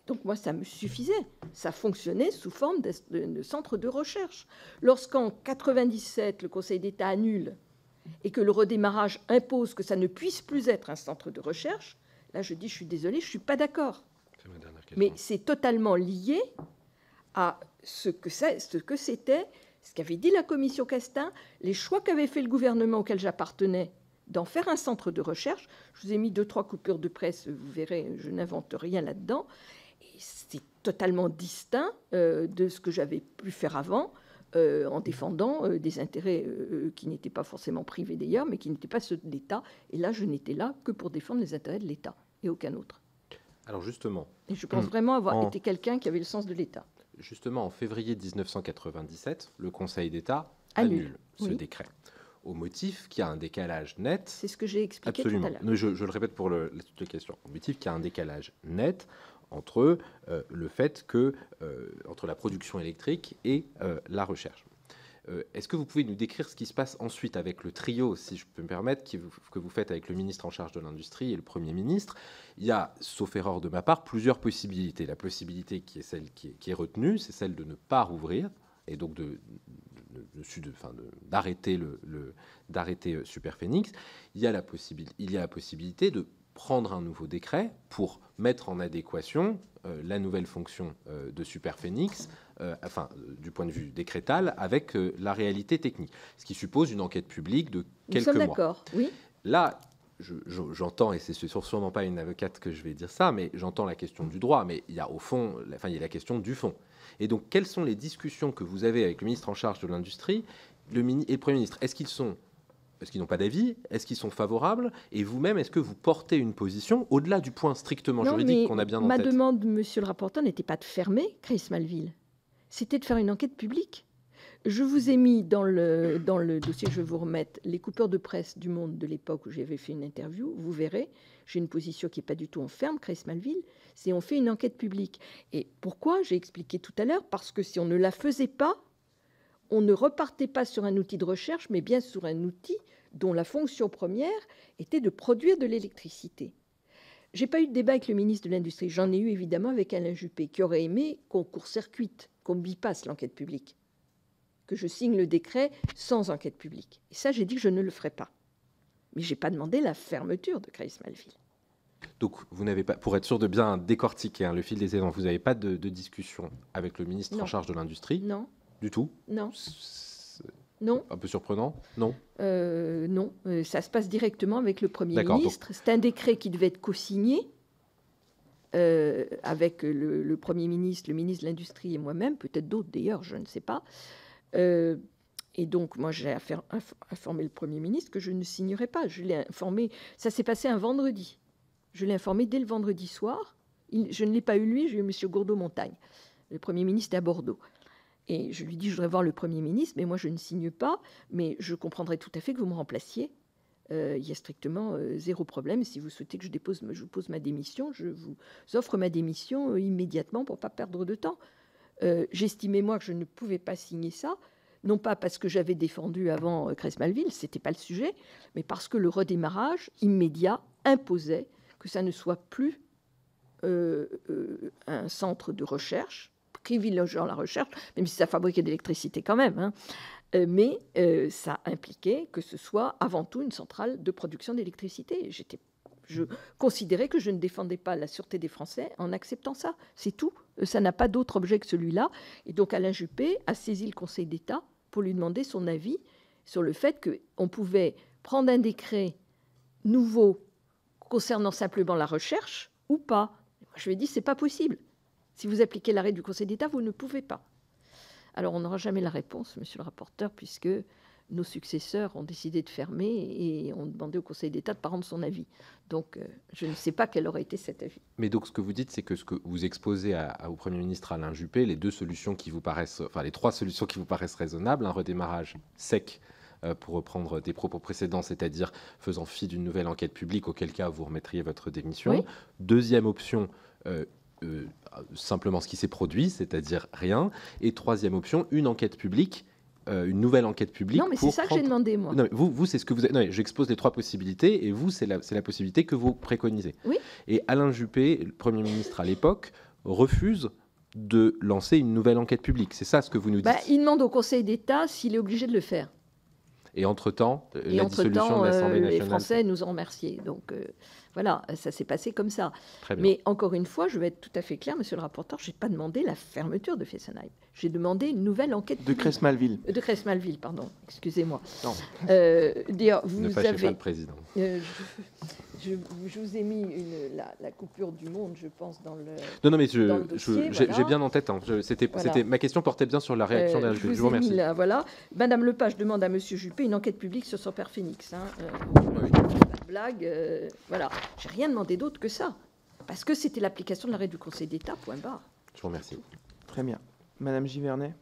Donc moi, ça me suffisait. Ça fonctionnait sous forme de, centre de recherche. Lorsqu'en 97, le Conseil d'État annule et que le redémarrage impose que ça ne puisse plus être un centre de recherche, là, je dis, je suis désolé, je suis pas d'accord. Mais c'est totalement lié à ce que c'était, ce qu'avait dit la commission Castin, les choix qu'avait fait le gouvernement auquel j'appartenais d'en faire un centre de recherche. Je vous ai mis deux, trois coupures de presse, vous verrez, je n'invente rien là-dedans. C'est totalement distinct euh, de ce que j'avais pu faire avant. Euh, en défendant euh, des intérêts qui n'étaient pas forcément privés d'ailleurs, mais qui n'étaient pas ceux de l'État. Et là, je n'étais là que pour défendre les intérêts de l'État et aucun autre. Alors justement. je pense vraiment avoir été quelqu'un qui avait le sens de l'État justement en février 1997, le Conseil d'État annule, ce décret au motif qu'il y a un décalage net. C'est ce que j'ai expliqué absolument. tout à l'heure. Je, le répète pour la question. Au motif qu'il y a un décalage net entre euh, le fait que euh, entre la production électrique et euh, la recherche. Euh, est-ce que vous pouvez nous décrire ce qui se passe ensuite avec le trio, si je peux me permettre, que vous faites avec le ministre en charge de l'industrie et le Premier ministre Il y a, sauf erreur de ma part, plusieurs possibilités. La possibilité qui est celle qui est, retenue, c'est celle de ne pas rouvrir et donc de, d'arrêter le, le d'arrêter euh, Superphénix, il il y a la possibilité de prendre un nouveau décret pour mettre en adéquation euh, la nouvelle fonction euh, de Superphénix, euh, enfin du point de vue décrétal, avec la réalité technique, ce qui suppose une enquête publique de quelques Nous sommes d'accord, Oui. Là, j'entends, et ce et c'est sûrement pas une avocate que je vais dire ça, mais j'entends la question du droit, mais il y a au fond, enfin il y a la question du fond. Et donc, quelles sont les discussions que vous avez avec le ministre en charge de l'industrie, le, et le Premier ministre Est-ce qu'ils sont est-ce qu'ils n'ont pas d'avis Est-ce qu'ils sont favorables Et vous-même, est-ce que vous portez une position au-delà du point strictement juridique qu'on a bien en ma tête Ma demande, monsieur le rapporteur, n'était pas de fermer Chris Malville. C'était de faire une enquête publique. Je vous ai mis dans le, dans le dossier, je vous remettre, les coupeurs de presse du monde de l'époque où j'avais fait une interview. Vous verrez, j'ai une position qui n'est pas du tout en ferme, Chris Malville. C'est on fait une enquête publique. Et pourquoi J'ai expliqué tout à l'heure, parce que si on ne la faisait pas, on ne repartait pas sur un outil de recherche, mais bien sur un outil dont la fonction première était de produire de l'électricité. J'ai pas eu de débat avec le ministre de l'Industrie, j'en ai eu évidemment avec Alain Juppé, qui aurait aimé qu'on court-circuite, qu'on bypasse l'enquête publique, que je signe le décret sans enquête publique. Et ça, j'ai dit que je ne le ferai pas. Mais j'ai pas demandé la fermeture de Chris Malville. Donc, vous n'avez pas, pour être sûr de bien décortiquer hein, le fil des éléments, vous n'avez pas de, discussion avec le ministre en charge de l'industrie. Non du tout Non. Non. Un peu surprenant Non. Euh, non, euh, ça se passe directement avec le Premier ministre. C'est un décret qui devait être co-signé euh, avec le, Premier ministre, le ministre de l'Industrie et moi-même, peut-être d'autres d'ailleurs, je ne sais pas. et donc, moi, j'ai informé le Premier ministre que je ne signerai pas. Je l'ai informé. Ça s'est passé un vendredi. Je l'ai informé dès le vendredi soir. Il, je ne l'ai pas eu lui, j'ai eu M. Gourdeau-Montagne, le Premier ministre à Bordeaux. Et je lui dis, je voudrais voir le Premier ministre, mais moi je ne signe pas, mais je comprendrais tout à fait que vous me remplaciez. Euh, il y a strictement euh, zéro problème. Si vous souhaitez que je dépose, je vous pose ma démission, je vous offre ma démission euh, immédiatement pour pas perdre de temps. J'estimais moi que je ne pouvais pas signer ça, non pas parce que j'avais défendu avant Chris Malville, n'était pas le sujet, mais parce que le redémarrage immédiat imposait que ça ne soit plus un centre de recherche, privilégiant la recherche, même si ça fabriquait de l'électricité quand même. Hein. Euh, mais euh, ça impliquait que ce soit avant tout une centrale de production d'électricité. J'étais je considérais que je ne défendais pas la sûreté des Français en acceptant ça. C'est tout. Euh, ça n'a pas d'autre objet que celui-là. Et donc Alain Juppé a saisi le Conseil d'État pour lui demander son avis sur le fait qu'on pouvait prendre un décret nouveau concernant simplement la recherche ou pas. Je lui ai dit, c'est pas possible. Si vous appliquez l'arrêt du Conseil d'État, vous ne pouvez pas. Alors on n'aura jamais la réponse, monsieur le rapporteur, puisque nos successeurs ont décidé de fermer et ont demandé au Conseil d'État de rendre son avis. Donc, euh, je ne sais pas quel aurait été cet avis. Mais donc, ce que vous dites, c'est que ce que vous exposez au Premier ministre Alain Juppé, les deux solutions qui vous paraissent, enfin les trois solutions qui vous paraissent raisonnables, un redémarrage sec euh, pour reprendre des propos précédents, c'est-à-dire faisant fi d'une nouvelle enquête publique, auquel cas vous remettriez votre démission. Deuxième option, euh, euh, simplement ce qui s'est produit, c'est-à-dire rien. Et troisième option, une enquête publique euh, une nouvelle enquête publique. Non, mais c'est ça que j'ai demandé, moi. Non, vous, vous c'est ce que vous. j'expose les trois possibilités et vous, c'est la, la, possibilité que vous préconisez. Oui. Et Alain Juppé, le Premier ministre à l'époque, refuse de lancer une nouvelle enquête publique. C'est ça ce que vous nous bah, dites Il demande au Conseil d'État s'il est obligé de le faire. Et entre-temps, la dissolution de l'Assemblée euh, nationale. les Français nous ont remerciés. Donc. Voilà, ça s'est passé comme ça. Mais encore une fois, je vais être tout à fait clair, monsieur le rapporteur, je n'ai pas demandé la fermeture de Fessenheim. J'ai demandé une nouvelle enquête. De Cresmalville. De Cresmalville, pardon, excusez-moi. Euh, d'ailleurs, vous ne avez. Pas le président. Euh, je, vous ai mis la, coupure du monde, je pense, dans le. Non, non, mais j'ai bien en tête. Hein. C'était Ma question portait bien sur la réaction de euh, d'un Je vous remercie. voilà. Madame Lepage demande à monsieur Juppé une enquête publique sur son père Phoenix. Hein blague. Euh, voilà, j'ai rien demandé d'autre que ça. Parce que c'était l'application de l'arrêt du Conseil d'État, point barre. Je vous remercie. Très bien. Madame Givernet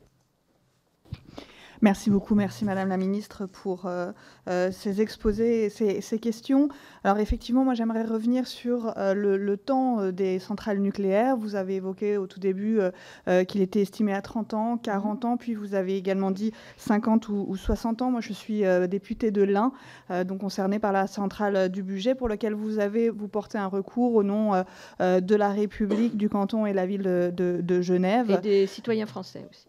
Merci beaucoup, merci Madame la Ministre pour euh, euh, ces exposés, ces, ces, questions. Alors effectivement, moi j'aimerais revenir sur euh, le, temps des centrales nucléaires. Vous avez évoqué au tout début qu'il était estimé à 30 ans, 40 ans, puis vous avez également dit 50 ou, 60 ans. Moi je suis députée de l'Ain, donc concernée par la centrale du budget pour laquelle vous avez vous porté un recours au nom de la République, du canton et la ville de Genève. Et des citoyens français aussi.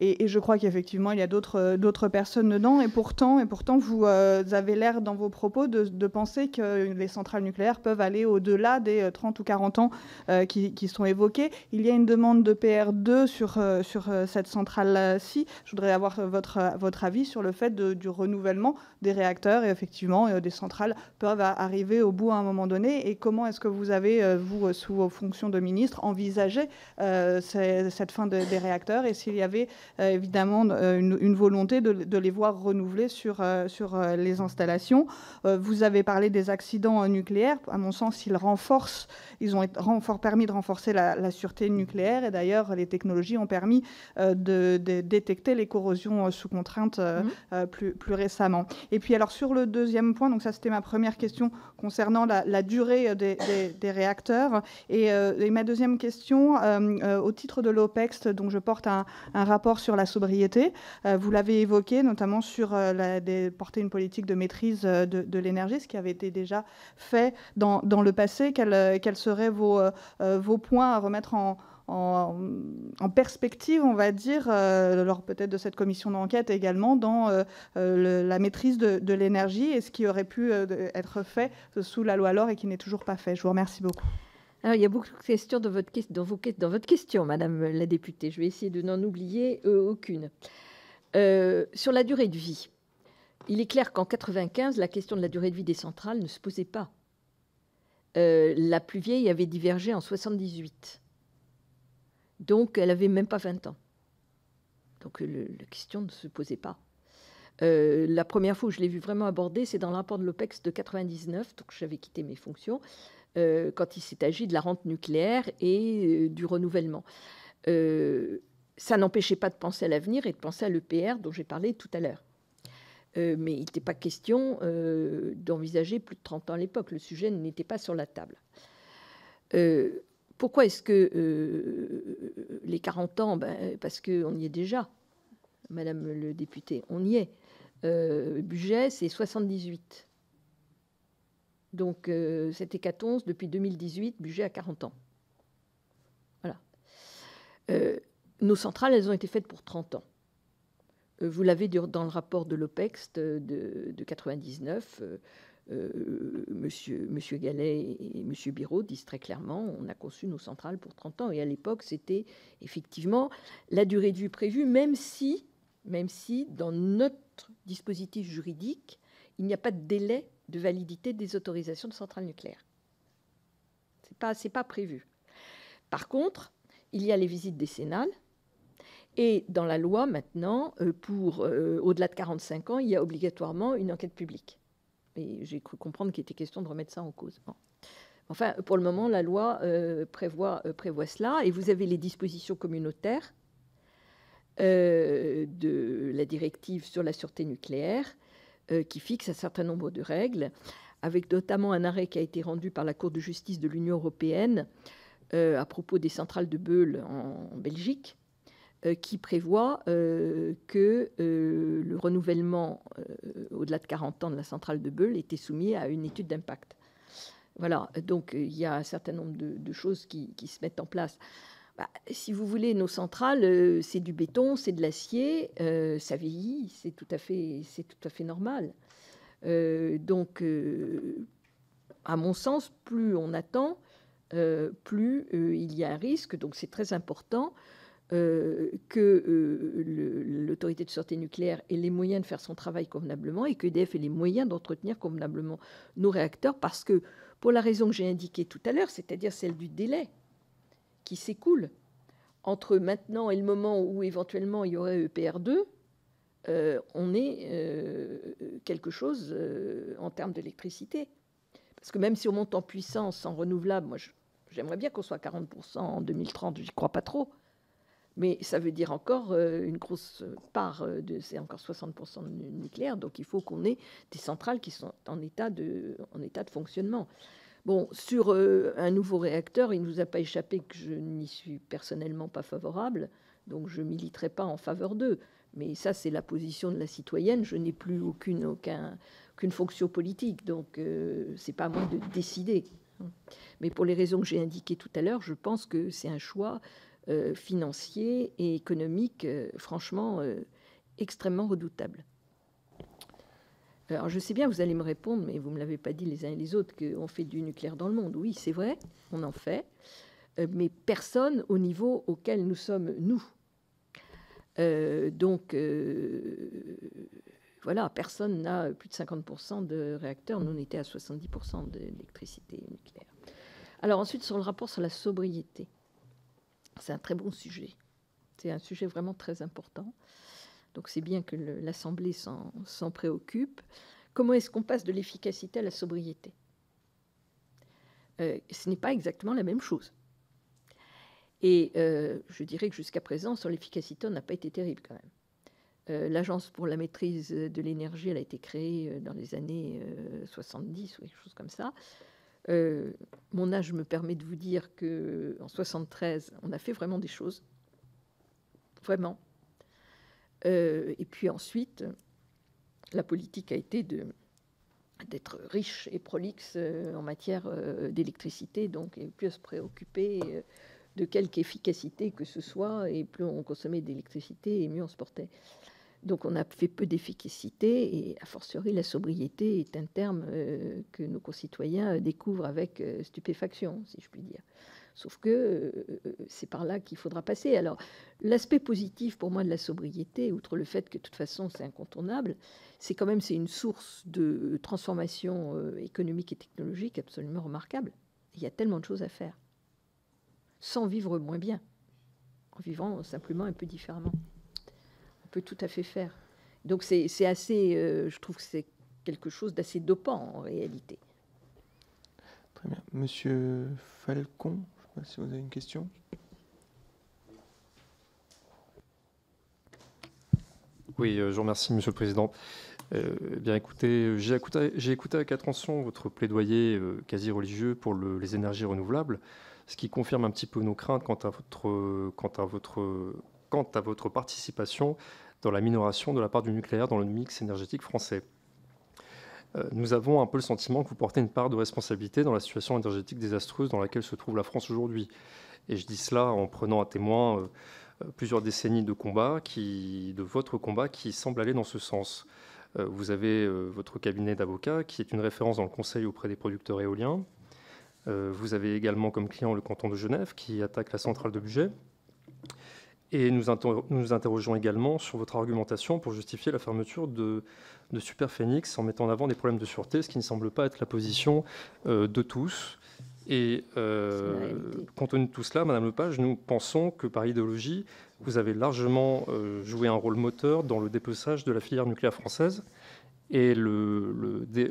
Et, je crois qu'effectivement, il y a d'autres euh, personnes dedans. Et pourtant, et pourtant vous euh, avez l'air dans vos propos de, penser que les centrales nucléaires peuvent aller au-delà des 30 euh, ou 40 ans qui, qui, sont évoqués. Il y a une demande de PR2 sur, sur cette centrale-ci. Je voudrais avoir votre, votre avis sur le fait du renouvellement des réacteurs. Et effectivement, des centrales peuvent arriver au bout à un moment donné. Et comment est-ce que vous avez, vous, sous vos fonctions de ministre, envisagé cette fin des réacteurs Et s'il y avait... Euh, évidemment euh, une, volonté de, les voir renouveler sur, euh, sur les installations. vous avez parlé des accidents nucléaires. À mon sens, ils renforcent, ils ont permis de renforcer la, sûreté nucléaire et d'ailleurs, les technologies ont permis de, détecter les corrosions sous contrainte mmh. plus, plus récemment. Et puis alors sur le deuxième point, donc ça c'était ma première question concernant la, durée des, réacteurs. Et, ma deuxième question, au titre de l'OPEX, donc je porte un rapport sur la sobriété. Euh, vous l'avez évoqué, notamment sur euh, la, porter une politique de maîtrise euh, de, l'énergie, ce qui avait été déjà fait dans, le passé. Quels, seraient vos, vos points à remettre en, perspective, on va dire, lors peut-être de cette commission d'enquête également, dans la maîtrise de, l'énergie et ce qui aurait pu être fait sous la loi LOR et qui n'est toujours pas fait. Je vous remercie beaucoup il y a beaucoup de questions dans votre, question, Madame la députée. Je vais essayer de n'en oublier euh, aucune. Euh, sur la durée de vie, il est clair qu'en 1995, la question de la durée de vie des centrales ne se posait pas. Euh, la plus vieille avait divergé en 78. Donc, elle n'avait même pas 20 ans. Donc, la question ne se posait pas. la première fois où je l'ai vu vraiment abordée, c'est dans le rapport de l'OPEX de 1999, donc j'avais quitté mes fonctions, euh, quand il s'est agi de la rente nucléaire et euh, du renouvellement. Euh, ça n'empêchait pas de penser à l'avenir et de penser à l'EPR dont j'ai parlé tout à l'heure. mais il n'était pas question d'envisager plus de 30 ans à l'époque. Le sujet n'était pas sur la table pourquoi est-ce que les 40 ans ben, Parce qu'on y est déjà, Madame le député, on y est. Euh, Budget, c'est 78. Donc, euh, c'était 14 depuis 2018, budget à 40 ans. Voilà. Euh, nos centrales, elles ont été faites pour 30 ans. Euh, vous l'avez dans le rapport de l'OPEX de, 1999, 99. Monsieur, Gallet et, M. Monsieur disent très clairement on a conçu nos centrales pour 30 ans. Et à l'époque, c'était effectivement la durée de vue prévue, même si, même si dans notre dispositif juridique, il n'y a pas de délai de validité des autorisations de centrales nucléaires. Ce n'est pas, pas prévu. Par contre, il y a les visites décennales. Et dans la loi maintenant, euh, pour euh, au-delà de 45 ans, il y a obligatoirement une enquête publique. Et j'ai cru comprendre qu'il était question de remettre ça en cause. Enfin, pour le moment, la loi euh, prévoit, prévoit, cela. Et vous avez les dispositions communautaires de la directive sur la sûreté nucléaire euh, qui fixe un certain nombre de règles, avec notamment un arrêt qui a été rendu par la Cour de justice de l'Union européenne euh, à propos des centrales de Beul en, Belgique, euh, qui prévoit que le renouvellement au-delà de 40 ans de la centrale de Beul était soumis à une étude d'impact. Voilà, donc il y a un certain nombre de, choses qui, se mettent en place. Bah, si vous voulez, nos centrales, euh, c'est du béton, c'est de l'acier, euh, ça vieillit, c'est tout à fait, tout à fait normal. Euh, donc, à mon sens, plus on attend, plus il y a un risque. Donc, c'est très important que l'autorité de sûreté nucléaire ait les moyens de faire son travail convenablement et que EDF ait les moyens d'entretenir convenablement nos réacteurs parce que, pour la raison que j'ai indiquée tout à l'heure, c'est-à-dire celle du délai, qui s'écoule entre maintenant et le moment où éventuellement il y aurait EPR2, euh, on est euh, quelque chose euh, en termes d'électricité. Parce que même si on monte en puissance en renouvelable, moi j'aimerais bien qu'on soit 40% en 2030, j'y crois pas trop. Mais ça veut dire encore une grosse part, de, c'est encore 60% nucléaire, donc il faut qu'on ait des centrales qui sont en état de, en état de fonctionnement sur euh, un nouveau réacteur, il ne vous a pas échappé que je n'y suis personnellement pas favorable, donc je ne militerai pas en faveur d'eux. Mais ça, c'est la position de la citoyenne. Je n'ai plus aucune, aucun, fonction politique, donc euh, c'est pas à moi de décider. Mais pour les raisons que j'ai indiquées tout à l'heure, je pense que c'est un choix euh, financier et économique, franchement, extrêmement redoutable. Alors je sais bien, vous allez me répondre, mais vous ne me l'avez pas dit les uns et les autres, qu'on fait du nucléaire dans le monde. Oui, c'est vrai, on en fait, euh, mais personne au niveau auquel nous sommes, nous. Euh, donc, euh, voilà, personne n'a plus de 50% de réacteurs. Nous, on était à 70% d'électricité nucléaire. Alors ensuite, sur le rapport sur la sobriété. C'est un très bon sujet. C'est un sujet vraiment très important. Donc c'est bien que l'Assemblée s'en préoccupe. Comment est-ce qu'on passe de l'efficacité à la sobriété euh, Ce n'est pas exactement la même chose. Et euh, je dirais que jusqu'à présent, sur l'efficacité, on n'a pas été terrible quand même. Euh, L'Agence pour la maîtrise de l'énergie, elle a été créée dans les années 70 ou quelque chose comme ça. mon âge me permet de vous dire qu'en 73, on a fait vraiment des choses, vraiment. Euh, et puis ensuite, la politique a été de d'être riche et prolixe euh, en matière euh, d'électricité, donc et plus se préoccuper de quelque efficacité que ce soit, et plus on consommait d'électricité, et mieux on se portait. Donc on a fait peu d'efficacité, et a fortiori la sobriété est un terme que nos concitoyens découvrent avec stupéfaction, si je puis dire. Sauf que euh, euh, euh, c'est par là qu'il faudra passer. Alors, l'aspect positif pour moi de la sobriété, outre le fait que de toute façon c'est incontournable, c'est quand même c'est une source de transformation économique et technologique absolument remarquable. Il y a tellement de choses à faire, sans vivre moins bien, en vivant simplement un peu différemment. On peut tout à fait faire. Donc c'est assez, je trouve que c'est quelque chose d'assez dopant en réalité. Très bien. Monsieur Falcon, bah, si vous avez une question. Oui, euh, je vous remercie, Monsieur le Président. Euh, eh bien écoutez, j'ai écouté, avec attention votre plaidoyer euh, quasi religieux pour les énergies renouvelables, ce qui confirme un petit peu nos craintes quant à votre, quant à votre, quant à votre participation dans la minoration de la part du nucléaire dans le mix énergétique français. Euh, nous avons un peu le sentiment que vous portez une part de responsabilité dans la situation énergétique désastreuse dans laquelle se trouve la France aujourd'hui. Et je dis cela en prenant à témoin euh, euh, plusieurs décennies de combat, de votre combat, qui semble aller dans ce sens. Vous avez votre cabinet d'avocats, qui est une référence dans le conseil auprès des producteurs éoliens. Vous avez également comme client le canton de Genève, qui attaque la centrale de budget. Et nous, nous interrogeons également sur votre argumentation pour justifier la fermeture de, de en mettant en avant des problèmes de sûreté, ce qui ne semble pas être la position euh, de tous. Et euh, compte tenu de tout cela, Madame Lepage, nous pensons que par idéologie, vous avez largement euh, joué un rôle moteur dans le dépeçage de la filière nucléaire française. Et l'exposé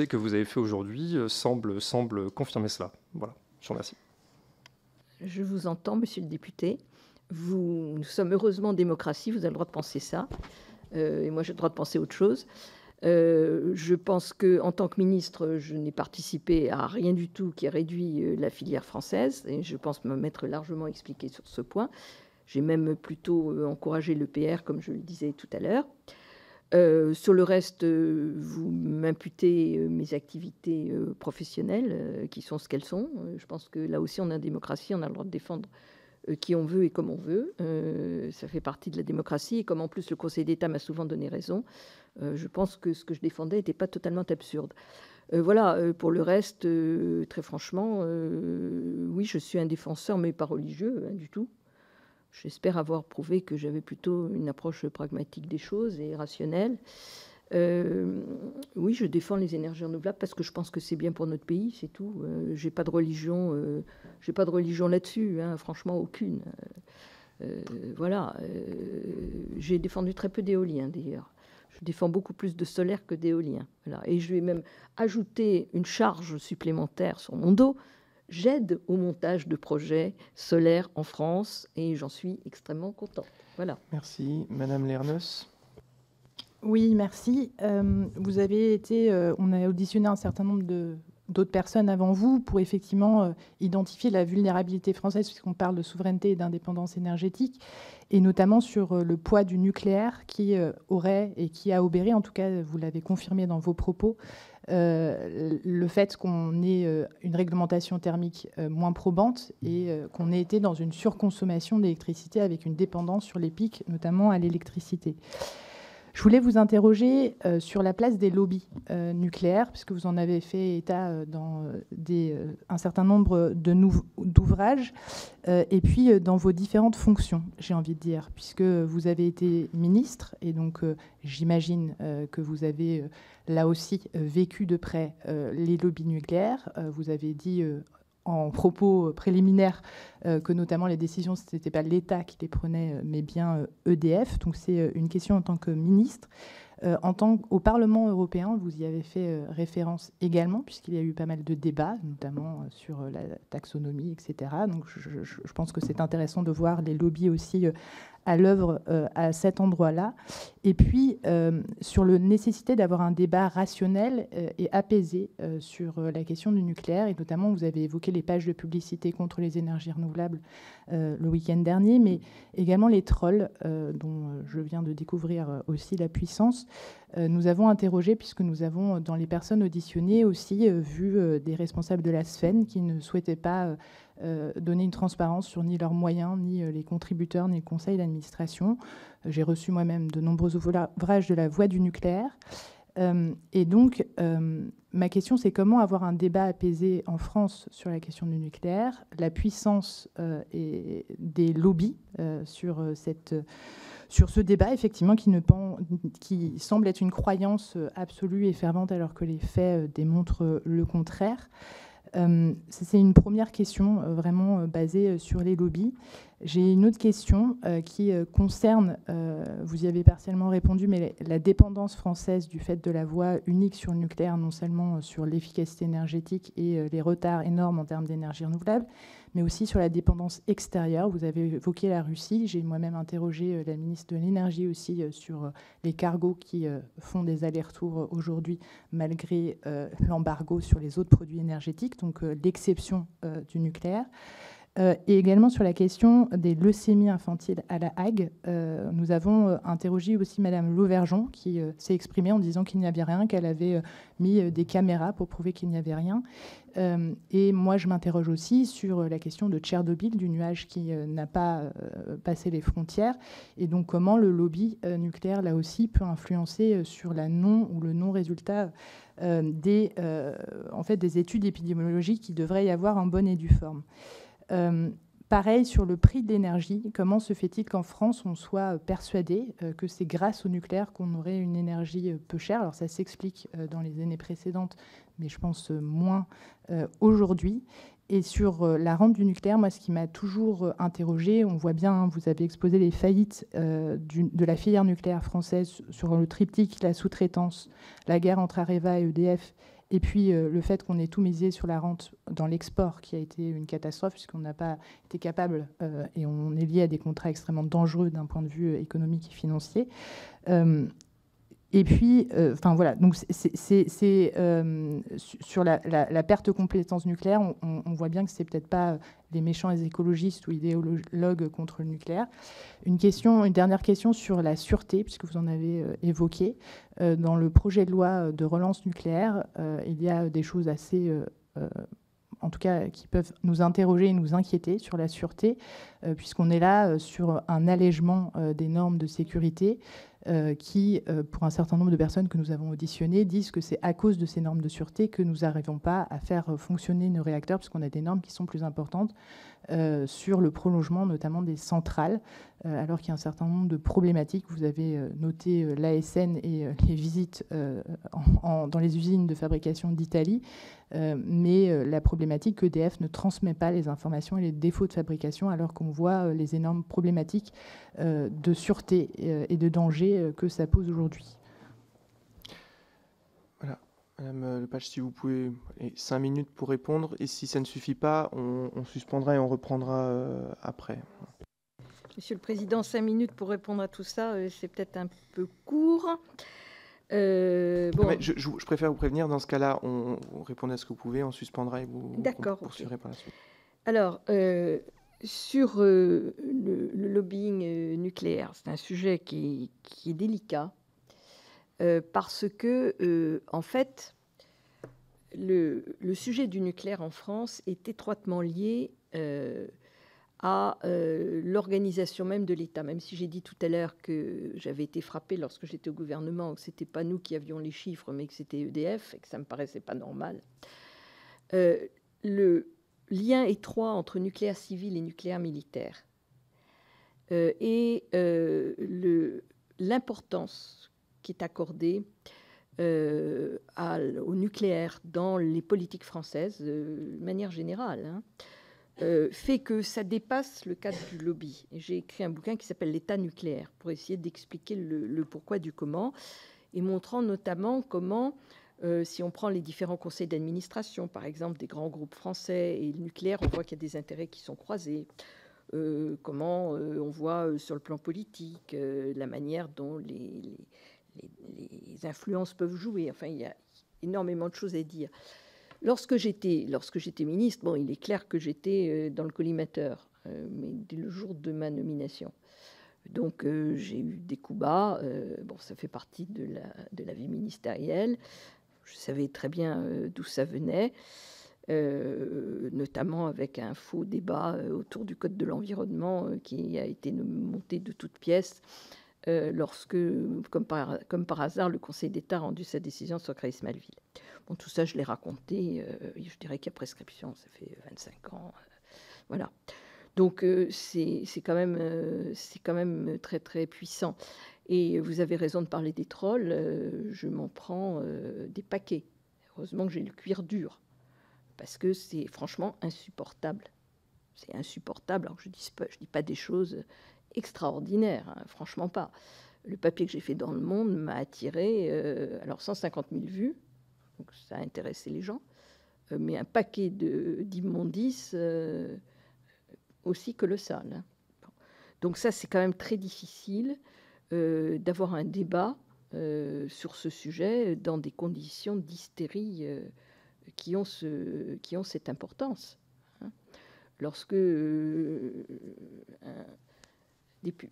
le, le, que vous avez fait aujourd'hui semble, semble confirmer cela. Voilà, je vous remercie. Je vous entends, monsieur le député. nous sommes heureusement en démocratie, vous avez le droit de penser ça. Euh, et moi, j'ai le droit de penser autre chose. Euh, je pense que, en tant que ministre, je n'ai participé à rien du tout qui réduit euh, la filière française, et je pense me mettre largement expliqué sur ce point. J'ai même plutôt encouragé le PR, comme je le disais tout à l'heure. Euh, sur le reste, euh, vous m'imputez euh, mes activités professionnelles, qui sont ce qu'elles sont. je pense que là aussi, on a une démocratie, on a le droit de défendre qui on veut et comme on veut. ça fait partie de la démocratie. Et comme en plus le Conseil d'État m'a souvent donné raison, je pense que ce que je défendais n'était pas totalement absurde. voilà, pour le reste, très franchement, oui, je suis un défenseur, mais pas religieux hein, du tout. J'espère avoir prouvé que j'avais plutôt une approche pragmatique des choses et rationnelle. Euh, oui, je défends les énergies renouvelables parce que je pense que c'est bien pour notre pays, c'est tout. Euh, j'ai pas de religion, euh, j'ai pas de religion là-dessus, hein, franchement aucune. Euh, voilà, j'ai défendu très peu d'éolien d'ailleurs. Je défends beaucoup plus de solaire que d'éolien. Et je vais même ajouter une charge supplémentaire sur mon dos j'aide au montage de projets solaires en France et j'en suis extrêmement contente. Voilà. Merci. Madame Lernos Oui, merci. Euh, vous avez été, euh, on a auditionné un certain nombre de, d'autres personnes avant vous pour effectivement euh, identifier la vulnérabilité française, puisqu'on parle de souveraineté et d'indépendance énergétique, et notamment sur le poids du nucléaire qui aurait et qui a obéré, en tout cas vous l'avez confirmé dans vos propos, euh, le fait qu'on ait euh, une réglementation thermique euh, moins probante et qu'on ait été dans une surconsommation d'électricité avec une dépendance sur les pics, notamment à l'électricité. Je voulais vous interroger euh, sur la place des lobbies euh, nucléaires, puisque vous en avez fait état euh, dans un certain nombre de d'ouvrages, et puis dans vos différentes fonctions, j'ai envie de dire, puisque vous avez été ministre, et donc j'imagine que vous avez là aussi vécu de près les lobbies nucléaires. vous avez dit en propos euh, préliminaires euh, que notamment les décisions, ce n'était pas l'État qui les prenait, euh, mais bien EDF. E Donc c'est une question en tant que ministre. en tant qu'au Parlement européen, vous y avez fait référence également, puisqu'il y a eu pas mal de débats, notamment sur la taxonomie, etc. Donc je, je pense que c'est intéressant de voir les lobbies aussi à l'œuvre euh, à cet endroit-là. Et puis, euh, sur la nécessité d'avoir un débat rationnel euh, et apaisé sur la question du nucléaire. Et notamment, vous avez évoqué les pages de publicité contre les énergies renouvelables le week-end dernier, mais également les trolls, dont je viens de découvrir aussi la puissance. nous avons interrogé, puisque nous avons, dans les personnes auditionnées, aussi vu des responsables de la SFEN qui ne souhaitaient pas euh, donner une transparence sur ni leurs moyens, ni euh, les contributeurs, ni le conseil d'administration. Euh, j'ai reçu moi-même de nombreux ouvrages de la voie du nucléaire. et donc, ma question, c'est comment avoir un débat apaisé en France sur la question du nucléaire, la puissance et des lobbies sur cette sur ce débat, effectivement, qui, qui, semble être une croyance absolue et fervente, alors que les faits démontrent le contraire. Euh, c'est une première question euh, vraiment euh, basée sur les lobbies. J'ai une autre question qui concerne, vous y avez partiellement répondu, mais la dépendance française du fait de la voie unique sur le nucléaire, non seulement sur l'efficacité énergétique et les retards énormes en termes d'énergie renouvelable, mais aussi sur la dépendance extérieure. Vous avez évoqué la Russie. J'ai moi-même interrogé euh, la ministre de l'Énergie aussi euh, sur euh, les cargos qui font des allers-retours aujourd'hui malgré l'embargo sur les autres produits énergétiques, donc l'exception du nucléaire. Euh, et également sur la question des leucémies infantiles à la Hague, euh, nous avons euh, interrogé aussi Madame Lauvergeon qui s'est exprimée en disant qu'il n'y avait rien, qu'elle avait mis des caméras pour prouver qu'il n'y avait rien. et moi, je m'interroge aussi sur la question de Tchernobyl, du nuage qui n'a pas passé les frontières, et donc comment le lobby nucléaire, là aussi, peut influencer sur la non ou le non-résultat des, en des études épidémiologiques qui devraient y avoir en bonne et due forme. Euh, pareil sur le prix de Comment se fait-il qu'en France, on soit euh, persuadé euh, que c'est grâce au nucléaire qu'on aurait une énergie peu chère Alors ça s'explique dans les années précédentes, mais je pense moins aujourd'hui. Et sur la rente du nucléaire, moi, ce qui m'a toujours interrogé, on voit bien, hein, vous avez exposé les faillites de la filière nucléaire française sur le triptyque, la sous-traitance, la guerre entre Areva et EDF, et puis euh, le fait qu'on ait tout misé sur la rente dans l'export, qui a été une catastrophe, puisqu'on n'a pas été capable, euh, et on est lié à des contrats extrêmement dangereux d'un point de vue économique et financier. Euh, et puis, euh, enfin voilà, donc c'est euh, sur la, perte de compétences nucléaires, on, voit bien que c'est peut-être pas les méchants écologistes ou idéologues contre le nucléaire. Une question, une dernière question sur la sûreté, puisque vous en avez euh, évoqué. dans le projet de loi de relance nucléaire, il y a des choses assez en tout cas qui peuvent nous interroger et nous inquiéter sur la sûreté, puisqu'on est là sur un allègement des normes de sécurité euh, qui, euh, pour un certain nombre de personnes que nous avons auditionnées, disent que c'est à cause de ces normes de sûreté que nous n'arrivons pas à faire euh, fonctionner nos réacteurs, puisqu'on a des normes qui sont plus importantes. Euh, sur le prolongement notamment des centrales, euh, alors qu'il y a un certain nombre de problématiques. Vous avez euh, noté l'ASN et les visites dans les usines de fabrication d'Italie, mais la problématique EDF ne transmet pas les informations et les défauts de fabrication, alors qu'on voit les énormes problématiques de sûreté et de danger que ça pose aujourd'hui. Madame euh, Lepage, si vous pouvez, cinq minutes pour répondre. Et si ça ne suffit pas, on, suspendra et on reprendra euh, après. Monsieur le Président, cinq minutes pour répondre à tout ça, euh, c'est peut-être un peu court. je, préfère vous prévenir, dans ce cas-là, on, répond à ce que vous pouvez, on suspendra et vous, poursuivrez par la suite. Alors, sur le, lobbying nucléaire, c'est un sujet qui est délicat euh, parce que, euh, en fait, le, sujet du nucléaire en France est étroitement lié euh, à l'organisation même de l'État. Même si j'ai dit tout à l'heure que j'avais été frappée lorsque j'étais au gouvernement, que ce n'était pas nous qui avions les chiffres, mais que c'était EDF, et que ça ne me paraissait pas normal. le lien étroit entre nucléaire civil et nucléaire militaire et l'importance qui est accordée euh, au nucléaire dans les politiques françaises, euh, de manière générale, hein. euh, fait que ça dépasse le cadre du lobby. J'ai écrit un bouquin qui s'appelle L'État nucléaire pour essayer d'expliquer le, pourquoi du comment et montrant notamment comment, si on prend les différents conseils d'administration, par exemple des grands groupes français et le nucléaire, on voit qu'il y a des intérêts qui sont croisés. comment on voit sur le plan politique la manière dont les les, influences peuvent jouer. Enfin, il y a énormément de choses à dire. Lorsque j'étais, lorsque j'étais ministre, bon, il est clair que j'étais euh, dans le collimateur, euh, mais dès le jour de ma nomination. Donc euh, j'ai eu des coups bas. bon, ça fait partie de la, vie ministérielle. Je savais très bien d'où ça venait, notamment avec un faux débat autour du Code de l'environnement qui a été monté de toutes pièces euh, lorsque, comme par, hasard, le Conseil d'État a rendu sa décision sur Grace Malville. Bon, tout ça, je l'ai raconté. Euh, je dirais qu'il y a prescription, ça fait 25 ans. Euh, voilà. Donc, c'est quand, même, très, très puissant. Et vous avez raison de parler des trolls. je m'en prends des paquets. Heureusement que j'ai le cuir dur parce que c'est franchement insupportable. C'est insupportable. Alors je dis dis pas des choses extraordinaire, hein, franchement pas. Le papier que j'ai fait dans Le Monde m'a attiré, euh, alors 150 000 vues, donc ça a intéressé les gens, euh, mais un paquet d'immondices euh, aussi colossal. le hein. Donc ça, c'est quand même très difficile d'avoir un débat sur ce sujet dans des conditions d'hystérie qui, ont ce, qui ont cette importance. Hein. Lorsque un,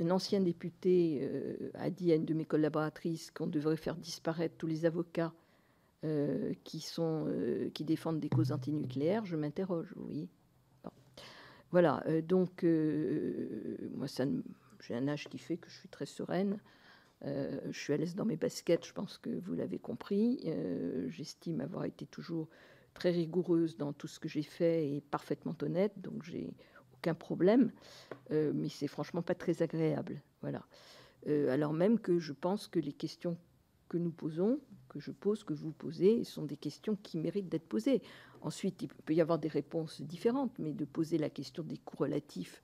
un ancien député euh, a dit à une de mes collaboratrices qu'on devrait faire disparaître tous les avocats euh, euh, qui, défendent des causes antinucléaires, je m'interroge, oui. Voilà, donc, moi, ça, j'ai un âge qui fait que je suis très sereine. je suis à l'aise dans mes baskets, je pense que vous l'avez compris. J'estime avoir été toujours très rigoureuse dans tout ce que j'ai fait et parfaitement honnête, donc j'ai aucun problème, euh, mais c'est franchement pas très agréable. Voilà. Euh, alors même que je pense que les questions que nous posons, que je pose, que vous posez, sont des questions qui méritent d'être posées. Ensuite, il peut y avoir des réponses différentes, mais de poser la question des coûts relatifs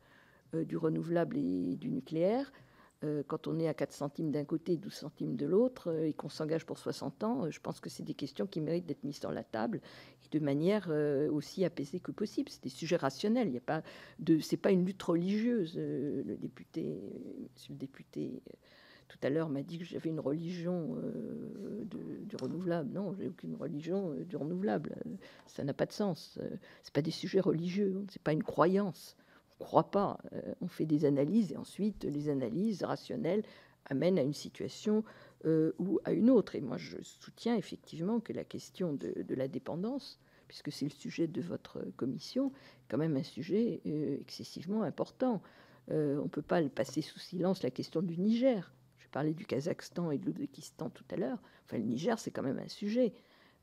euh, du renouvelable et du nucléaire, euh, quand on est à 4 centimes d'un côté, 12 centimes de l'autre, euh, et qu'on s'engage pour 60 ans, euh, je pense que c'est des questions qui méritent d'être mises sur la table et de manière aussi apaisée que possible. C'est des sujets rationnels. Ce n'est pas c'est pas une lutte religieuse. le député, monsieur le député. Tout à l'heure m'a dit que j'avais une religion du renouvelable. Non, j'ai aucune religion du renouvelable. Ça n'a pas de sens. C'est pas des sujets religieux. n'est pas une croyance croit pas. Euh, on fait des analyses et ensuite les analyses rationnelles amènent à une situation euh, ou à une autre. Et moi, je soutiens effectivement que la question de, la dépendance, puisque c'est le sujet de votre commission, est quand même un sujet euh, excessivement important. on ne peut pas le passer sous silence la question du Niger. Je parlais du Kazakhstan et de l'Ouzbékistan tout à l'heure. Enfin, le Niger, c'est quand même un sujet.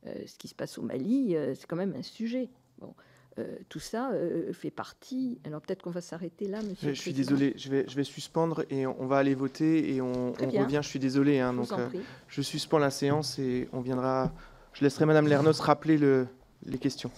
ce qui se passe au Mali, c'est quand même un sujet. Bon. Euh, tout ça euh, fait partie. Alors peut-être qu'on va s'arrêter là, monsieur. Je, suis désolé, je vais, suspendre et on, va aller voter et on, revient. Je suis désolé. Hein, euh, je suspends la séance et on viendra. Je laisserai Madame Lernos rappeler les questions.